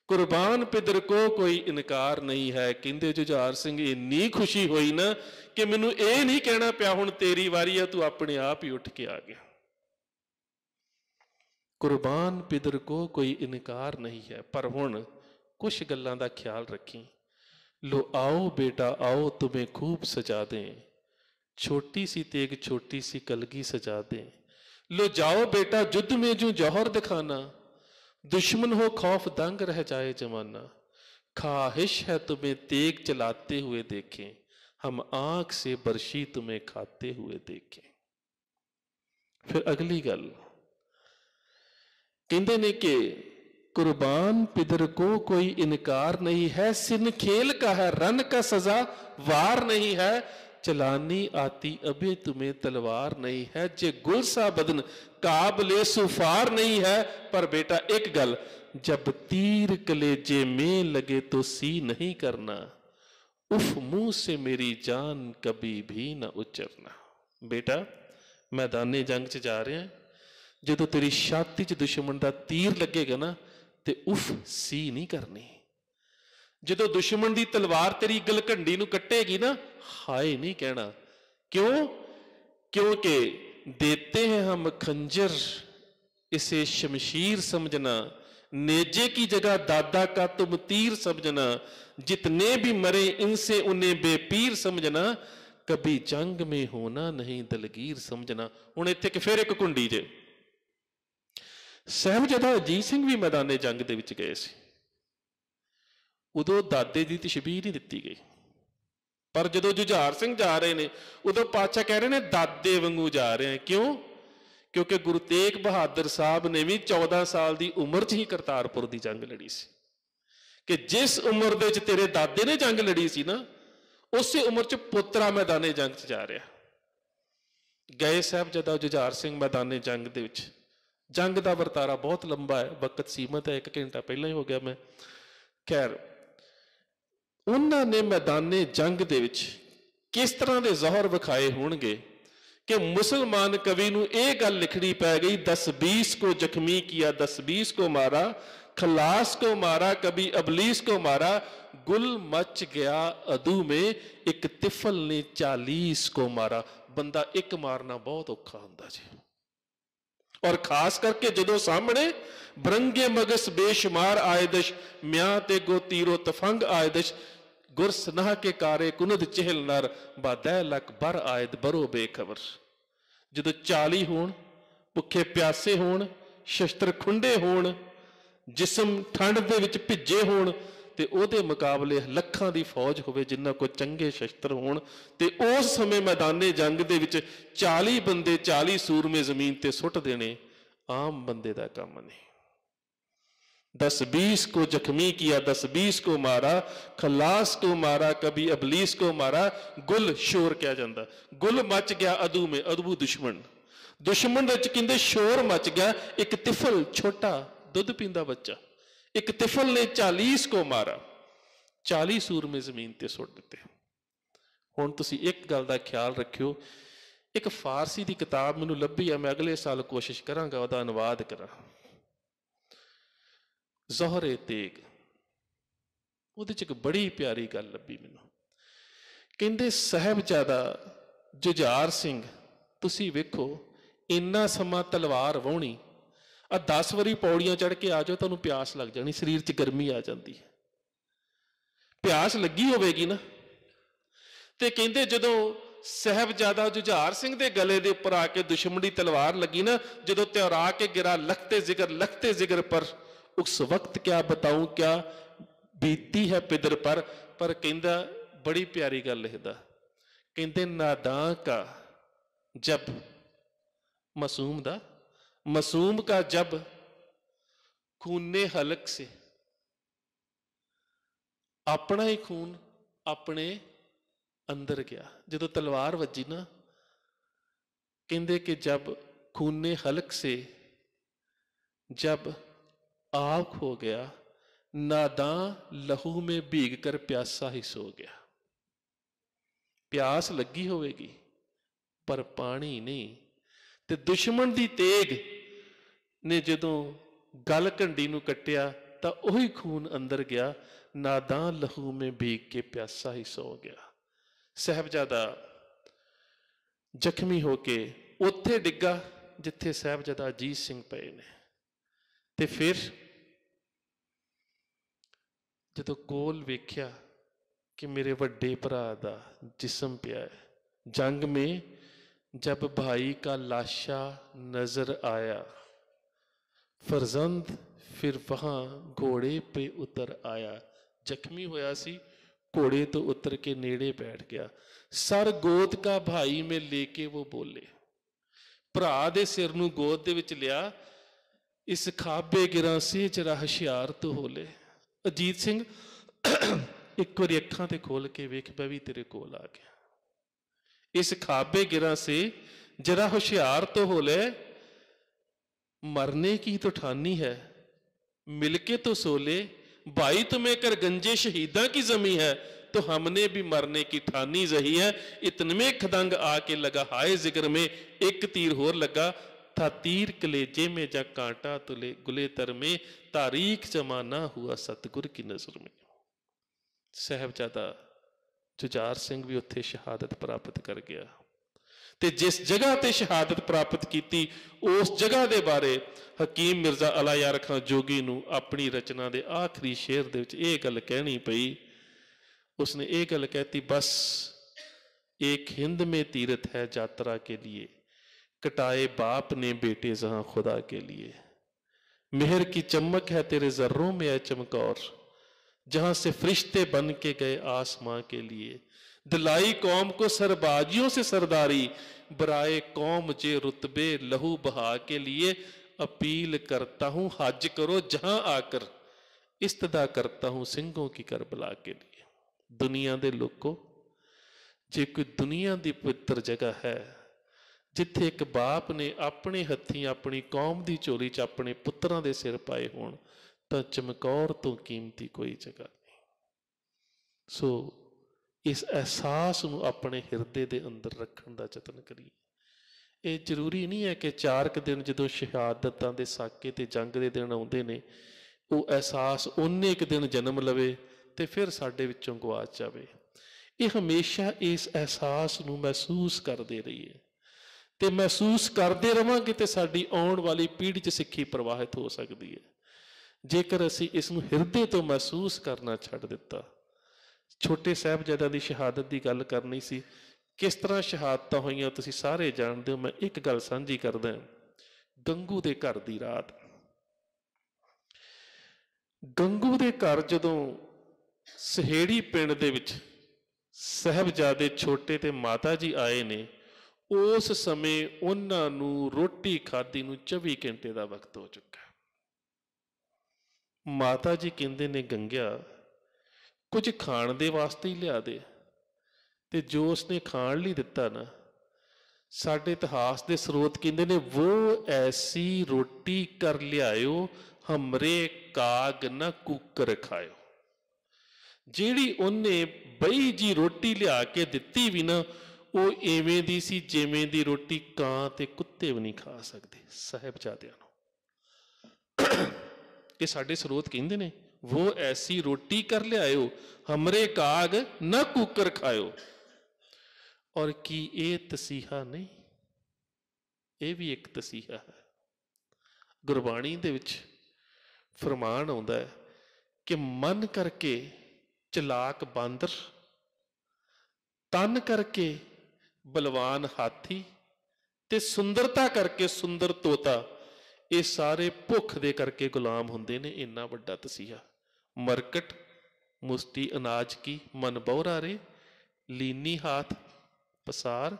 S1: ਕੁਰਬਾਨ ਪਿਦਰ ਕੋ ਕੋਈ ਇਨਕਾਰ ਨਹੀਂ ਹੈ ਕਹਿੰਦੇ ਜੁਝਾਰ ਸਿੰਘ ਇੰਨੀ ਖੁਸ਼ੀ ਹੋਈ ਨਾ ਕਿ ਮੈਨੂੰ ਇਹ ਨਹੀਂ ਕਹਿਣਾ ਪਿਆ ਹੁਣ ਤੇਰੀ ਵਾਰੀ ਆ ਤੂੰ ਆਪਣੇ ਆਪ ਹੀ ਉੱਠ ਕੇ ਆ ਗਿਆ ਕੁਰਬਾਨ ਪਿਦਰ ਕੋ ਕੋਈ ਇਨਕਾਰ ਨਹੀਂ ਹੈ ਪਰ ਹੁਣ ਕੁਝ ਗੱਲਾਂ ਦਾ ਖਿਆਲ ਰੱਖੀ लो आओ बेटा आओ तुम्हें खूब सजा दें छोटी सी तेग छोटी सी कलगी सजा दें लो जाओ बेटा युद्ध में जो जौहर दिखाना दुश्मन हो खौफ दंग रह जाए जमाना खाहिश है तुम्हें तेग चलाते हुए देखें हम आंख से बर्शी तुम्हें खाते हुए देखें फिर अगली गल कहते ने कि कुर्बान पिदर को कोई इनकार नहीं है सिन खेल का है रन का सजा वार नहीं है चलानी आती अबे तुम्हें तलवार नहीं है जे गुलसा बदन काबले सुफार नहीं है पर बेटा एक गल जब तीर कलेजे में लगे तो सी नहीं करना उफ मुंह से मेरी जान कभी भी ना उचरना बेटा मैदान जंग च जा रहा है जो तो तेरी छाती च दुश्मन का तीर लगेगा ना ਤੇ ਉਫ ਸੀ ਨਹੀਂ ਕਰਨੀ ਜਦੋਂ ਦੁਸ਼ਮਣ ਦੀ ਤਲਵਾਰ ਤੇਰੀ ਗਲਕੰਡੀ ਨੂੰ ਕੱਟੇਗੀ ਨਾ ਹਾਏ ਨਹੀਂ ਕਹਿਣਾ ਕਿਉਂ ਕਿਉਂਕਿ ਦੇਤੇ ਹੈ ਹਮ ਖੰਜਰ ਇਸੇ ਸ਼ਮਸ਼ੀਰ ਸਮਝਣਾ ਨੇਜੇ ਕੀ ਜਗ੍ਹਾ ਦਾਦਾ ਕਾ ਤੁਮ ਤੀਰ ਸਮਝਣਾ ਜਿਤਨੇ ਵੀ ਮਰੇ ਇਨਸੇ ਉਨੇ ਬੇਪੀਰ ਸਮਝਣਾ ਕਬੀ ਜੰਗ ਮੇ ਹੋਣਾ ਨਹੀਂ ਦਲਗੀਰ ਸਮਝਣਾ ਹੁਣ ਇੱਥੇ ਕਿ ਫਿਰ ਇੱਕ ਕੁੰਡੀ ਜੇ ਸਹਿਬਜ਼ਾਦਾ ਅਜੀਤ ਸਿੰਘ ਵੀ ਮੈਦਾਨੇ ਜੰਗ ਦੇ ਵਿੱਚ ਗਏ ਸੀ ਉਦੋਂ ਦਾਦੇ ਦੀ ਤਸ਼ਬੀਹ ਨਹੀਂ ਦਿੱਤੀ ਗਈ ਪਰ ਜਦੋਂ ਜੁਝਾਰ ਸਿੰਘ ਜਾ ਰਹੇ ਨੇ ਉਦੋਂ ਪਾਤਸ਼ਾਹ ਕਹਿ ਰਹੇ ਨੇ ਦਾਦੇ ਵਾਂਗੂ ਜਾ ਰਹੇ ਆ ਕਿਉਂ ਕਿਉਂਕਿ ਗੁਰੂ ਤੇਗ ਬਹਾਦਰ ਸਾਹਿਬ ਨੇ ਵੀ 14 ਸਾਲ ਦੀ ਉਮਰ 'ਚ ਹੀ ਕਰਤਾਰਪੁਰ ਦੀ ਜੰਗ ਲੜੀ ਸੀ ਕਿ ਜਿਸ ਉਮਰ ਦੇ 'ਚ ਤੇਰੇ ਦਾਦੇ ਨੇ ਜੰਗ ਲੜੀ ਸੀ ਨਾ ਉਸੇ ਉਮਰ 'ਚ ਪੁੱਤਰਾ ਮੈਦਾਨੇ ਜੰਗ 'ਚ ਜਾ ਰਿਹਾ ਗਏ ਸਾਹਿਬ ਜਦੋਂ ਜੁਝਾਰ ਸਿੰਘ ਮੈਦਾਨੇ ਜੰਗ ਦੇ ਵਿੱਚ ਜੰਗ ਦਾ ਵਰਤਾਰਾ ਬਹੁਤ ਲੰਬਾ ਹੈ ਵਕਤ ਸੀਮਤ ਹੈ 1 ਘੰਟਾ ਪਹਿਲਾਂ ਹੀ ਹੋ ਗਿਆ ਮੈਂ ਖੈਰ ਉਹਨਾਂ ਨੇ ਮੈਦਾਨੇ ਜੰਗ ਦੇ ਵਿੱਚ ਕਿਸ ਤਰ੍ਹਾਂ ਦੇ ਜ਼ਹਿਰ ਵਿਖਾਏ ਹੋਣਗੇ ਕਿ ਮੁਸਲਮਾਨ ਕਵੀ ਨੂੰ ਇਹ ਗੱਲ ਲਿਖਣੀ ਪੈ ਗਈ 10-20 ਕੋ ਜ਼ਖਮੀ ਕੀਆ 10-20 ਕੋ ਮਾਰਾ ਖਲਾਸ ਕੋ ਮਾਰਾ ਕਬੀ ਅਬਲਿਸ ਕੋ ਮਾਰਾ ਗੁਲ ਮਚ ਗਿਆ ਅਦੂ ਮੇ ਇੱਕ ਤਿਫਲ ਨੇ 40 ਕੋ ਮਾਰਾ ਬੰਦਾ ਇੱਕ ਮਾਰਨਾ ਬਹੁਤ ਔਖਾ ਹੁੰਦਾ ਜੀ ਔਰ ਖਾਸ ਕਰਕੇ ਜਦੋਂ ਸਾਹਮਣੇ ਬਰੰਗੇ ਮਗਸ ਬੇਸ਼ੁਮਾਰ ਆਇਦਸ਼ ਮਿਆਂ ਤੇ ਗੋ ਤੀਰੋ ਤਫੰਗ ਆਇਦਸ਼ ਸਨਾਹ ਕੇ ਕਾਰੇ ਕੁਨਦ ਚਹਿਲ ਨਰ ਬਾਦੈ ਲਕ ਬਰ ਆਇਦ ਬਰੋ ਬੇਖਬਰ ਜਦੋਂ 40 ਹੋਣ ਭੁੱਖੇ ਪਿਆਸੇ ਹੋਣ ਸ਼ਸਤਰ ਖੁੰਡੇ ਹੋਣ ਜਿਸਮ ਠੰਡ ਦੇ ਵਿੱਚ ਭਿੱਜੇ ਹੋਣ ਤੇ ਉਹਦੇ ਮੁਕਾਬਲੇ ਲੱਖਾਂ ਦੀ ਫੌਜ ਹੋਵੇ ਜਿੰਨਾ ਕੋ ਚੰਗੇ ਸ਼ਸਤਰ ਹੋਣ ਤੇ ਉਸ ਸਮੇਂ ਮੈਦਾਨੇ ਜੰਗ ਦੇ ਵਿੱਚ 40 ਬੰਦੇ 40 ਸੂਰਮੇ ਜ਼ਮੀਨ ਤੇ ਸੁੱਟ ਦੇਣੇ ਆਮ ਬੰਦੇ ਦਾ ਕੰਮ ਨਹੀਂ 10 20 ਕੋ ਜ਼ਖਮੀ ਕੀਆ 10 20 ਕੋ ਮਾਰਾ ਖਲਾਸ ਕੋ ਮਾਰਾ ਕਬੀ अबलीस ਕੋ ਮਾਰਾ ਗੁਲ ਸ਼ੋਰ ਕਿਹਾ ਜਾਂਦਾ ਗੁਲ ਮੱਚ ਗਿਆ ਅਦੂ ਮੇ ਅਦਬੂ ਦੁਸ਼ਮਣ ਦੁਸ਼ਮਣ ਵਿੱਚ ਕਹਿੰਦੇ ਸ਼ੋਰ ਮੱਚ ਗਿਆ ਇੱਕ ਤਿਫਲ ਛੋਟਾ ਦੁੱਧ ਪੀਂਦਾ ਬੱਚਾ ਇੱਕ ਤਫਲ ਨੇ 40 ਕੋ ਮਾਰਾ 40 ਸੂਰਮੇ ਜ਼ਮੀਨ ਤੇ ਸੁੱਟ ਦਿੱਤੇ ਹੁਣ ਤੁਸੀਂ ਇੱਕ ਗੱਲ ਦਾ ਖਿਆਲ ਰੱਖਿਓ ਇੱਕ ਫਾਰਸੀ ਦੀ ਕਿਤਾਬ ਮੈਨੂੰ ਲੱਭੀ ਆ ਮੈਂ ਅਗਲੇ ਸਾਲ ਕੋਸ਼ਿਸ਼ ਕਰਾਂਗਾ ਉਹਦਾ ਅਨੁਵਾਦ ਕਰਾਂ ਜ਼ਹਰੇ ਤੇਗ ਉਹਦੇ ਚ ਇੱਕ ਬੜੀ ਪਿਆਰੀ ਗੱਲ ਲੱਭੀ ਮੈਨੂੰ ਕਹਿੰਦੇ ਸਹਿਬਜ਼ਾਦਾ ਜੁਝਾਰ ਸਿੰਘ ਤੁਸੀਂ ਵੇਖੋ ਇੰਨਾ ਸਮਾਂ ਤਲਵਾਰ ਵਾਉਣੀ ਆ 10 ਵਾਰੀ ਪੌੜੀਆਂ ਚੜ ਕੇ ਆ ਜਾਓ ਤੁਹਾਨੂੰ ਪਿਆਸ ਲੱਗ ਜਾਣੀ ਸਰੀਰ 'ਚ ਗਰਮੀ ਆ ਜਾਂਦੀ ਹੈ ਪਿਆਸ ਲੱਗੀ ਹੋਵੇਗੀ ਨਾ ਤੇ ਕਹਿੰਦੇ ਜਦੋਂ ਸਹਿਬਜ਼ਾਦਾ ਜੁਝਾਰ ਸਿੰਘ ਦੇ ਗਲੇ ਦੇ ਉੱਪਰ ਆ ਕੇ ਦੁਸ਼ਮਣੀ ਤਲਵਾਰ ਲੱਗੀ ਨਾ ਜਦੋਂ ਤਿਉਰਾ ਕੇ ਗਿਰਾ ਲਖਤੇ ਜ਼ਿਕਰ ਲਖਤੇ ਜ਼ਿਕਰ ਪਰ ਉਸ ਵਕਤ ਕਿਆ ਬਤਾਉ ਕਿਆ ਬੀਤੀ ਹੈ ਪਿਦਰ ਪਰ ਪਰ ਕਹਿੰਦਾ ਬੜੀ ਪਿਆਰੀ ਗੱਲ ਲਿਖਦਾ ਕਹਿੰਦੇ ਨਾਦਾਂ ਕਾ ਜਬ ਮਾਸੂਮ ਦਾ ਮਸੂਮ का जब ਖੂਨੇ ਹਲਕ ਸੇ ਆਪਣਾ ਹੀ ਖੂਨ ਆਪਣੇ ਅੰਦਰ ਗਿਆ ਜਦੋਂ ਤਲਵਾਰ ਵੱਜੀ ਨਾ ਕਹਿੰਦੇ ਕਿ ਜਬ ਖੂਨੇ ਹਲਕ ਸੇ ਜਬ ਆਖ ਹੋ ਗਿਆ ਨਾਦਾਂ ਲਹੂ ਮੇ ਭੀਗ ਕਰ ਪਿਆਸਾ ਹੀ ਸੋ ਗਿਆ ਪਿਆਸ ਲੱਗੀ ਹੋਵੇਗੀ ਪਰ ਪਾਣੀ ਨਹੀਂ ਤੇ ਦੁਸ਼ਮਣ ਦੀ ਤੇਗ ਨੇ ਜਦੋਂ ਗਲ ਕੰਡੀ ਨੂੰ ਕੱਟਿਆ ਤਾਂ ਉਹੀ ਖੂਨ ਅੰਦਰ ਗਿਆ ਨਾਦਾਂ ਲਹੂ ਮੇ ਭੀਗ ਕੇ ਪਿਆਸਾ ਹੀ ਸੋ ਗਿਆ ਸਹਬਜ਼ਾਦਾ ਜ਼ਖਮੀ ਹੋ ਕੇ ਉੱਥੇ ਡਿੱਗਾ ਜਿੱਥੇ ਸਹਬਜ਼ਾਦਾ ਅਜੀਤ ਸਿੰਘ ਪਏ ਨੇ ਤੇ ਫਿਰ ਜਦੋਂ ਕੋਲ ਵੇਖਿਆ ਕਿ ਮੇਰੇ ਵੱਡੇ ਭਰਾ ਦਾ ਜਿਸਮ ਪਿਆ ਹੈ ਜੰਗ ਮੇ ਜਬ ਭਾਈ ਕਾ ਲਾਸ਼ਾ ਨਜ਼ਰ ਆਇਆ ਫਰਜ਼ੰਦ ਫਿਰ ਵਹਾਂ ਘੋੜੇ 'ਤੇ ਉਤਰ ਆਇਆ ਜ਼ਖਮੀ ਹੋਇਆ ਸੀ ਘੋੜੇ ਤੋਂ ਉਤਰ ਕੇ ਨੇੜੇ ਬੈਠ ਗਿਆ ਸਰ ਗੋਦ ਕਾ ਭਾਈ ਮੇ ਲੈ ਕੇ ਉਹ ਬੋਲੇ ਭਰਾ ਦੇ ਸਿਰ ਨੂੰ ਗੋਦ ਦੇ ਵਿੱਚ ਲਿਆ ਇਸ ਖਾਬੇ ਗਿਰਾਂ ਸੀ ਜਰਾ ਹਸ਼ਿਆਰ ਤੋ ਹੋਲੇ ਅਜੀਤ ਸਿੰਘ ਇੱਕ ਵਾਰੀ ਅੱਖਾਂ ਤੇ ਖੋਲ ਕੇ ਵੇਖ ਪਿਆ ਵੀ ਤੇਰੇ ਕੋਲ ਆ ਗਿਆ ਇਸ ਖਾਬੇ ਗਿਰਾਂ ਸੀ ਜਰਾ ਹੁਸ਼ਿਆਰ ਤੋ ਹੋਲੇ मरने की तो ठानी है मिलके तो सोले भाई तुम्हें कर गंजे शहीदा की जमी है तो हमने भी मरने की ठानी जही है इतने खदंग आके लगा हाय जिक्र में एक तीर होर लगा था तीर कलेजे में जा कांटा तुले गुले तर में तारीख जमाना हुआ सतगुर की नजर में साहबजादा जुजार सिंह भी उत्थे शहादत प्राप्त कर गया ਤੇ ਜਿਸ ਜਗ੍ਹਾ ਤੇ ਸ਼ਹਾਦਤ ਪ੍ਰਾਪਤ ਕੀਤੀ ਉਸ ਜਗ੍ਹਾ ਦੇ ਬਾਰੇ ਹਕੀਮ ਮਿਰਜ਼ਾ ਅਲਾ ਯਾਰ ਖਾਨ ਜੋਗੀ ਨੂੰ ਆਪਣੀ ਰਚਨਾ ਦੇ ਆਖਰੀ ਸ਼ੇਰ ਦੇ ਵਿੱਚ ਇਹ ਗੱਲ ਕਹਿਣੀ ਪਈ ਉਸਨੇ ਇਹ ਗੱਲ ਕਹਿਤੀ ਬਸ एक हिंद में तीर्थ है यात्रा के लिए कटाए बाप ने बेटे जहां खुदा के लिए मेहर की चमक है तेरे जर्रों में है चमकौर जहां से फरिश्ते बन के गए आसमां के लिए ਦਲਾਈ ਕੌਮ ਕੋ ਸਰਬਾਜੀਓ ਸੇ ਸਰਦਾਰੀ ਬਰਾਏ ਕੌਮ ਜੇ ਰਤਬੇ ਲਹੂ ਬਹਾ ਕੇ ਲੀਏ ਅਪੀਲ ਕਰਤਾ ਹੂੰ ਹੱਜ ਕਰੋ ਜਹਾਂ ਆਕਰ ਇਸਤਦਾ ਕਰਤਾ ਹੂੰ ਸਿੰਘੋ ਕੀ ਕਰਬਲਾ ਕੇ ਲੀਏ ਦੁਨੀਆ ਦੇ ਲੋਕੋ ਜੇ ਕੋਈ ਦੁਨੀਆ ਦੀ ਪਵਿੱਤਰ ਜਗ੍ਹਾ ਹੈ ਜਿੱਥੇ ਇੱਕ ਬਾਪ ਨੇ ਆਪਣੇ ਹੱਥੀਂ ਆਪਣੀ ਕੌਮ ਦੀ ਝੋਲੀ 'ਚ ਆਪਣੇ ਪੁੱਤਰਾਂ ਦੇ ਸਿਰ ਪਾਏ ਹੋਣ ਤਾਂ ਚਮਕੌਰ ਤੋਂ ਕੀਮਤੀ ਕੋਈ ਜਗ੍ਹਾ ਨਹੀਂ ਸੋ ਇਸ ਅਹਿਸਾਸ ਨੂੰ ਆਪਣੇ ਹਿਰਦੇ ਦੇ ਅੰਦਰ ਰੱਖਣ ਦਾ ਯਤਨ ਕਰੀਏ ਇਹ ਜ਼ਰੂਰੀ ਨਹੀਂ ਹੈ ਕਿ ਚਾਰ ਕ ਦਿਨ ਜਦੋਂ ਸ਼ਹਾਦਤਾਂ ਦੇ ਸਾਕੇ ਤੇ ਜੰਗ ਦੇ ਦਿਨ ਆਉਂਦੇ ਨੇ ਉਹ ਅਹਿਸਾਸ ਉਹਨੇ ਇੱਕ ਦਿਨ ਜਨਮ ਲਵੇ ਤੇ ਫਿਰ ਸਾਡੇ ਵਿੱਚੋਂ ਗਵਾਚ ਜਾਵੇ ਇਹ ਹਮੇਸ਼ਾ ਇਸ ਅਹਿਸਾਸ ਨੂੰ ਮਹਿਸੂਸ ਕਰਦੇ ਰਹੀਏ ਤੇ ਮਹਿਸੂਸ ਕਰਦੇ ਰਵਾਂਗੇ ਤੇ ਸਾਡੀ ਆਉਣ ਵਾਲੀ ਪੀੜ੍ਹੀ 'ਚ ਸਿੱਖੀ ਪ੍ਰਵਾਹਿਤ ਹੋ ਸਕਦੀ ਹੈ ਜੇਕਰ ਅਸੀਂ ਇਸ ਨੂੰ ਹਿਰਦੇ ਤੋਂ ਮਹਿਸੂਸ ਕਰਨਾ ਛੱਡ ਦਿੱਤਾ ਛੋਟੇ ਸਾਹਿਬਜ਼ਾਦਿਆਂ ਦੀ ਸ਼ਹਾਦਤ ਦੀ ਗੱਲ ਕਰਨੀ ਸੀ ਕਿਸ ਤਰ੍ਹਾਂ ਸ਼ਹਾਦਤਾਂ ਹੋਈਆਂ ਤੁਸੀਂ ਸਾਰੇ ਜਾਣਦੇ ਹੋ ਮੈਂ ਇੱਕ ਗੱਲ ਸਾਂਝੀ ਕਰਦਾ ਗੰਗੂ ਦੇ ਘਰ ਦੀ ਰਾਤ ਗੰਗੂ ਦੇ ਘਰ ਜਦੋਂ ਸਹੇੜੀ ਪਿੰਡ ਦੇ ਵਿੱਚ ਸਹਿਬਜ਼ਾਦੇ ਛੋਟੇ ਤੇ ਮਾਤਾ ਜੀ ਆਏ ਨੇ ਉਸ ਸਮੇਂ ਉਹਨਾਂ ਨੂੰ ਰੋਟੀ ਖਾਦੀ ਨੂੰ 24 ਘੰਟੇ ਦਾ ਵਕਤ ਹੋ ਚੁੱਕਾ ਮਾਤਾ ਜੀ ਕਹਿੰਦੇ ਨੇ ਗੰਗਿਆ ਕੁਝ ਖਾਣ ਦੇ ਵਾਸਤੇ ਹੀ ਲਿਆ ਦੇ ਤੇ ਜੋ ਉਸਨੇ ਖਾਣ ਲਈ ਦਿੱਤਾ ਨਾ ਸਾਡੇ ਇਤਿਹਾਸ ਦੇ ਸਰੋਤ ਕਹਿੰਦੇ ਨੇ ਉਹ ਐਸੀ ਰੋਟੀ ਕਰ ਲਿਆਇਓ ਹਮਰੇ ਕਾਗ ਨਾ ਕੁੱਕਰ ਖਾਇਓ ਜਿਹੜੀ ਉਹਨੇ ਬਈ ਜੀ ਰੋਟੀ ਲਿਆ ਕੇ ਦਿੱਤੀ ਵੀ ਨਾ ਉਹ ਐਵੇਂ ਦੀ ਸੀ ਜਿਵੇਂ ਦੀ ਰੋਟੀ ਕਾਂ ਤੇ ਕੁੱਤੇ ਵੀ ਨਹੀਂ ਖਾ ਸਕਦੇ ਚਾਦਿਆਂ ਨੂੰ ਇਹ ਸਾਡੇ ਸਰੋਤ ਕਹਿੰਦੇ ਨੇ वो ਐਸੀ ਰੋਟੀ ਕਰ ਲਿਆਇਓ ਹਮਰੇ ਕਾਗ काग न ਖਾਇਓ ਔਰ ਕੀ ਇਹ ਤਸੀਹਾ ਨਹੀਂ ਇਹ ਵੀ ਇੱਕ ਤਸੀਹਾ ਹੈ ਗੁਰਬਾਣੀ ਦੇ ਵਿੱਚ ਫਰਮਾਨ ਆਉਂਦਾ ਹੈ ਕਿ ਮਨ ਕਰਕੇ ਚਲਾਕ ਬਾਂਦਰ ਤਨ ਕਰਕੇ ਬਲਵਾਨ ਹਾਥੀ ਤੇ ਸੁੰਦਰਤਾ ਕਰਕੇ ਸੁੰਦਰ ਤੋਤਾ ਇਹ ਸਾਰੇ ਭੁੱਖ ਦੇ ਕਰਕੇ ਗੁਲਾਮ ਹੁੰਦੇ ਨੇ ਇੰਨਾ ਵੱਡਾ ਤਸੀਹਾ ਮਰਕਟ ਮੁਸਤੀ ਅਨਾਜ ਕੀ ਮਨ बहुरा ਰੇ ਲੀਨੀ ਹਾਥ ਪਸਾਰ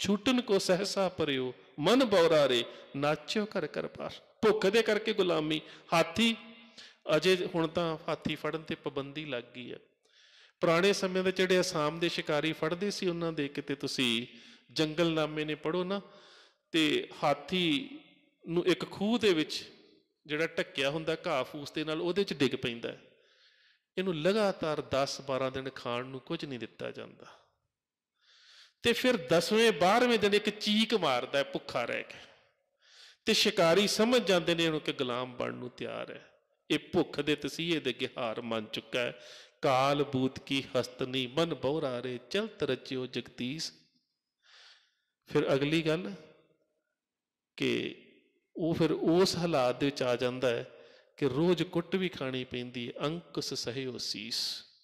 S1: ਛੂਟਨ ਕੋ ਸਹਸਾ ਪਰਿਓ ਮਨ ਬੌਰਾ ਰੇ ਨਾਚਿਓ ਕਰ ਕਰ ਪਾਸ ਭੁੱਖ ਦੇ ਕਰਕੇ ਗੁਲਾਮੀ ਹਾਥੀ ਅਜੇ ਹੁਣ ਤਾਂ ਹਾਥੀ ਫੜਨ ਤੇ ਪਾਬੰਦੀ ਲੱਗ ਗਈ ਹੈ ਪੁਰਾਣੇ ਸਮੇਂ ਦੇ ਜਿਹੜੇ ਆਸਾਮ ਦੇ ਸ਼ਿਕਾਰੀ ਫੜਦੇ ਸੀ ਉਹਨਾਂ ਦੇ ਕਿਤੇ ਤੁਸੀਂ ਜੰਗਲ ਨਾਮੇ ਨੇ ਪੜੋ ਨਾ ਤੇ ਹਾਥੀ ਨੂੰ ਇੱਕ ਖੂਹ ਦੇ ਵਿੱਚ ਜਿਹੜਾ ਟੱਕਿਆ ਹੁੰਦਾ ਘਾਹ ਫੂਸ ਦੇ ਨਾਲ ਉਹਦੇ ਵਿੱਚ ਡਿੱਗ ਪੈਂਦਾ ਹੈ ਇਹਨੂੰ ਲਗਾਤਾਰ 10-12 ਦਿਨ ਖਾਣ ਨੂੰ ਕੁਝ ਨਹੀਂ ਦਿੱਤਾ ਜਾਂਦਾ ਤੇ ਫਿਰ 10ਵੇਂ 12ਵੇਂ ਦਿਨ ਇੱਕ ਚੀਕ ਮਾਰਦਾ ਹੈ ਭੁੱਖਾ ਰਹਿ ਕੇ ਤੇ ਸ਼ਿਕਾਰੀ ਸਮਝ ਜਾਂਦੇ ਨੇ ਇਹਨੂੰ ਕਿ ਗੁਲਾਮ ਬਣਨ ਨੂੰ ਤਿਆਰ ਹੈ ਇਹ ਭੁੱਖ ਦੇ ਤਸੀਹੇ ਦੇ ਕੇ ਹਾਰ ਮੰਨ ਚੁੱਕਾ ਹੈ ਕਾਲ ਬੂਤ ਕੀ ਹਸਤਨੀ ਮਨ ਬਹੁਰਾ ਰੇ ਚਲਤ ਰਚਿਓ ਜਗਤੀਸ ਫਿਰ ਅਗਲੀ ਗੱਲ ਕਿ ਉਹ ਫਿਰ ਉਸ ਹਾਲਾਤ ਦੇ ਵਿੱਚ ਆ ਜਾਂਦਾ ਹੈ ਕਿ ਰੋਜ਼ ਕੁੱਟ ਵੀ ਖਾਣੀ ਪੈਂਦੀ ਹੈ ਅੰਕਸ ਸਹਿਓ ਸੀਸ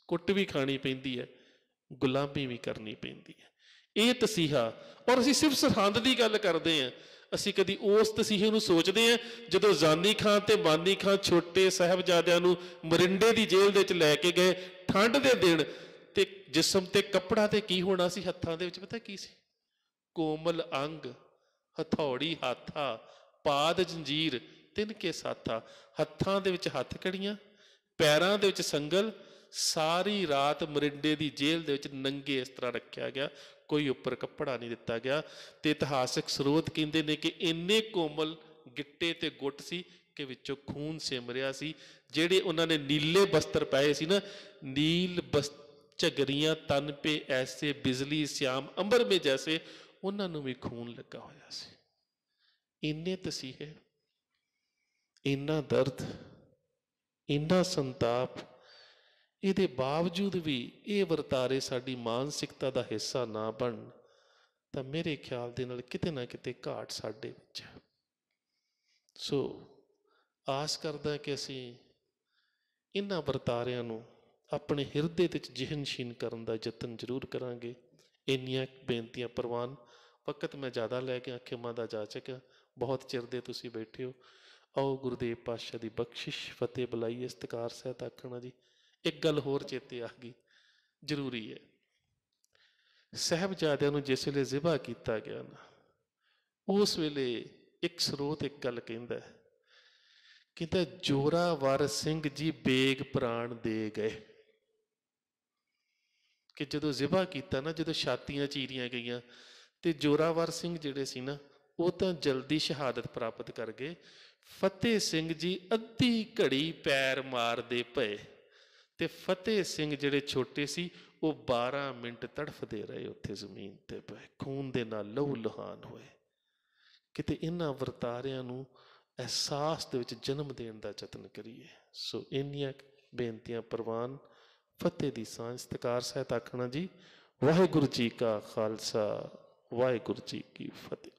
S1: ਕੁੱਟ ਵੀ ਖਾਣੀ ਪੈਂਦੀ ਹੈ ਗੁਲਾਮੀ ਵੀ ਕਰਨੀ ਪੈਂਦੀ ਹੈ ਇਹ ਤਸੀਹਾ ਔਰ ਅਸੀਂ ਸਿਰਫ ਸਰਹੰਦ ਦੀ ਗੱਲ ਕਰਦੇ ਆਂ ਅਸੀਂ ਕਦੀ ਉਸ ਤਸੀਹੇ ਨੂੰ ਸੋਚਦੇ ਆਂ ਜਦੋਂ ਜ਼ਾਨੀ ਖਾਨ ਤੇ ਬਾਨੀ ਖਾਨ ਛੋਟੇ ਸਹਿਬਜ਼ਾਦਿਆਂ ਨੂੰ ਮਰਿੰਡੇ ਦੀ ਜੇਲ੍ਹ ਦੇ ਵਿੱਚ ਲੈ ਕੇ ਗਏ ਠੰਡ ਦੇ ਦਿਨ ਤੇ ਜਿਸਮ ਤੇ ਕੱਪੜਾ ਤੇ ਕੀ ਹੋਣਾ ਸੀ ਹੱਥਾਂ ਦੇ ਵਿੱਚ ਪਤਾ ਕੀ ਸੀ ਕੋਮਲ ਅੰਗ ਹਥੌੜੀ ਹਾਥਾ ਪਾਦ ਜੰਜੀਰ ਤਿੰਨ ਕੇ ਸਾਥਾ ਹੱਥਾਂ ਦੇ ਵਿੱਚ ਹੱਥ ਕੜੀਆਂ ਪੈਰਾਂ ਦੇ ਵਿੱਚ ਸੰਗਲ ਸਾਰੀ ਰਾਤ ਮਰਿੰਡੇ ਦੀ ਜੇਲ੍ਹ ਦੇ ਵਿੱਚ ਨੰਗੇ ਇਸ ਤਰ੍ਹਾਂ ਰੱਖਿਆ ਗਿਆ ਕੋਈ ਉੱਪਰ ਕੱਪੜਾ ਨਹੀਂ ਦਿੱਤਾ ਗਿਆ ਤੇ ਇਤਿਹਾਸਕ ਸਰੋਤ ਕਹਿੰਦੇ ਨੇ ਕਿ ਇੰਨੇ ਕੋਮਲ ਗਿੱਟੇ ਤੇ ਗੁੱਟ ਸੀ ਕਿ ਵਿੱਚੋਂ ਖੂਨ ਸਿਮ ਰਿਹਾ ਸੀ ਜਿਹੜੇ ਉਹਨਾਂ ਨੇ ਨੀਲੇ ਬਸਤਰ ਪਾਏ ਸੀ ਨਾ ਨੀਲ ਬਸ ਝਗਰੀਆਂ ਤਨ ਪੇ ਐਸੇ ਬਿਜਲੀ ਸਿਆਮ ਅੰਬਰ ਮੇ ਜੈਸੇ ਉਹਨਾਂ ਨੂੰ ਵੀ ਖੂਨ ਲੱਗਾ ਹੋਇਆ ਸੀ ਇੰਨੇ ਤਸੀਹੇ ਇੰਨਾ ਦਰਦ ਇੰਨਾ ਸੰਤਾਪ ਇਹਦੇ ਬਾਵਜੂਦ ਵੀ ਇਹ ਵਰਤਾਰੇ ਸਾਡੀ ਮਾਨਸਿਕਤਾ ਦਾ ਹਿੱਸਾ ਨਾ ਬਣ ਤਾਂ ਮੇਰੇ ਖਿਆਲ ਦੇ ਨਾਲ ਕਿਤੇ ਨਾ ਕਿਤੇ ਘਾਟ ਸਾਡੇ ਵਿੱਚ ਹੈ ਸੋ ਆਸ ਕਰਦਾ ਕਿ ਅਸੀਂ ਇਹਨਾਂ ਵਰਤਾਰਿਆਂ ਨੂੰ ਆਪਣੇ ਹਿਰਦੇ ਵਿੱਚ ਜਿਹਨਸ਼ੀਨ ਕਰਨ ਦਾ ਯਤਨ ਜ਼ਰੂਰ ਕਰਾਂਗੇ ਇੰਨੀਆਂ ਬੇਨਤੀਆਂ ਪ੍ਰਵਾਨ ਵਕਤ ਮੈਂ ਜ਼ਿਆਦਾ ਲੈ ਕੇ ਖਿਮਾ ਦਾ ਜਾ ਚੁੱਕਿਆ ਬਹੁਤ ਚਿਰ ਦੇ ਤੁਸੀਂ ਬੈਠੇ ਹੋ ਆਓ ਗੁਰਦੇਵ ਪਾਤਸ਼ਾਹ ਦੀ ਬਖਸ਼ਿਸ਼ ਫਤਿਹ ਬੁਲਾਈ ਇਸਤਕਾਰ ਸਹਿਤ ਆਖਣਾ ਜੀ ਇੱਕ ਗੱਲ ਹੋਰ ਚੇਤੇ ਆ ਗਈ ਜ਼ਰੂਰੀ ਹੈ ਸਹਿਬਜ਼ਾਦਿਆਂ ਨੂੰ ਜਿਸ ਵੇਲੇ ਜ਼ਿਬਾ ਕੀਤਾ ਗਿਆ ਨਾ ਉਸ ਵੇਲੇ ਇੱਕ ਸਰੋਤ ਇੱਕ ਗੱਲ ਕਹਿੰਦਾ ਕਿਤੇ ਜੋਰਾਵਰ ਸਿੰਘ ਜੀ ਬੇਗ ਪ੍ਰਾਣ ਦੇ ਗਏ ਕਿ ਜਦੋਂ ਜ਼ਿਬਾ ਕੀਤਾ ਨਾ ਜਦੋਂ ਛਾਤੀਆਂ ਚੀਰੀਆਂ ਗਈਆਂ ਤੇ ਜੋਰਾਵਰ ਸਿੰਘ ਜਿਹੜੇ ਸੀ ਨਾ ਉਹ ਤਾਂ ਜਲਦੀ ਸ਼ਹਾਦਤ ਪ੍ਰਾਪਤ ਕਰ ਗਏ ਫਤਿਹ ਸਿੰਘ ਜੀ ਅੱਧੀ ਘੜੀ ਪੈਰ ਮਾਰਦੇ ਪਏ ਤੇ ਫਤਿਹ ਸਿੰਘ ਜਿਹੜੇ ਛੋਟੇ ਸੀ ਉਹ 12 ਮਿੰਟ ਤੜਫਦੇ ਰਹੇ ਉੱਥੇ ਜ਼ਮੀਨ ਤੇ ਪਏ ਖੂਨ ਦੇ ਨਾਲ ਲਹੂ ਲਹਾਨ ਹੋਏ ਕਿਤੇ ਇਹਨਾਂ ਵਰਤਾਰਿਆਂ ਨੂੰ ਅਹਿਸਾਸ ਦੇ ਵਿੱਚ ਜਨਮ ਦੇਣ ਦਾ ਯਤਨ ਕਰੀਏ ਸੋ ਇੰਨੀਆਂ ਬੇਨਤੀਆਂ ਪ੍ਰਵਾਨ ਫਤਿਹ ਦੀ ਸਾਂਝ ਸਤਕਾਰ ਸਹਿਤ ਆਖਣਾ ਜੀ ਵਾਹਿਗੁਰੂ ਜੀ ਕਾ ਖਾਲਸਾ ਵਾਹਿਗੁਰੂ ਜੀ ਕੀ ਫਤਿਹ